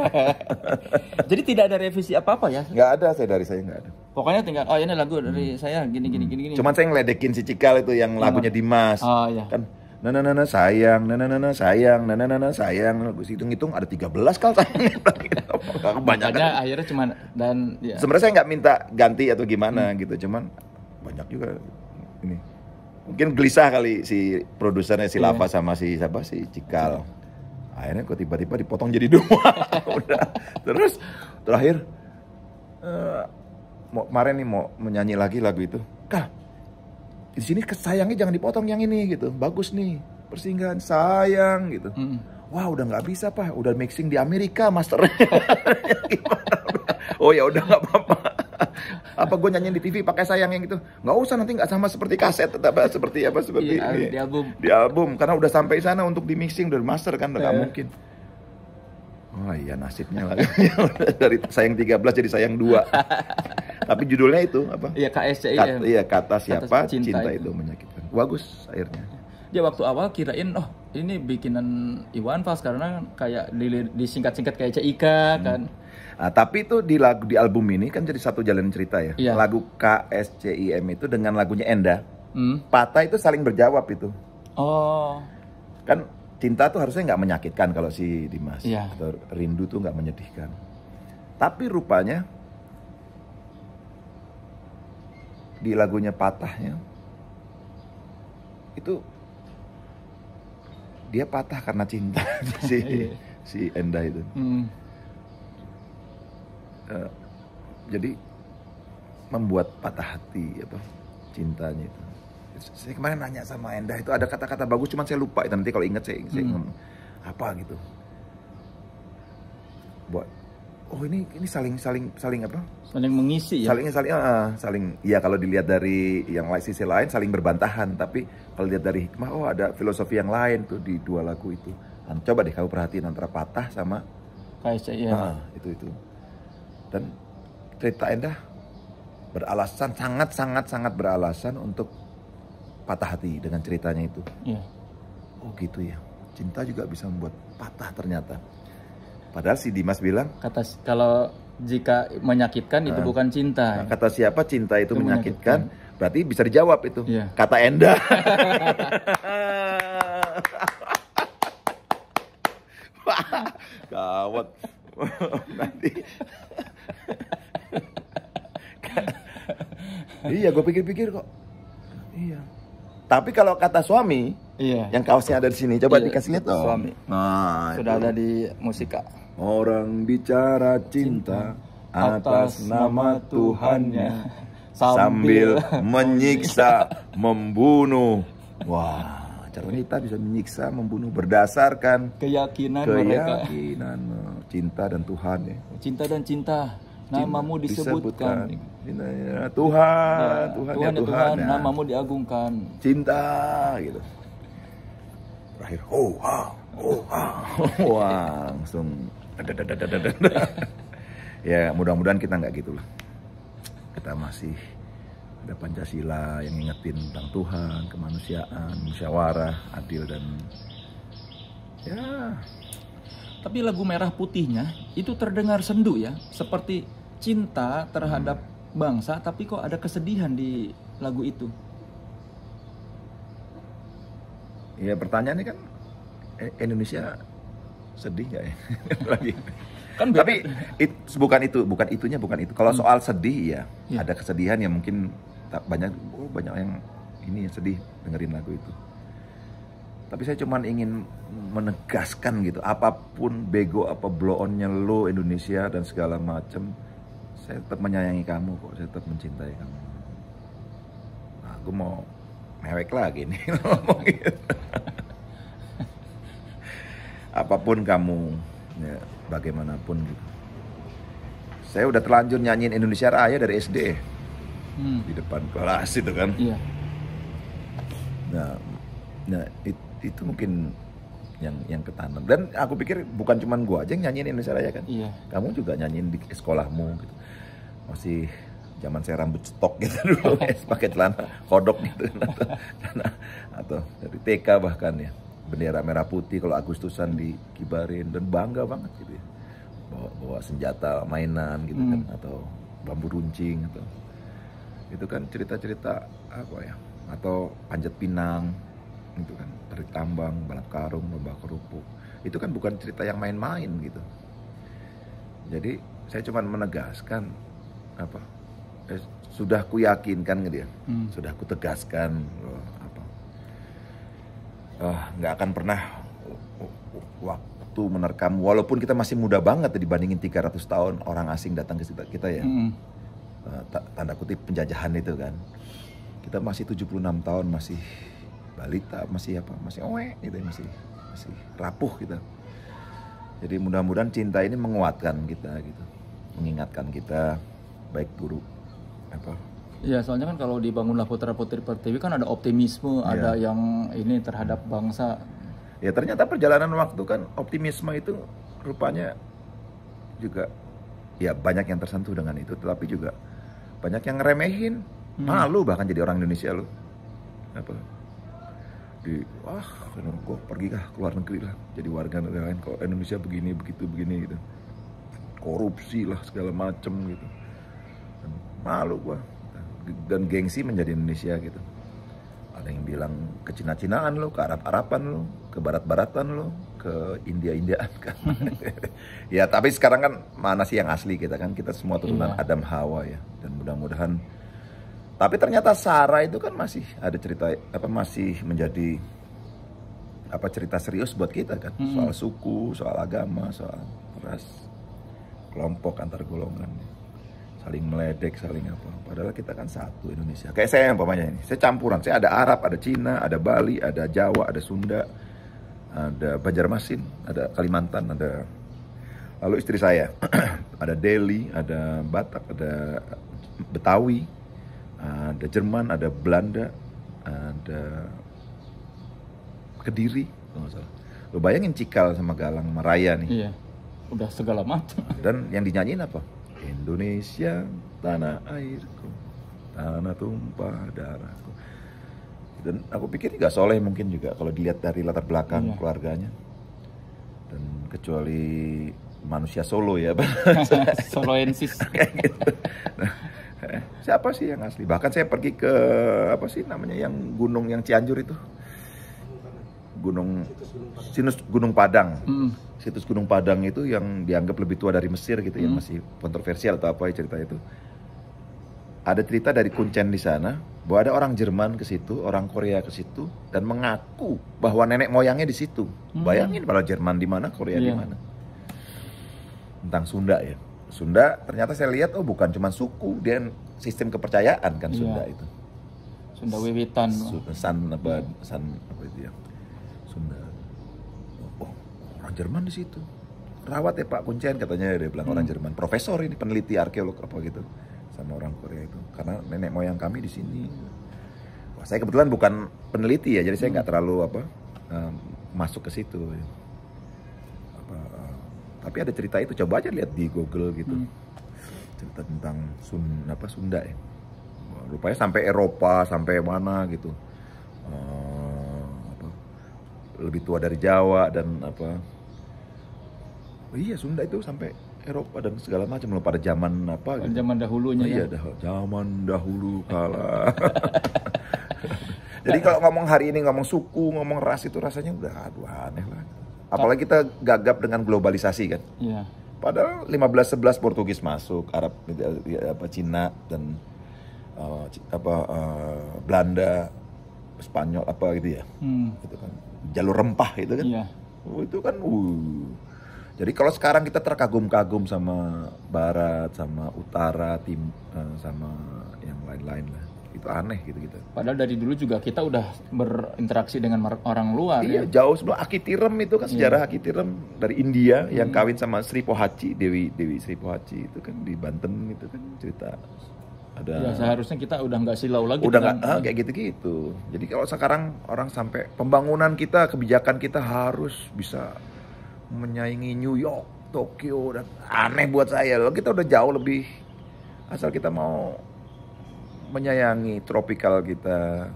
Jadi tidak ada revisi apa-apa ya? Gak ada, saya dari saya nggak ada. Pokoknya tinggal, oh ini lagu dari hmm. saya gini gini gini gini. Cuman saya ngeledekin si Cikal itu yang iya, lagunya Dimas. Oh iya. Kan na na na, na sayang, na na na, na sayang, na na na, na sayang. Gue hitung-hitung ada 13 kali sayang. kan? akhirnya cuman dan ya. Sebenarnya saya nggak minta ganti atau gimana hmm. gitu, cuman banyak juga ini. Mungkin gelisah kali si produsernya si iya. Lava yeah. sama si siapa si Cikal. Yeah akhirnya kok tiba-tiba dipotong jadi dua udah terus terakhir uh, kemarin nih mau menyanyi lagi lagu itu kah di sini kesayangnya jangan dipotong yang ini gitu bagus nih persinggahan sayang gitu mm. wah udah nggak bisa pak udah mixing di Amerika master oh ya udah nggak apa-apa apa gue nyanyiin di TV pakai sayang yang gitu nggak usah nanti nggak sama seperti kaset tetap seperti apa seperti iya, ini di album di album karena udah sampai sana untuk di mixing dan master kan nggak iya. mungkin Oh iya nasibnya dari sayang 13 jadi sayang dua Tapi judulnya itu apa? Iya KSCI. Ya, iya. iya kata siapa kata cinta, cinta itu. itu menyakitkan. Bagus akhirnya. Ya waktu awal kirain oh ini bikinan Iwan Fals karena kayak disingkat-singkat kayak Cika hmm. kan Nah, tapi itu di lagu di album ini kan jadi satu jalan cerita ya. Yeah. Lagu KSCIM itu dengan lagunya Enda. Hmm. Patah itu saling berjawab itu. Oh. Kan cinta tuh harusnya nggak menyakitkan kalau si Dimas yeah. rindu tuh nggak menyedihkan. Tapi rupanya di lagunya patahnya itu dia patah karena cinta si iya. si Enda itu. Hmm. Eh, jadi membuat patah hati apa cintanya itu saya kemarin nanya sama Endah itu ada kata-kata bagus cuman saya lupa itu nanti kalau ingat saya, saya hmm. apa gitu buat oh ini ini saling saling saling apa saling mengisi ya saling saling uh, saling ya kalau dilihat dari yang lain sisi lain saling berbantahan tapi kalau lihat dari hikmah oh ada filosofi yang lain tuh di dua lagu itu nah, coba deh kamu perhatiin antara patah sama kayak ya. Uh, ah, itu itu dan cerita indah beralasan sangat sangat sangat beralasan untuk patah hati dengan ceritanya itu. Yeah. Oh gitu ya. Cinta juga bisa membuat patah ternyata. Padahal si Dimas bilang kata kalau jika menyakitkan itu uh, bukan cinta. Nah, kata siapa cinta itu, itu menyakitkan, menyakitkan, berarti bisa dijawab itu. Yeah. Kata Enda. gawat. Nanti iya, gue pikir-pikir kok. Iya. Tapi kalau kata suami, iya. yang kaosnya ada di sini, coba iya, dikasih lihat dong. Suami. Nah, sudah itu. ada di musika. Orang bicara cinta, cinta atas, atas nama Tuhannya sambil menyiksa, membunuh. Wah kita bisa menyiksa, membunuh berdasarkan keyakinan, keyakinan mereka. Eh, cinta dan Tuhan ya. Cinta dan cinta. Namamu disebutkan. disebutkan. Ya, Tuhan, nah, Tuhan, ya Tuhan ya Tuhan, Tuhan ya. namamu diagungkan. Cinta gitu. Terakhir, oh, wow, oh, wow, oh, wow. langsung. ya, mudah-mudahan kita nggak gitulah. Kita masih ada Pancasila yang ngingetin tentang Tuhan, kemanusiaan, musyawarah, adil dan ya. Tapi lagu merah putihnya itu terdengar sendu ya, seperti cinta terhadap hmm. bangsa tapi kok ada kesedihan di lagu itu. Ya pertanyaannya kan eh, Indonesia sedih nggak ya lagi kan tapi it, bukan itu bukan itunya bukan itu kalau hmm. soal sedih ya, ya ada kesedihan yang mungkin banyak oh, banyak yang ini yang sedih dengerin lagu itu tapi saya cuman ingin menegaskan gitu apapun bego apa bloonnya lo Indonesia dan segala macem saya tetap menyayangi kamu kok saya tetap mencintai kamu nah, aku mau mewek lagi nih ngomong gitu. apapun kamu ya, bagaimanapun gitu saya udah terlanjur nyanyiin Indonesia Raya dari SD hmm. di depan kelas itu kan iya. nah nah it, itu mungkin yang yang ketanam dan aku pikir bukan cuma gua aja yang nyanyiin Indonesia Raya kan iya. kamu juga nyanyiin di sekolahmu gitu. masih zaman saya rambut stok gitu dulu ya, pakai celana kodok gitu atau, atau dari TK bahkan ya bendera merah putih kalau Agustusan dikibarin dan bangga banget gitu ya bawa, bawa senjata mainan gitu kan. hmm. kan atau bambu runcing atau gitu itu kan cerita-cerita apa ya atau panjat pinang itu kan tarik tambang balap karung lomba kerupuk itu kan bukan cerita yang main-main gitu jadi saya cuma menegaskan apa eh, sudah ku yakinkan gitu ya hmm. sudah ku tegaskan loh, apa eh, nggak oh, akan pernah waktu menerkam walaupun kita masih muda banget dibandingin 300 tahun orang asing datang ke kita, kita ya hmm Eh, tanda kutip penjajahan itu kan kita masih 76 tahun masih balita masih apa masih owe gitu ya, masih masih rapuh gitu jadi mudah-mudahan cinta ini menguatkan kita gitu mengingatkan kita baik buruk apa ya soalnya kan kalau dibangunlah putra putri pertiwi kan ada optimisme, ya. ada yang ini terhadap bangsa. Ya ternyata perjalanan waktu kan optimisme itu rupanya juga ya banyak yang tersentuh dengan itu, tetapi juga banyak yang ngeremehin hmm. malu bahkan jadi orang Indonesia lo apa di wah gue pergi kah ke luar negeri lah jadi warga negara lain kalau Indonesia begini begitu begini gitu korupsi lah segala macem gitu dan malu gua dan gengsi menjadi Indonesia gitu ada yang bilang kecina Cina-Cinaan lo ke Arab-Araban lo ke Barat-Baratan lo ke India-Indiaan kan. ya, tapi sekarang kan mana sih yang asli kita kan? Kita semua turunan iya. Adam Hawa ya. Dan mudah-mudahan tapi ternyata Sarah itu kan masih ada cerita apa masih menjadi apa cerita serius buat kita kan hmm. soal suku, soal agama, soal ras, kelompok antar golongan saling meledek, saling apa. Padahal kita kan satu Indonesia. Kayak saya yang umpamanya ini, saya campuran, saya ada Arab, ada Cina, ada Bali, ada Jawa, ada Sunda ada Banjarmasin, ada Kalimantan, ada lalu istri saya, ada Delhi, ada Batak, ada Betawi, ada Jerman, ada Belanda, ada Kediri, kalau nggak salah. Lo bayangin Cikal sama Galang Maraya nih. Iya, udah segala macam. Dan yang dinyanyiin apa? Indonesia, tanah airku, tanah tumpah darahku dan aku pikir nggak soleh mungkin juga kalau dilihat dari latar belakang iya. keluarganya dan kecuali manusia solo ya soloensis gitu. nah, eh, siapa sih yang asli bahkan saya pergi ke apa sih namanya yang gunung yang Cianjur itu gunung sinus gunung Padang hmm. situs gunung Padang itu yang dianggap lebih tua dari Mesir gitu hmm. Ya, yang masih kontroversial atau apa ya cerita itu ada cerita dari kuncen di sana bahwa ada orang Jerman ke situ, orang Korea ke situ dan mengaku bahwa nenek moyangnya di situ. Hmm. Bayangin kalau Jerman di mana, Korea yeah. di iya. mana. Tentang Sunda ya. Sunda ternyata saya lihat oh bukan cuma suku, dia sistem kepercayaan kan iya. Sunda yeah. itu. Sunda Wiwitan. San apa San apa itu ya? Sunda. Oh, oh orang Jerman di situ. Rawat ya Pak Kuncen katanya dia bilang hmm. orang Jerman. Profesor ini peneliti arkeolog apa gitu sama orang Korea itu karena nenek moyang kami di sini Wah, saya kebetulan bukan peneliti ya jadi saya nggak terlalu apa um, masuk ke situ apa, uh, tapi ada cerita itu coba aja lihat di Google gitu hmm. cerita tentang Sun apa Sunda ya Wah, rupanya sampai Eropa sampai mana gitu uh, apa, lebih tua dari Jawa dan apa oh, iya Sunda itu sampai Eropa dan segala macam loh pada zaman apa pada gitu. zaman dahulunya oh, iya ya. dah zaman dahulu kala jadi kalau ngomong hari ini ngomong suku ngomong ras itu rasanya udah aduh aneh lah apalagi kita gagap dengan globalisasi kan iya padahal 1511 Portugis masuk Arab apa Cina dan uh, apa uh, Belanda Spanyol apa gitu ya hmm. itu kan jalur rempah gitu kan. Iya. Oh, itu kan iya. itu kan uh jadi kalau sekarang kita terkagum-kagum sama barat, sama utara, tim eh, sama yang lain-lain lah. Itu aneh gitu gitu. Padahal dari dulu juga kita udah berinteraksi dengan orang luar iya, ya. jauh sebelum Akitirem itu kan sejarah iya. Akitirem dari India hmm. yang kawin sama Sri Pohaci, Dewi Dewi Sri Pohaci itu kan di Banten itu kan cerita ada ya seharusnya kita udah nggak silau lagi udah nggak ah, kayak gitu gitu jadi kalau sekarang orang sampai pembangunan kita kebijakan kita harus bisa menyaingi New York, Tokyo dan aneh buat saya loh. Kita udah jauh lebih asal kita mau menyayangi tropikal kita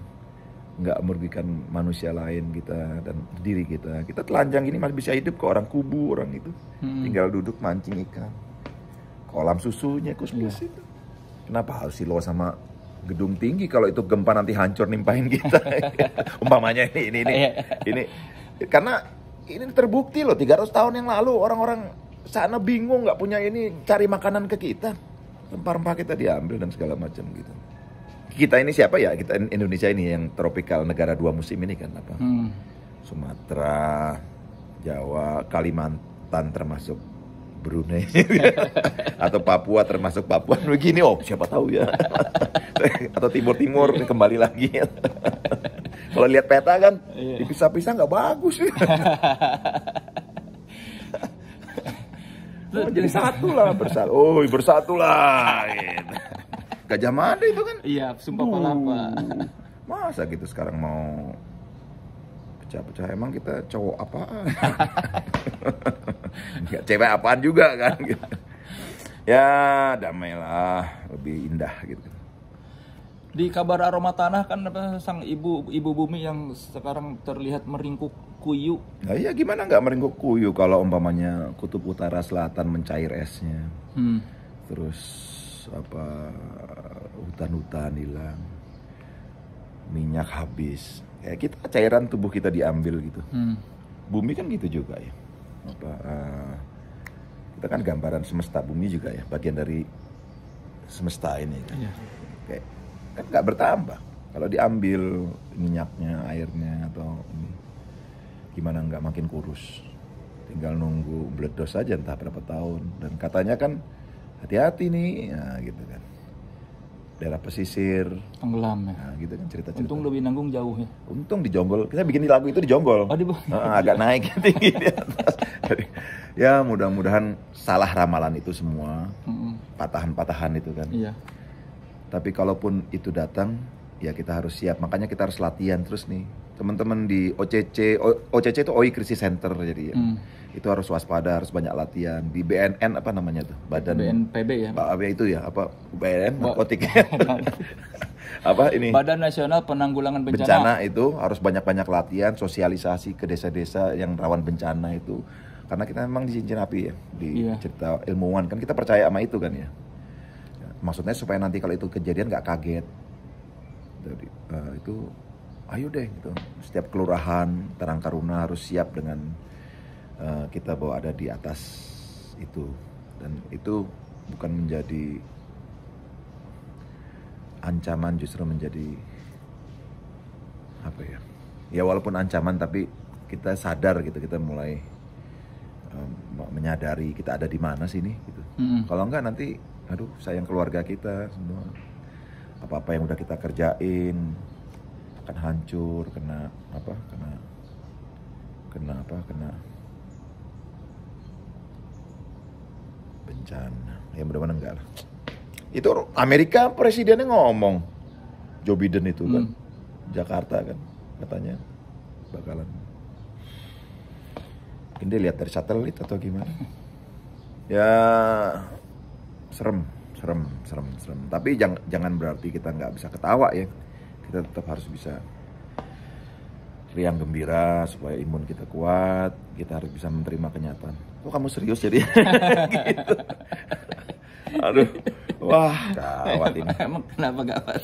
nggak merugikan manusia lain kita dan diri kita kita telanjang ini masih bisa hidup ke orang kubu orang itu hmm. tinggal duduk mancing ikan kolam susunya kus ya. itu kenapa harus silo sama gedung tinggi kalau itu gempa nanti hancur nimpahin kita umpamanya ini ini ini, iya. ini. karena ini terbukti loh 300 tahun yang lalu orang-orang sana bingung nggak punya ini cari makanan ke kita rempah-rempah kita diambil dan segala macam gitu kita ini siapa ya kita Indonesia ini yang tropikal negara dua musim ini kan apa hmm. Sumatera Jawa Kalimantan termasuk Brunei atau Papua termasuk Papua begini oh siapa tahu ya atau Timur Timur kembali lagi Kalau lihat peta kan iya. dipisah-pisah nggak bagus ya. oh, jadi satu lah bersatu. Oh, bersatu lah. Gitu. Gajah Mada itu kan? Iya, sumpah oh, Uh, masa gitu sekarang mau pecah-pecah emang kita cowok apa? Enggak ya, cewek apaan juga kan Ya damailah, lebih indah gitu di kabar aroma tanah kan apa sang ibu ibu bumi yang sekarang terlihat meringkuk kuyu. Nah, iya gimana nggak meringkuk kuyu kalau umpamanya kutub utara selatan mencair esnya. Hmm. Terus apa hutan-hutan hilang. Minyak habis. Ya kita cairan tubuh kita diambil gitu. Hmm. Bumi kan gitu juga ya. Apa uh, kita kan gambaran semesta bumi juga ya, bagian dari semesta ini kan. Iya. Kayak kan nggak bertambah kalau diambil minyaknya airnya atau ini gimana nggak makin kurus tinggal nunggu bledos saja entah berapa tahun dan katanya kan hati-hati nih ya, gitu kan daerah pesisir tenggelam ya nah, gitu kan cerita cerita untung lebih nanggung jauh ya untung di Jonggol kita bikin lagu itu di Jonggol oh, di nah, agak naik tinggi di atas ya mudah-mudahan salah ramalan itu semua patahan-patahan itu kan iya. Tapi kalaupun itu datang, ya kita harus siap. Makanya kita harus latihan terus nih. Teman-teman di OCC, o, OCC itu OI Crisis Center jadi ya. Hmm. Itu harus waspada, harus banyak latihan. Di BNN apa namanya tuh? Badan BNPB ya. Pak Apa itu ya? Apa BNN narkotik. apa ini Badan Nasional Penanggulangan Bencana. Bencana itu harus banyak-banyak latihan sosialisasi ke desa-desa yang rawan bencana itu karena kita memang di cincin api ya di yeah. cerita ilmuwan kan kita percaya sama itu kan ya maksudnya supaya nanti kalau itu kejadian nggak kaget Jadi, uh, itu ayo deh gitu setiap kelurahan terang karuna harus siap dengan uh, kita bawa ada di atas itu dan itu bukan menjadi ancaman justru menjadi apa ya ya walaupun ancaman tapi kita sadar gitu kita mulai um, menyadari kita ada di mana sini, gitu mm -hmm. kalau enggak nanti aduh sayang keluarga kita semua apa-apa yang udah kita kerjain akan hancur kena apa kena kena apa kena bencana ya mudah-mudahan enggak lah itu Amerika presidennya ngomong Joe Biden itu kan hmm. Jakarta kan katanya bakalan ini lihat dari satelit atau gimana ya serem serem serem serem tapi jangan jangan berarti kita nggak bisa ketawa ya kita tetap harus bisa riang gembira supaya imun kita kuat kita harus bisa menerima kenyataan kok kamu serius jadi gitu. aduh wah gawat ini emang kenapa gawat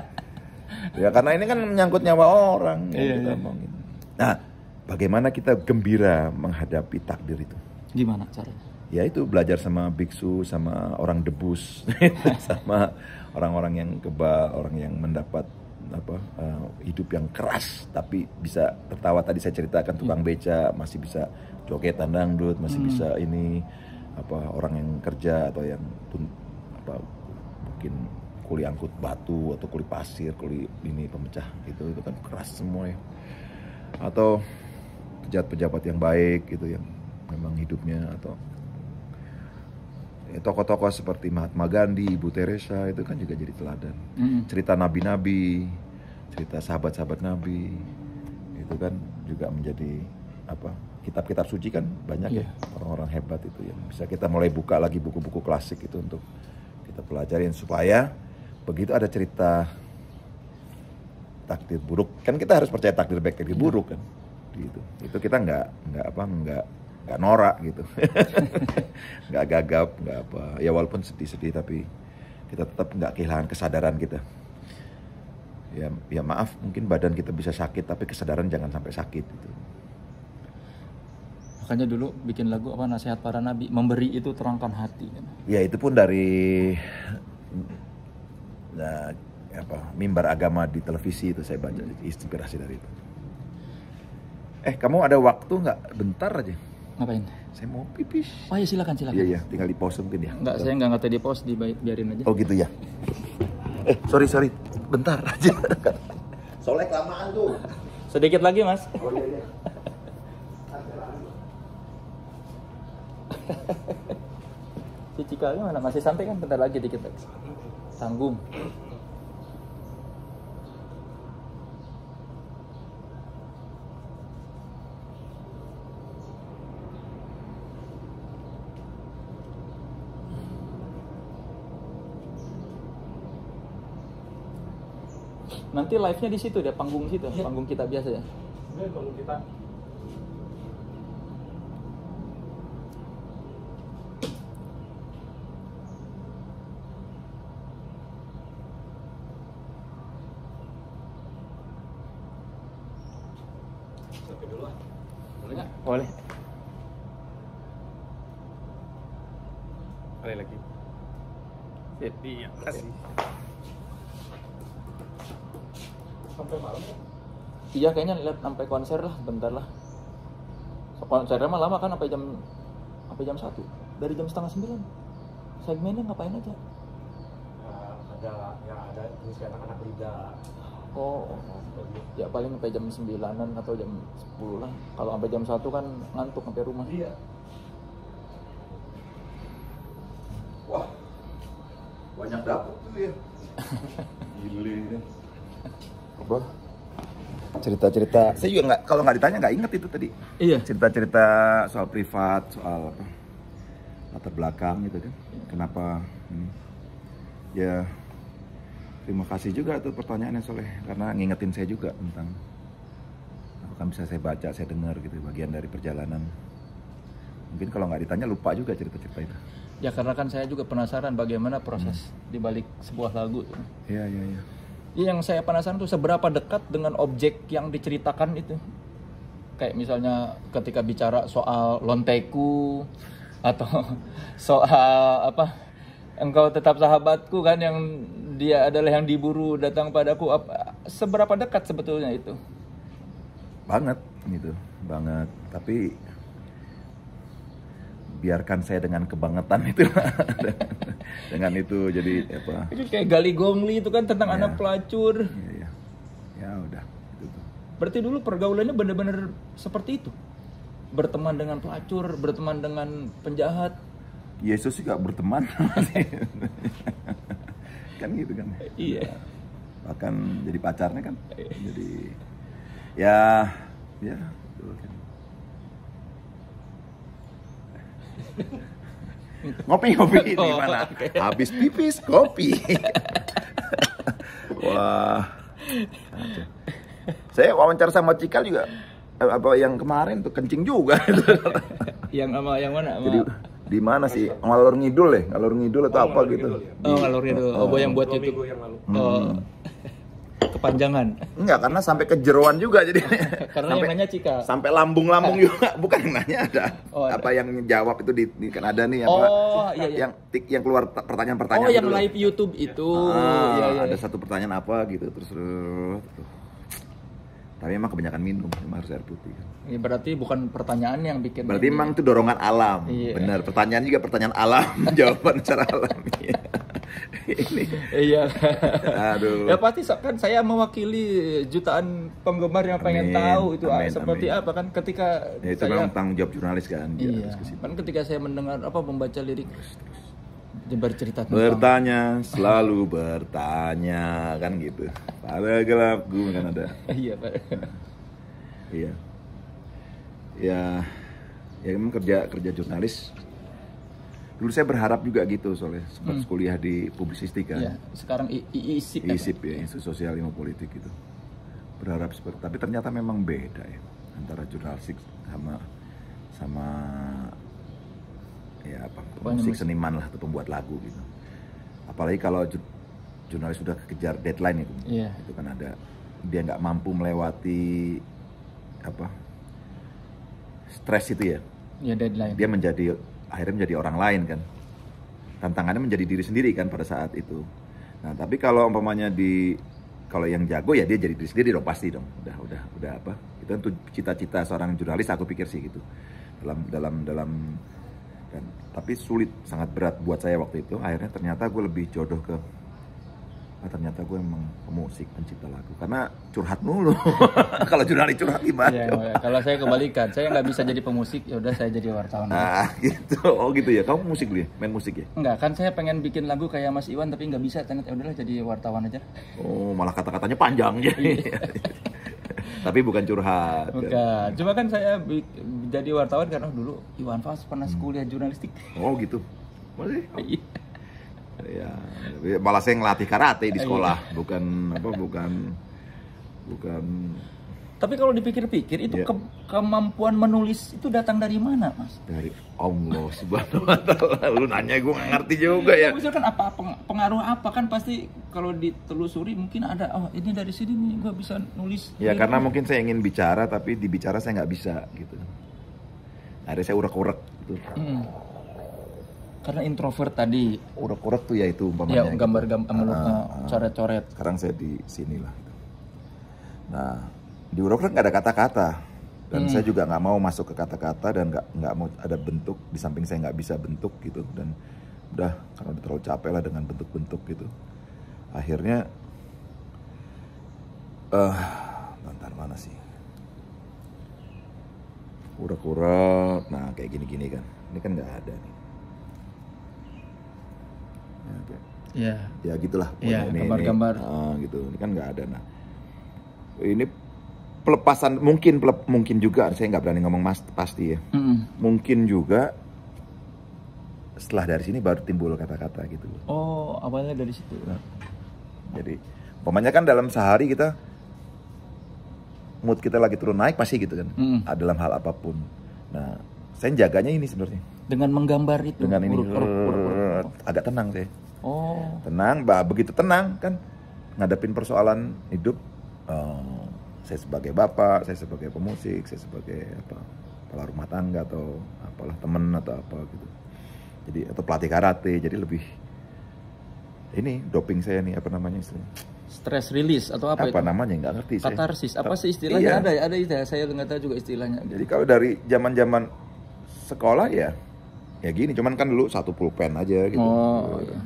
ya karena ini kan menyangkut nyawa orang iya, kita iya. nah bagaimana kita gembira menghadapi takdir itu gimana caranya ya itu belajar sama biksu sama orang debus sama orang-orang yang kebal orang yang mendapat apa uh, hidup yang keras tapi bisa tertawa tadi saya ceritakan hmm. tukang hmm. beca masih bisa joget dangdut masih hmm. bisa ini apa orang yang kerja atau yang pun apa mungkin kuli angkut batu atau kuli pasir kuli ini pemecah itu itu kan keras semua ya atau pejabat-pejabat yang baik gitu yang memang hidupnya atau Ya, tokoh-tokoh seperti Mahatma Gandhi, Ibu Teresa itu kan juga jadi teladan. Mm. Cerita nabi-nabi, cerita sahabat-sahabat nabi itu kan juga menjadi apa? Kitab-kitab suci kan banyak yeah. ya iya. orang-orang hebat itu yang bisa kita mulai buka lagi buku-buku klasik itu untuk kita pelajarin supaya begitu ada cerita takdir buruk kan kita harus percaya takdir baik takdir buruk iya. kan gitu itu kita nggak nggak apa nggak nggak norak gitu nggak gagap nggak apa ya walaupun sedih-sedih tapi kita tetap nggak kehilangan kesadaran kita ya ya maaf mungkin badan kita bisa sakit tapi kesadaran jangan sampai sakit gitu makanya dulu bikin lagu apa nasihat para nabi memberi itu terangkan hati kan? ya itu pun dari nah, apa mimbar agama di televisi itu saya baca hmm. inspirasi dari itu eh kamu ada waktu nggak bentar aja Ngapain? Saya mau pipis. Oh ya silakan silakan. Iya iya, tinggal di pause mungkin ya. Enggak, saya enggak ngata di pause, biarin aja. Oh gitu ya. Eh, sorry sorry, bentar aja. Soalnya kelamaan tuh. Sedikit lagi mas. Oh iya iya. Cicikalnya mana? Masih santai kan? Bentar lagi dikit. Tanggung. Nanti live-nya di situ deh, panggung situ, iya. panggung kita biasa ya. Iya, panggung kita. Ya kayaknya lihat sampai konser lah bentar lah konsernya mah lama kan sampai jam sampai jam satu dari jam setengah sembilan segmennya ngapain aja ya, ada ya ada musik anak-anak liga oh, oh ya paling sampai jam sembilanan atau jam sepuluh lah kalau sampai jam satu kan ngantuk sampai rumah iya wah banyak dapur tuh ya gile apa cerita-cerita saya juga nggak kalau nggak ditanya nggak inget itu tadi iya cerita-cerita soal privat soal latar belakang gitu kan kenapa hmm. ya terima kasih juga tuh pertanyaannya soleh karena ngingetin saya juga tentang apa kan bisa saya baca saya dengar gitu bagian dari perjalanan mungkin kalau nggak ditanya lupa juga cerita-cerita itu ya karena kan saya juga penasaran bagaimana proses hmm. dibalik sebuah lagu iya iya iya Iya, yang saya penasaran tuh seberapa dekat dengan objek yang diceritakan itu kayak misalnya ketika bicara soal lonteku atau soal apa engkau tetap sahabatku kan yang dia adalah yang diburu datang padaku apa, seberapa dekat sebetulnya itu banget gitu banget tapi biarkan saya dengan kebangetan itu dengan itu jadi apa itu kayak gali gongli itu kan tentang ya. anak pelacur ya, ya. ya udah itu tuh. berarti dulu pergaulannya bener-bener seperti itu berteman dengan pelacur berteman dengan penjahat Yesus juga berteman kan gitu kan iya ya, bahkan jadi pacarnya kan iya. jadi ya ya kan ngopi ngopi oh, di mana okay. habis pipis kopi wah saya wawancara sama Cikal juga eh, apa yang kemarin tuh kencing juga yang sama yang mana sama... jadi di mana sih ngalor ngidul ya ngalor ngidul atau oh, apa gitu ngidul, ya. oh ngalor ngidul oh, oh, yang buat YouTube yang lalu. Oh. Hmm kepanjangan. Enggak, karena sampai ke juga jadi. karena sampai, yang nanya Cika. Sampai lambung-lambung eh. juga, bukan yang nanya ada. Oh, ada. Apa yang jawab itu di, di kan ada nih apa, oh, iya, iya. yang tik, yang keluar pertanyaan-pertanyaan. Oh, yang gitu live YouTube itu. Ah, iya, iya, iya. Ada satu pertanyaan apa gitu terus. Uh, terus tapi emang kebanyakan minum emang harus air putih kan ya, berarti bukan pertanyaan yang bikin berarti emang itu dorongan alam iya. benar pertanyaan juga pertanyaan alam jawaban secara alami ini iya aduh ya pasti kan saya mewakili jutaan penggemar yang amin, pengen tahu itu ah, amin, seperti amin. apa kan ketika ya, itu saya, memang tanggung jawab jurnalis kan iya kan ketika saya mendengar apa membaca lirik terus, terus bercerita tentang bertanya selalu bertanya kan gitu pada gelap gue kan ada iya pak iya ya ya emang kerja kerja jurnalis dulu saya berharap juga gitu soalnya sempat hmm. kuliah di publisistik kan iya, ya, sekarang IISIP IISIP ya, ya Sosial Ilmu Politik gitu berharap seperti tapi ternyata memang beda ya antara jurnalistik sama sama ya apa pemusik seniman lah atau pembuat lagu gitu apalagi kalau jurnalis sudah kejar deadline itu yeah. itu kan ada dia nggak mampu melewati apa stres itu ya ya deadline dia menjadi akhirnya menjadi orang lain kan tantangannya menjadi diri sendiri kan pada saat itu nah tapi kalau umpamanya di kalau yang jago ya dia jadi diri sendiri dong pasti dong udah udah udah apa itu kan cita-cita seorang jurnalis aku pikir sih gitu dalam dalam dalam dan tapi sulit sangat berat buat saya waktu itu akhirnya ternyata gue lebih jodoh ke nah, ternyata gue emang pemusik pencipta lagu karena curhat mulu kalau jurnalis curhat gimana ya, kalau saya kebalikan saya nggak bisa jadi pemusik ya udah saya jadi wartawan nah gitu oh gitu ya kamu musik dulu ya main musik ya Enggak kan saya pengen bikin lagu kayak Mas Iwan tapi nggak bisa ternyata ya udahlah jadi wartawan aja oh malah kata-katanya panjang jadi iya. Tapi bukan curhat. Bukan. Cuma kan saya jadi wartawan karena dulu Iwan Fals pernah hmm. jurnalistik. Oh gitu. Masih? ya, malah saya ngelatih karate di iya. sekolah, bukan apa bukan bukan tapi kalau dipikir-pikir itu yeah. ke kemampuan menulis itu datang dari mana, Mas? Dari Allah Subhanahu wa taala. Lu nanya gue gak ngerti juga ya. kan apa pengaruh apa kan pasti kalau ditelusuri mungkin ada oh ini dari sini nih gue bisa nulis. Ya yeah, karena mungkin saya ingin bicara tapi dibicara saya nggak bisa gitu. Ada saya urek-urek gitu. Hmm karena introvert tadi urek-urek tuh ya itu umpamanya ya gambar-gambar gitu. uh, coret-coret sekarang saya di sinilah gitu. nah di kan nggak ada kata-kata dan hmm. saya juga nggak mau masuk ke kata-kata dan nggak nggak mau ada bentuk di samping saya nggak bisa bentuk gitu dan udah karena udah terlalu capek lah dengan bentuk-bentuk gitu akhirnya eh uh, bentar mana sih kura-kura nah kayak gini-gini kan ini kan nggak ada nih ya ya. ya gitulah yeah, gambar ini, gambar. nah, gitu ini kan nggak ada nah ini pelepasan mungkin pelep, mungkin juga saya nggak berani ngomong mas pasti ya mm. mungkin juga setelah dari sini baru timbul kata-kata gitu oh awalnya dari situ nah, jadi pemainnya kan dalam sehari kita mood kita lagi turun naik pasti gitu kan mm. dalam hal apapun nah saya jaganya ini sebenarnya dengan menggambar itu dengan ini rrr, rrr, rrr, rrr. agak tenang saya oh tenang bah begitu tenang kan ngadepin persoalan hidup eh, saya sebagai bapak, saya sebagai pemusik, saya sebagai apa kepala rumah tangga atau apalah temen atau apa gitu. Jadi atau pelatih karate, jadi lebih ini doping saya nih apa namanya istilahnya? Stress release atau apa? Apa itu? namanya nggak ngerti. Katarsis apa sih istilahnya? Iya. Ada ada istilah saya nggak tahu juga istilahnya. Jadi kalau dari zaman zaman sekolah ya ya gini cuman kan dulu satu pulpen aja gitu. Oh iya.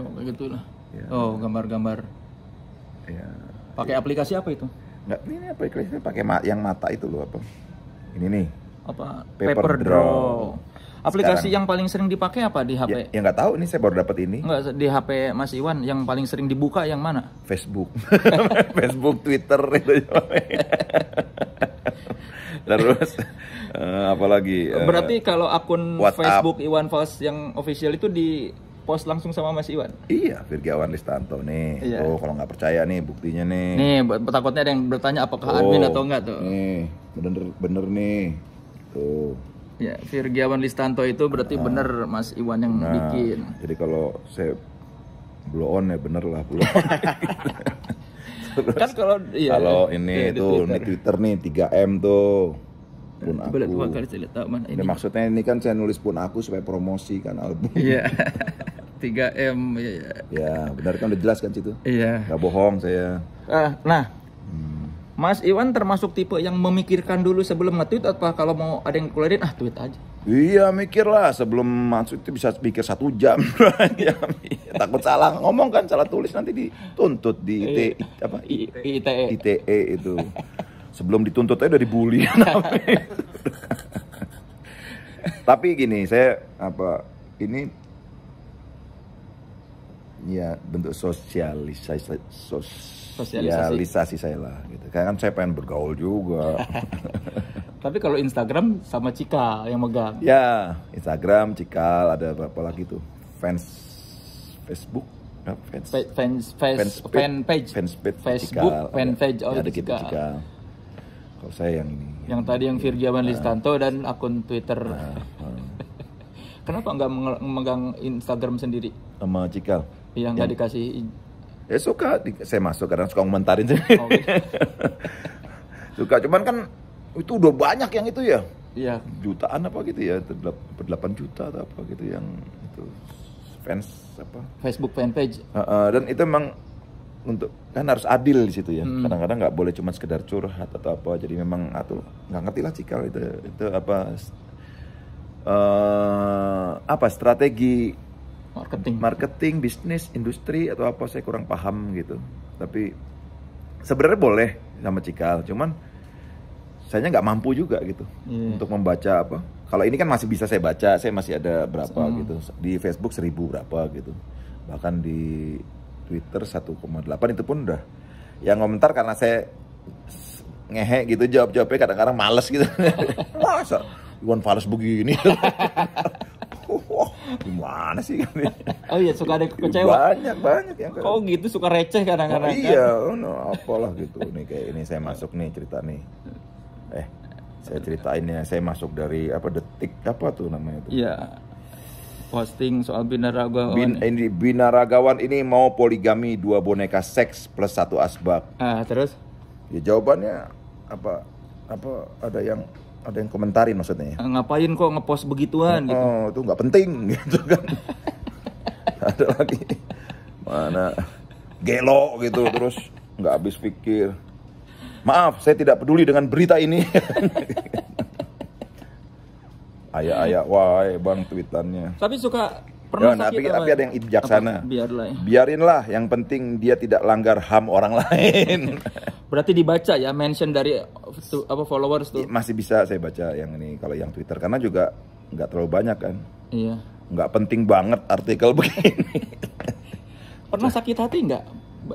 Oh, kayak gitulah. Ya. Oh gambar-gambar. Ya Pakai iya. aplikasi apa itu? Enggak, ini aplikasi pakai yang mata itu loh apa? Ini nih. Apa? Paper, paper draw. draw. Aplikasi Sekarang. yang paling sering dipakai apa di HP? Ya, ya nggak tahu, ini saya baru dapat ini. Nggak di HP Mas Iwan yang paling sering dibuka yang mana? Facebook, Facebook, Twitter itu. Terus eh, apalagi? Berarti eh, kalau akun WhatsApp. Facebook Iwan Fals yang official itu di post langsung sama Mas Iwan? Iya, Virgiawan Listanto nih. Iya. Oh, kalau nggak percaya nih buktinya nih. Nih, takutnya ada yang bertanya apakah oh, admin atau enggak tuh. Nih, bener bener nih. Tuh. Ya, Virgiawan Listanto itu berarti nah, bener Mas Iwan yang nah, bikin. Jadi kalau saya belum on ya bener lah blow on. kan kalau iya, kalau ini iya, tuh di Twitter. nih Twitter nih 3M tuh pun aku. Boleh saya tahu mana ini. maksudnya ini kan saya nulis pun aku supaya promosi kan album. Iya. 3M ya. Ya, ya benar kan udah jelas kan situ. Iya. Gak bohong saya. Uh, nah, hmm. Mas Iwan termasuk tipe yang memikirkan dulu sebelum nge-tweet atau kalau mau ada yang keluarin ah tweet aja. Iya mikirlah sebelum masuk itu bisa pikir satu jam ya, takut salah ngomong kan salah tulis nanti dituntut di IT, eh, apa ITE ITE itu sebelum dituntut aja udah dibully tapi gini saya apa ini ya bentuk sosialisasi sosialisasi saya lah gitu karena kan saya pengen bergaul juga tapi kalau Instagram sama Cika yang megang ya Instagram Cika ada apa lagi tuh fans Facebook fans fans fans, fans, page, fans page Facebook fans fan page oh ya, ada gitu Cika kalau saya yang ini. Yang tadi yang ya. Listanto dan akun Twitter. Nah, Kenapa nggak memegang Instagram sendiri? Sama Cikal. Yang nggak dikasih. Ya suka, saya masuk karena suka komentarin sih. Oh, okay. Gitu. suka, cuman kan itu udah banyak yang itu ya. Iya. Jutaan apa gitu ya, 8 juta atau apa gitu yang itu fans apa? Facebook fanpage. Uh, uh, dan itu emang untuk kan harus adil di situ ya. Hmm. Kadang-kadang nggak boleh cuma sekedar curhat atau apa. Jadi memang atau nggak ngerti lah cikal itu itu apa uh, apa strategi marketing marketing bisnis industri atau apa saya kurang paham gitu. Tapi sebenarnya boleh sama cikal, cuman saya nggak mampu juga gitu yeah. untuk membaca apa. Kalau ini kan masih bisa saya baca, saya masih ada berapa hmm. gitu di Facebook seribu berapa gitu, bahkan di Twitter 1,8 itu pun udah yang komentar karena saya ngehe gitu jawab-jawabnya kadang-kadang males gitu. Masa Iwan Fals begini. Wah, gimana sih kan? Oh iya, suka ada kecewa. Banyak, banyak yang kok gitu, suka receh kadang-kadang. Oh, kan? iya, oh, no, apalah gitu. Nih kayak ini saya masuk nih cerita nih. Eh, saya ceritain ya, saya masuk dari apa detik apa tuh namanya itu? Iya posting soal binaragawan. Bin, ini binaragawan ini mau poligami dua boneka seks plus satu asbak. Ah, terus? Ya jawabannya apa apa ada yang ada yang komentarin maksudnya ah, Ngapain kok ngepost begituan? Oh, gitu? itu nggak penting gitu kan. ada lagi mana gelo gitu terus nggak habis pikir. Maaf, saya tidak peduli dengan berita ini. Ayah-ayah wah, bang tweetannya. Tapi suka pernah ya, nah, sakit tapi, tapi ada yang ijak sana. Biarlah. Ya. Biarinlah, yang penting dia tidak langgar HAM orang lain. Berarti dibaca ya mention dari tu, apa followers tuh. Ya, masih bisa saya baca yang ini kalau yang Twitter karena juga nggak terlalu banyak kan. Iya. Nggak penting banget artikel begini. pernah sakit hati nggak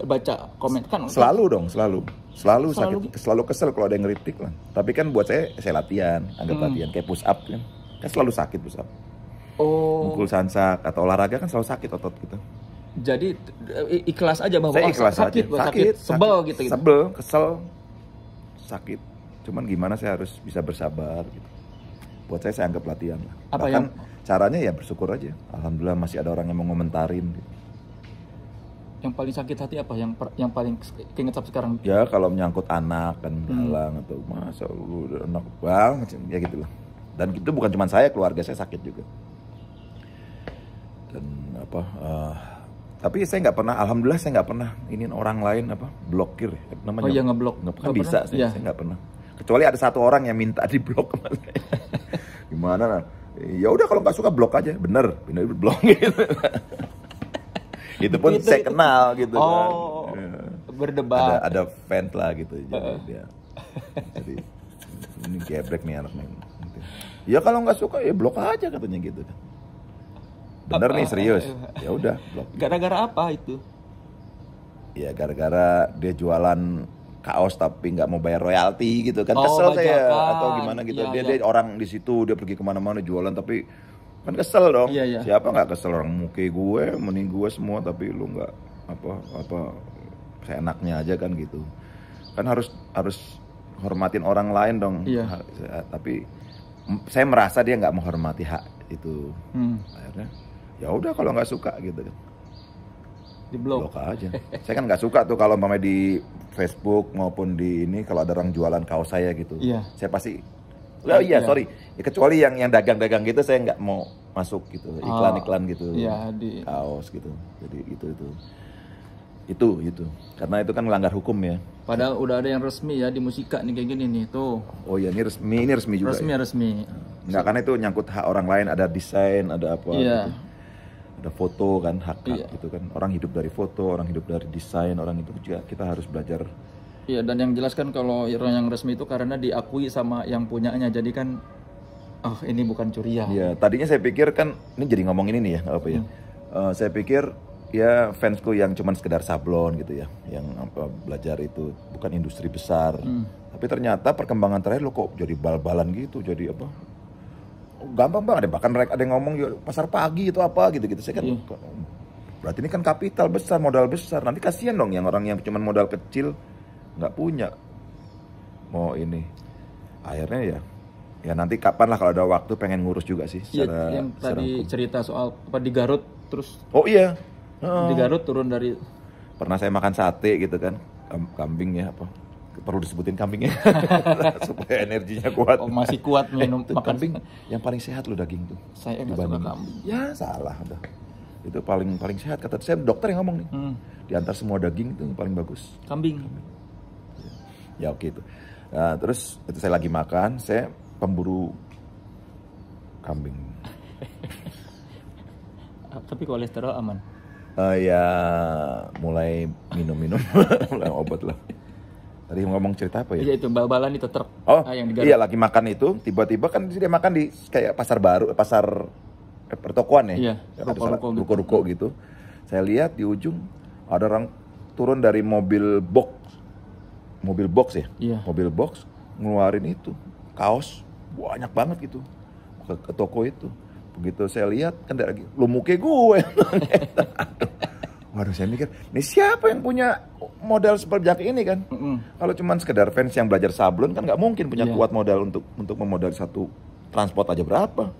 baca komen kan? Selalu dong, selalu selalu, selalu sakit selalu kesel kalau ada yang ngeritik lah tapi kan buat saya saya latihan anggap hmm. latihan kayak push up kan kan selalu sakit besar. oh mukul sansak atau olahraga kan selalu sakit otot kita gitu. jadi eh, ikhlas aja bahwa saya oh, ikhlas sakit, aja. Sakit, sakit, sebel sakit, gitu, gitu. Sebel, kesel, sakit. Cuman gimana saya harus bisa bersabar gitu. Buat saya saya anggap latihan lah. Apa Bahkan yang... caranya ya bersyukur aja. Alhamdulillah masih ada orang yang mau ngomentarin gitu. Yang paling sakit hati apa? Yang per, yang paling keinget sekarang? Ya kalau menyangkut anak kan hmm. dalang atau masa lu anak bang ya gitu lah dan itu bukan cuma saya keluarga saya sakit juga dan apa uh, tapi saya nggak pernah alhamdulillah saya nggak pernah ini orang lain apa blokir namanya oh, ya, ngeblok nggak kan bisa pernah, saya, ya. nggak pernah kecuali ada satu orang yang minta di blok gimana nah? ya udah kalau nggak suka blok aja bener bener blok gitu itu pun gitu, saya gitu. kenal gitu kan. oh, kan berdebat ada, ada fans lah gitu jadi uh. jadi ini gebrek nih anak main ya kalau nggak suka ya blok aja katanya gitu kan bener nih oh, serius oh, oh. ya udah blok gara-gara apa itu ya gara-gara dia jualan kaos tapi nggak mau bayar royalti gitu kan kesel oh, saya atau gimana gitu ya, dia ya. dia orang di situ dia pergi kemana-mana jualan tapi kan kesel dong ya, ya. siapa nggak kesel orang muke gue mending gue semua tapi lu nggak apa apa seenaknya aja kan gitu kan harus harus hormatin orang lain dong ya. tapi saya merasa dia nggak menghormati hak itu hmm. akhirnya ya udah kalau nggak suka gitu kan di aja saya kan nggak suka tuh kalau mama di Facebook maupun di ini kalau ada orang jualan kaos saya gitu yeah. saya pasti oh iya yeah. sorry ya, kecuali yang yang dagang-dagang gitu saya nggak mau masuk gitu oh. iklan-iklan gitu yeah, di... kaos gitu jadi itu itu itu itu karena itu kan melanggar hukum ya padahal udah ada yang resmi ya di musika nih kayak gini nih tuh oh iya ini resmi ini resmi juga resmi ya? resmi nggak karena itu nyangkut hak orang lain ada desain ada apa iya. gitu. ada foto kan hak iya. gitu kan orang hidup dari foto orang hidup dari desain orang itu juga kita harus belajar iya dan yang jelas kan kalau yang resmi itu karena diakui sama yang punyanya jadi kan oh ini bukan curian iya tadinya saya pikir kan ini jadi ngomong ini nih ya apa ya hmm. uh, saya pikir ya fansku yang cuman sekedar sablon gitu ya yang apa belajar itu bukan industri besar hmm. tapi ternyata perkembangan terakhir lo kok jadi bal-balan gitu jadi apa gampang banget bahkan mereka ada yang ngomong pasar pagi itu apa gitu gitu saya kan iya. berarti ini kan kapital besar modal besar nanti kasihan dong yang orang yang cuman modal kecil nggak punya mau ini akhirnya ya ya nanti kapan lah kalau ada waktu pengen ngurus juga sih iya, secara, ya, yang tadi cerita soal apa di Garut terus oh iya oh. di Garut turun dari pernah saya makan sate gitu kan kambing ya apa perlu disebutin kambingnya supaya energinya kuat. Oh, masih kuat minum eh, kambing yang paling sehat lo daging tuh. Saya enggak suka kambing. Ya salah udah. Itu paling paling sehat kata saya dokter yang ngomong nih. Hmm. Di antar semua daging itu yang paling bagus. Kambing. kambing. Ya oke okay, itu. Nah, terus itu saya lagi makan, saya pemburu kambing. Tapi kolesterol aman uh, ya mulai minum-minum mulai obat lah tadi ngomong cerita apa ya? Iya itu bal-balan itu truk. Oh, nah, yang iya lagi makan itu tiba-tiba kan dia makan di kayak pasar baru, eh, pasar eh, pertokoan ya. Iya. Ruko-ruko gitu. Hmm. gitu. Saya lihat di ujung ada orang turun dari mobil box, mobil box ya, iya. mobil box ngeluarin itu kaos banyak banget gitu ke, ke toko itu begitu saya lihat kendaraan muke gue Waduh saya mikir, ini siapa yang punya modal seperti ini kan? Mm -hmm. Kalau cuman sekedar fans yang belajar sablon kan nggak mungkin punya yeah. kuat modal untuk untuk memodal satu transport aja berapa?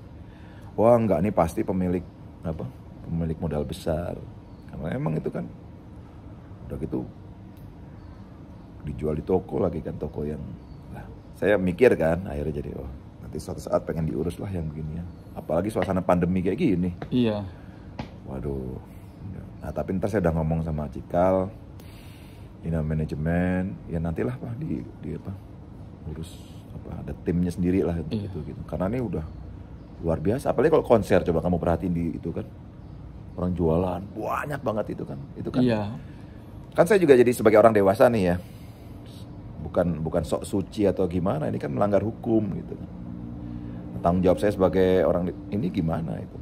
Wah nggak nih pasti pemilik apa? Pemilik modal besar. Karena emang itu kan udah gitu dijual di toko lagi kan toko yang lah, saya mikir kan akhirnya jadi oh nanti suatu saat pengen diurus lah yang begini ya apalagi suasana pandemi kayak gini iya waduh nah tapi ntar saya udah ngomong sama Cikal ini manajemen ya nantilah pak di di apa urus apa ada timnya sendiri lah iya. gitu gitu karena ini udah luar biasa apalagi kalau konser coba kamu perhatiin di itu kan orang jualan banyak banget itu kan itu kan iya. kan saya juga jadi sebagai orang dewasa nih ya bukan bukan sok suci atau gimana ini kan melanggar hukum gitu kan tanggung jawab saya sebagai orang ini gimana itu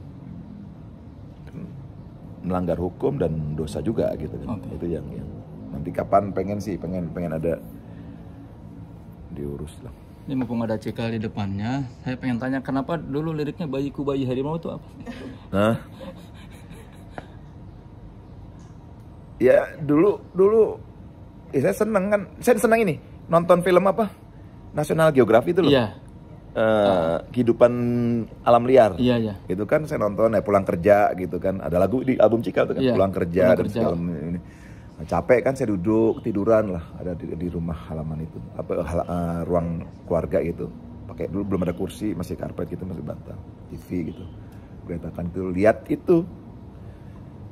melanggar hukum dan dosa juga gitu kan okay. itu yang, yang nanti kapan pengen sih pengen pengen ada diurus lah ini mumpung ada CK di depannya saya pengen tanya kenapa dulu liriknya bayiku bayi harimau itu apa nah ya dulu dulu ya saya seneng kan saya seneng ini nonton film apa National Geographic itu loh yeah Uh, kehidupan alam liar, iya, iya. gitu kan saya nonton ya pulang kerja gitu kan ada lagu di album Cikal tuh kan iya, pulang kerja pulang dan kerja. segala ini nah, capek kan saya duduk tiduran lah ada di, di rumah halaman itu apa uh, ruang keluarga itu pakai dulu belum ada kursi masih karpet gitu masih bantal TV gitu beritakan tuh lihat itu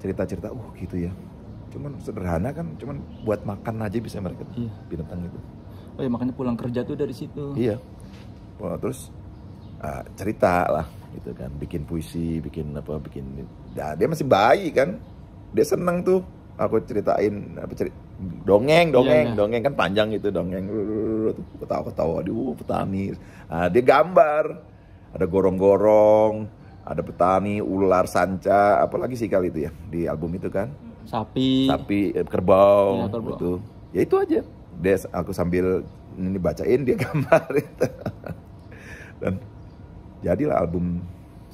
cerita-cerita uh gitu ya cuman sederhana kan cuman buat makan aja bisa mereka iya. binatang itu oh ya makanya pulang kerja tuh dari situ iya terus uh, cerita lah gitu kan bikin puisi bikin apa bikin nah, dia masih bayi kan dia seneng tuh aku ceritain apa cerit dongeng dongeng iya, iya, dongeng kan panjang gitu dongeng ketawa ketawa di uh, petani nah, dia gambar ada gorong-gorong ada petani ular sanca apalagi sih kali itu ya di album itu kan sapi sapi eh, kerbau, ya, kerbau. Gitu. ya itu aja dia aku sambil ini bacain dia gambar itu dan jadilah album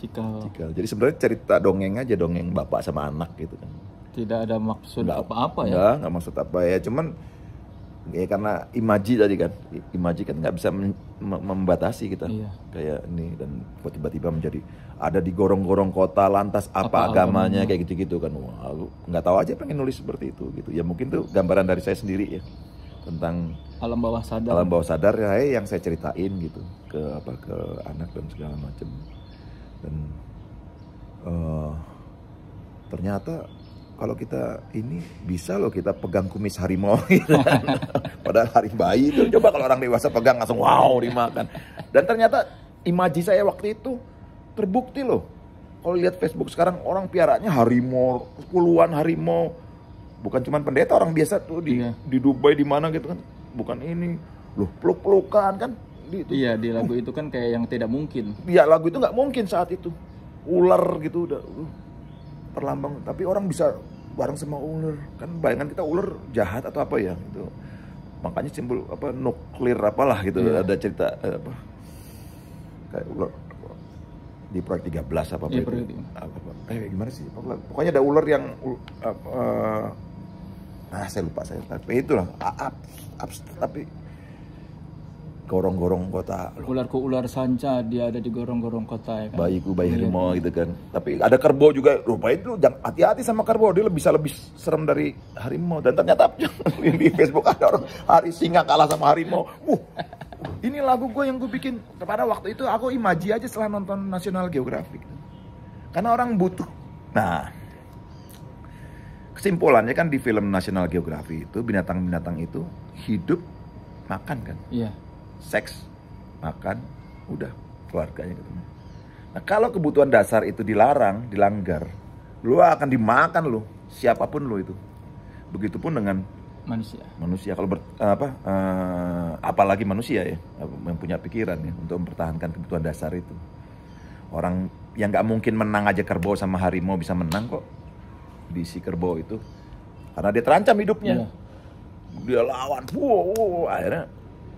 Cikal. Cikal. Jadi sebenarnya cerita dongeng aja dongeng bapak sama anak gitu kan. Tidak ada maksud apa-apa ya. Enggak, maksud apa ya. Cuman ya karena imaji tadi kan, imaji kan nggak bisa membatasi kita iya. kayak ini dan tiba-tiba menjadi ada di gorong-gorong kota lantas apa, apa agamanya, kayak gitu-gitu kan. Wah, nggak tahu aja pengen nulis seperti itu gitu. Ya mungkin tuh gambaran dari saya sendiri ya tentang alam bawah sadar alam bawah sadar ya eh, yang saya ceritain gitu ke apa ke anak dan segala macam dan uh, ternyata kalau kita ini bisa loh kita pegang kumis harimau gitu padahal hari bayi itu coba kalau orang dewasa pegang langsung wow dimakan dan ternyata imaji saya waktu itu terbukti loh kalau lihat Facebook sekarang orang piaranya harimau puluhan harimau bukan cuma pendeta orang biasa tuh di iya. di Dubai di mana gitu kan bukan ini loh peluk-pelukan kan di, itu. iya di lagu itu kan kayak yang tidak mungkin iya lagu itu nggak mungkin saat itu ular gitu udah uh, perlambang tapi orang bisa bareng sama ular kan bayangan kita ular jahat atau apa ya itu makanya simbol apa nuklir apalah gitu iya. ada cerita eh, apa kayak ular di proyek 13 apa apa, iya, itu. apa, apa. Eh, gimana sih pokoknya ada ular yang uh, eh, nah saya lupa saya tapi itulah up, up, tapi gorong-gorong kota ular ularku ular sanca dia ada di gorong-gorong kota ya kan bayiku bayi iya. harimau gitu kan tapi ada kerbau juga rupa itu jangan hati-hati sama kerbau dia bisa lebih serem dari harimau dan ternyata di Facebook ada orang hari singa kalah sama harimau uh, ini lagu gue yang gue bikin pada waktu itu aku imaji aja setelah nonton National Geographic karena orang butuh nah kesimpulannya kan di film National Geographic itu binatang-binatang itu hidup makan kan iya seks makan udah keluarganya ketemu nah kalau kebutuhan dasar itu dilarang dilanggar lu akan dimakan lu siapapun lu itu begitupun dengan manusia manusia kalau ber, eh, apa uh, apalagi manusia ya yang punya pikiran ya untuk mempertahankan kebutuhan dasar itu orang yang nggak mungkin menang aja kerbau sama harimau bisa menang kok di si Kerbo itu karena dia terancam hidupnya. Ya. Dia lawan, wow, wow, akhirnya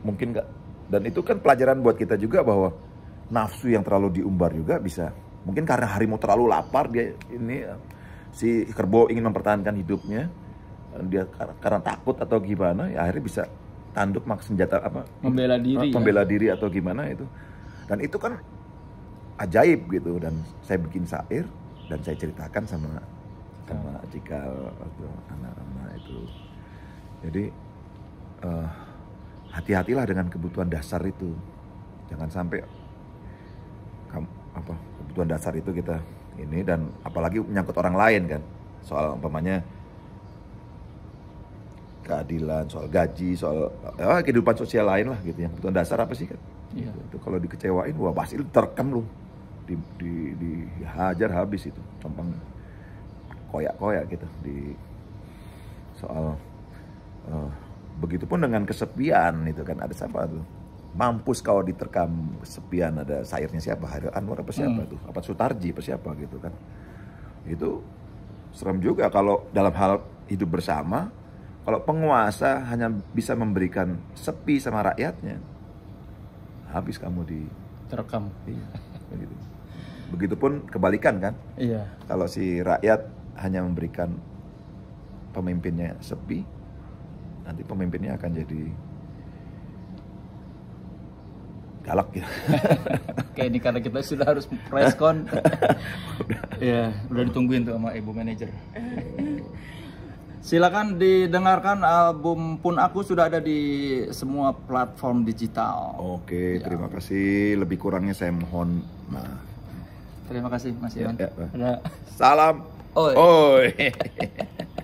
mungkin nggak. Dan itu kan pelajaran buat kita juga bahwa nafsu yang terlalu diumbar juga bisa. Mungkin karena harimau terlalu lapar dia ini si kerbau ingin mempertahankan hidupnya dia karena takut atau gimana ya akhirnya bisa tanduk mak senjata apa membela diri ah, ya. membela diri atau gimana itu dan itu kan ajaib gitu dan saya bikin syair dan saya ceritakan sama sama Cikal atau anak-anak itu. Jadi uh, hati-hatilah dengan kebutuhan dasar itu. Jangan sampai kamu, apa kebutuhan dasar itu kita ini dan apalagi menyangkut orang lain kan. Soal umpamanya keadilan, soal gaji, soal ya, kehidupan sosial lain lah gitu. Yang kebutuhan dasar apa sih kan? Iya. Itu kalau dikecewain wah pasti terkem loh Di, di, dihajar habis itu tampangnya koyak-koyak gitu di soal uh, begitupun dengan kesepian itu kan ada siapa tuh mampus kau diterkam kesepian ada sairnya siapa Hairil Anwar apa siapa hmm. tuh apa Sutarji apa siapa gitu kan itu serem juga kalau dalam hal hidup bersama kalau penguasa hanya bisa memberikan sepi sama rakyatnya habis kamu di terekam iya begitu begitupun kebalikan kan iya kalau si rakyat hanya memberikan pemimpinnya sepi, nanti pemimpinnya akan jadi galak ya Oke, ini karena kita sudah harus press con. udah. ya, udah ditungguin tuh sama ibu manajer. Silakan didengarkan album pun aku sudah ada di semua platform digital. Oke, ya. terima kasih. Lebih kurangnya saya mohon maaf. Terima kasih Mas ya, Iwan. Ya, ya. Salam. Oh.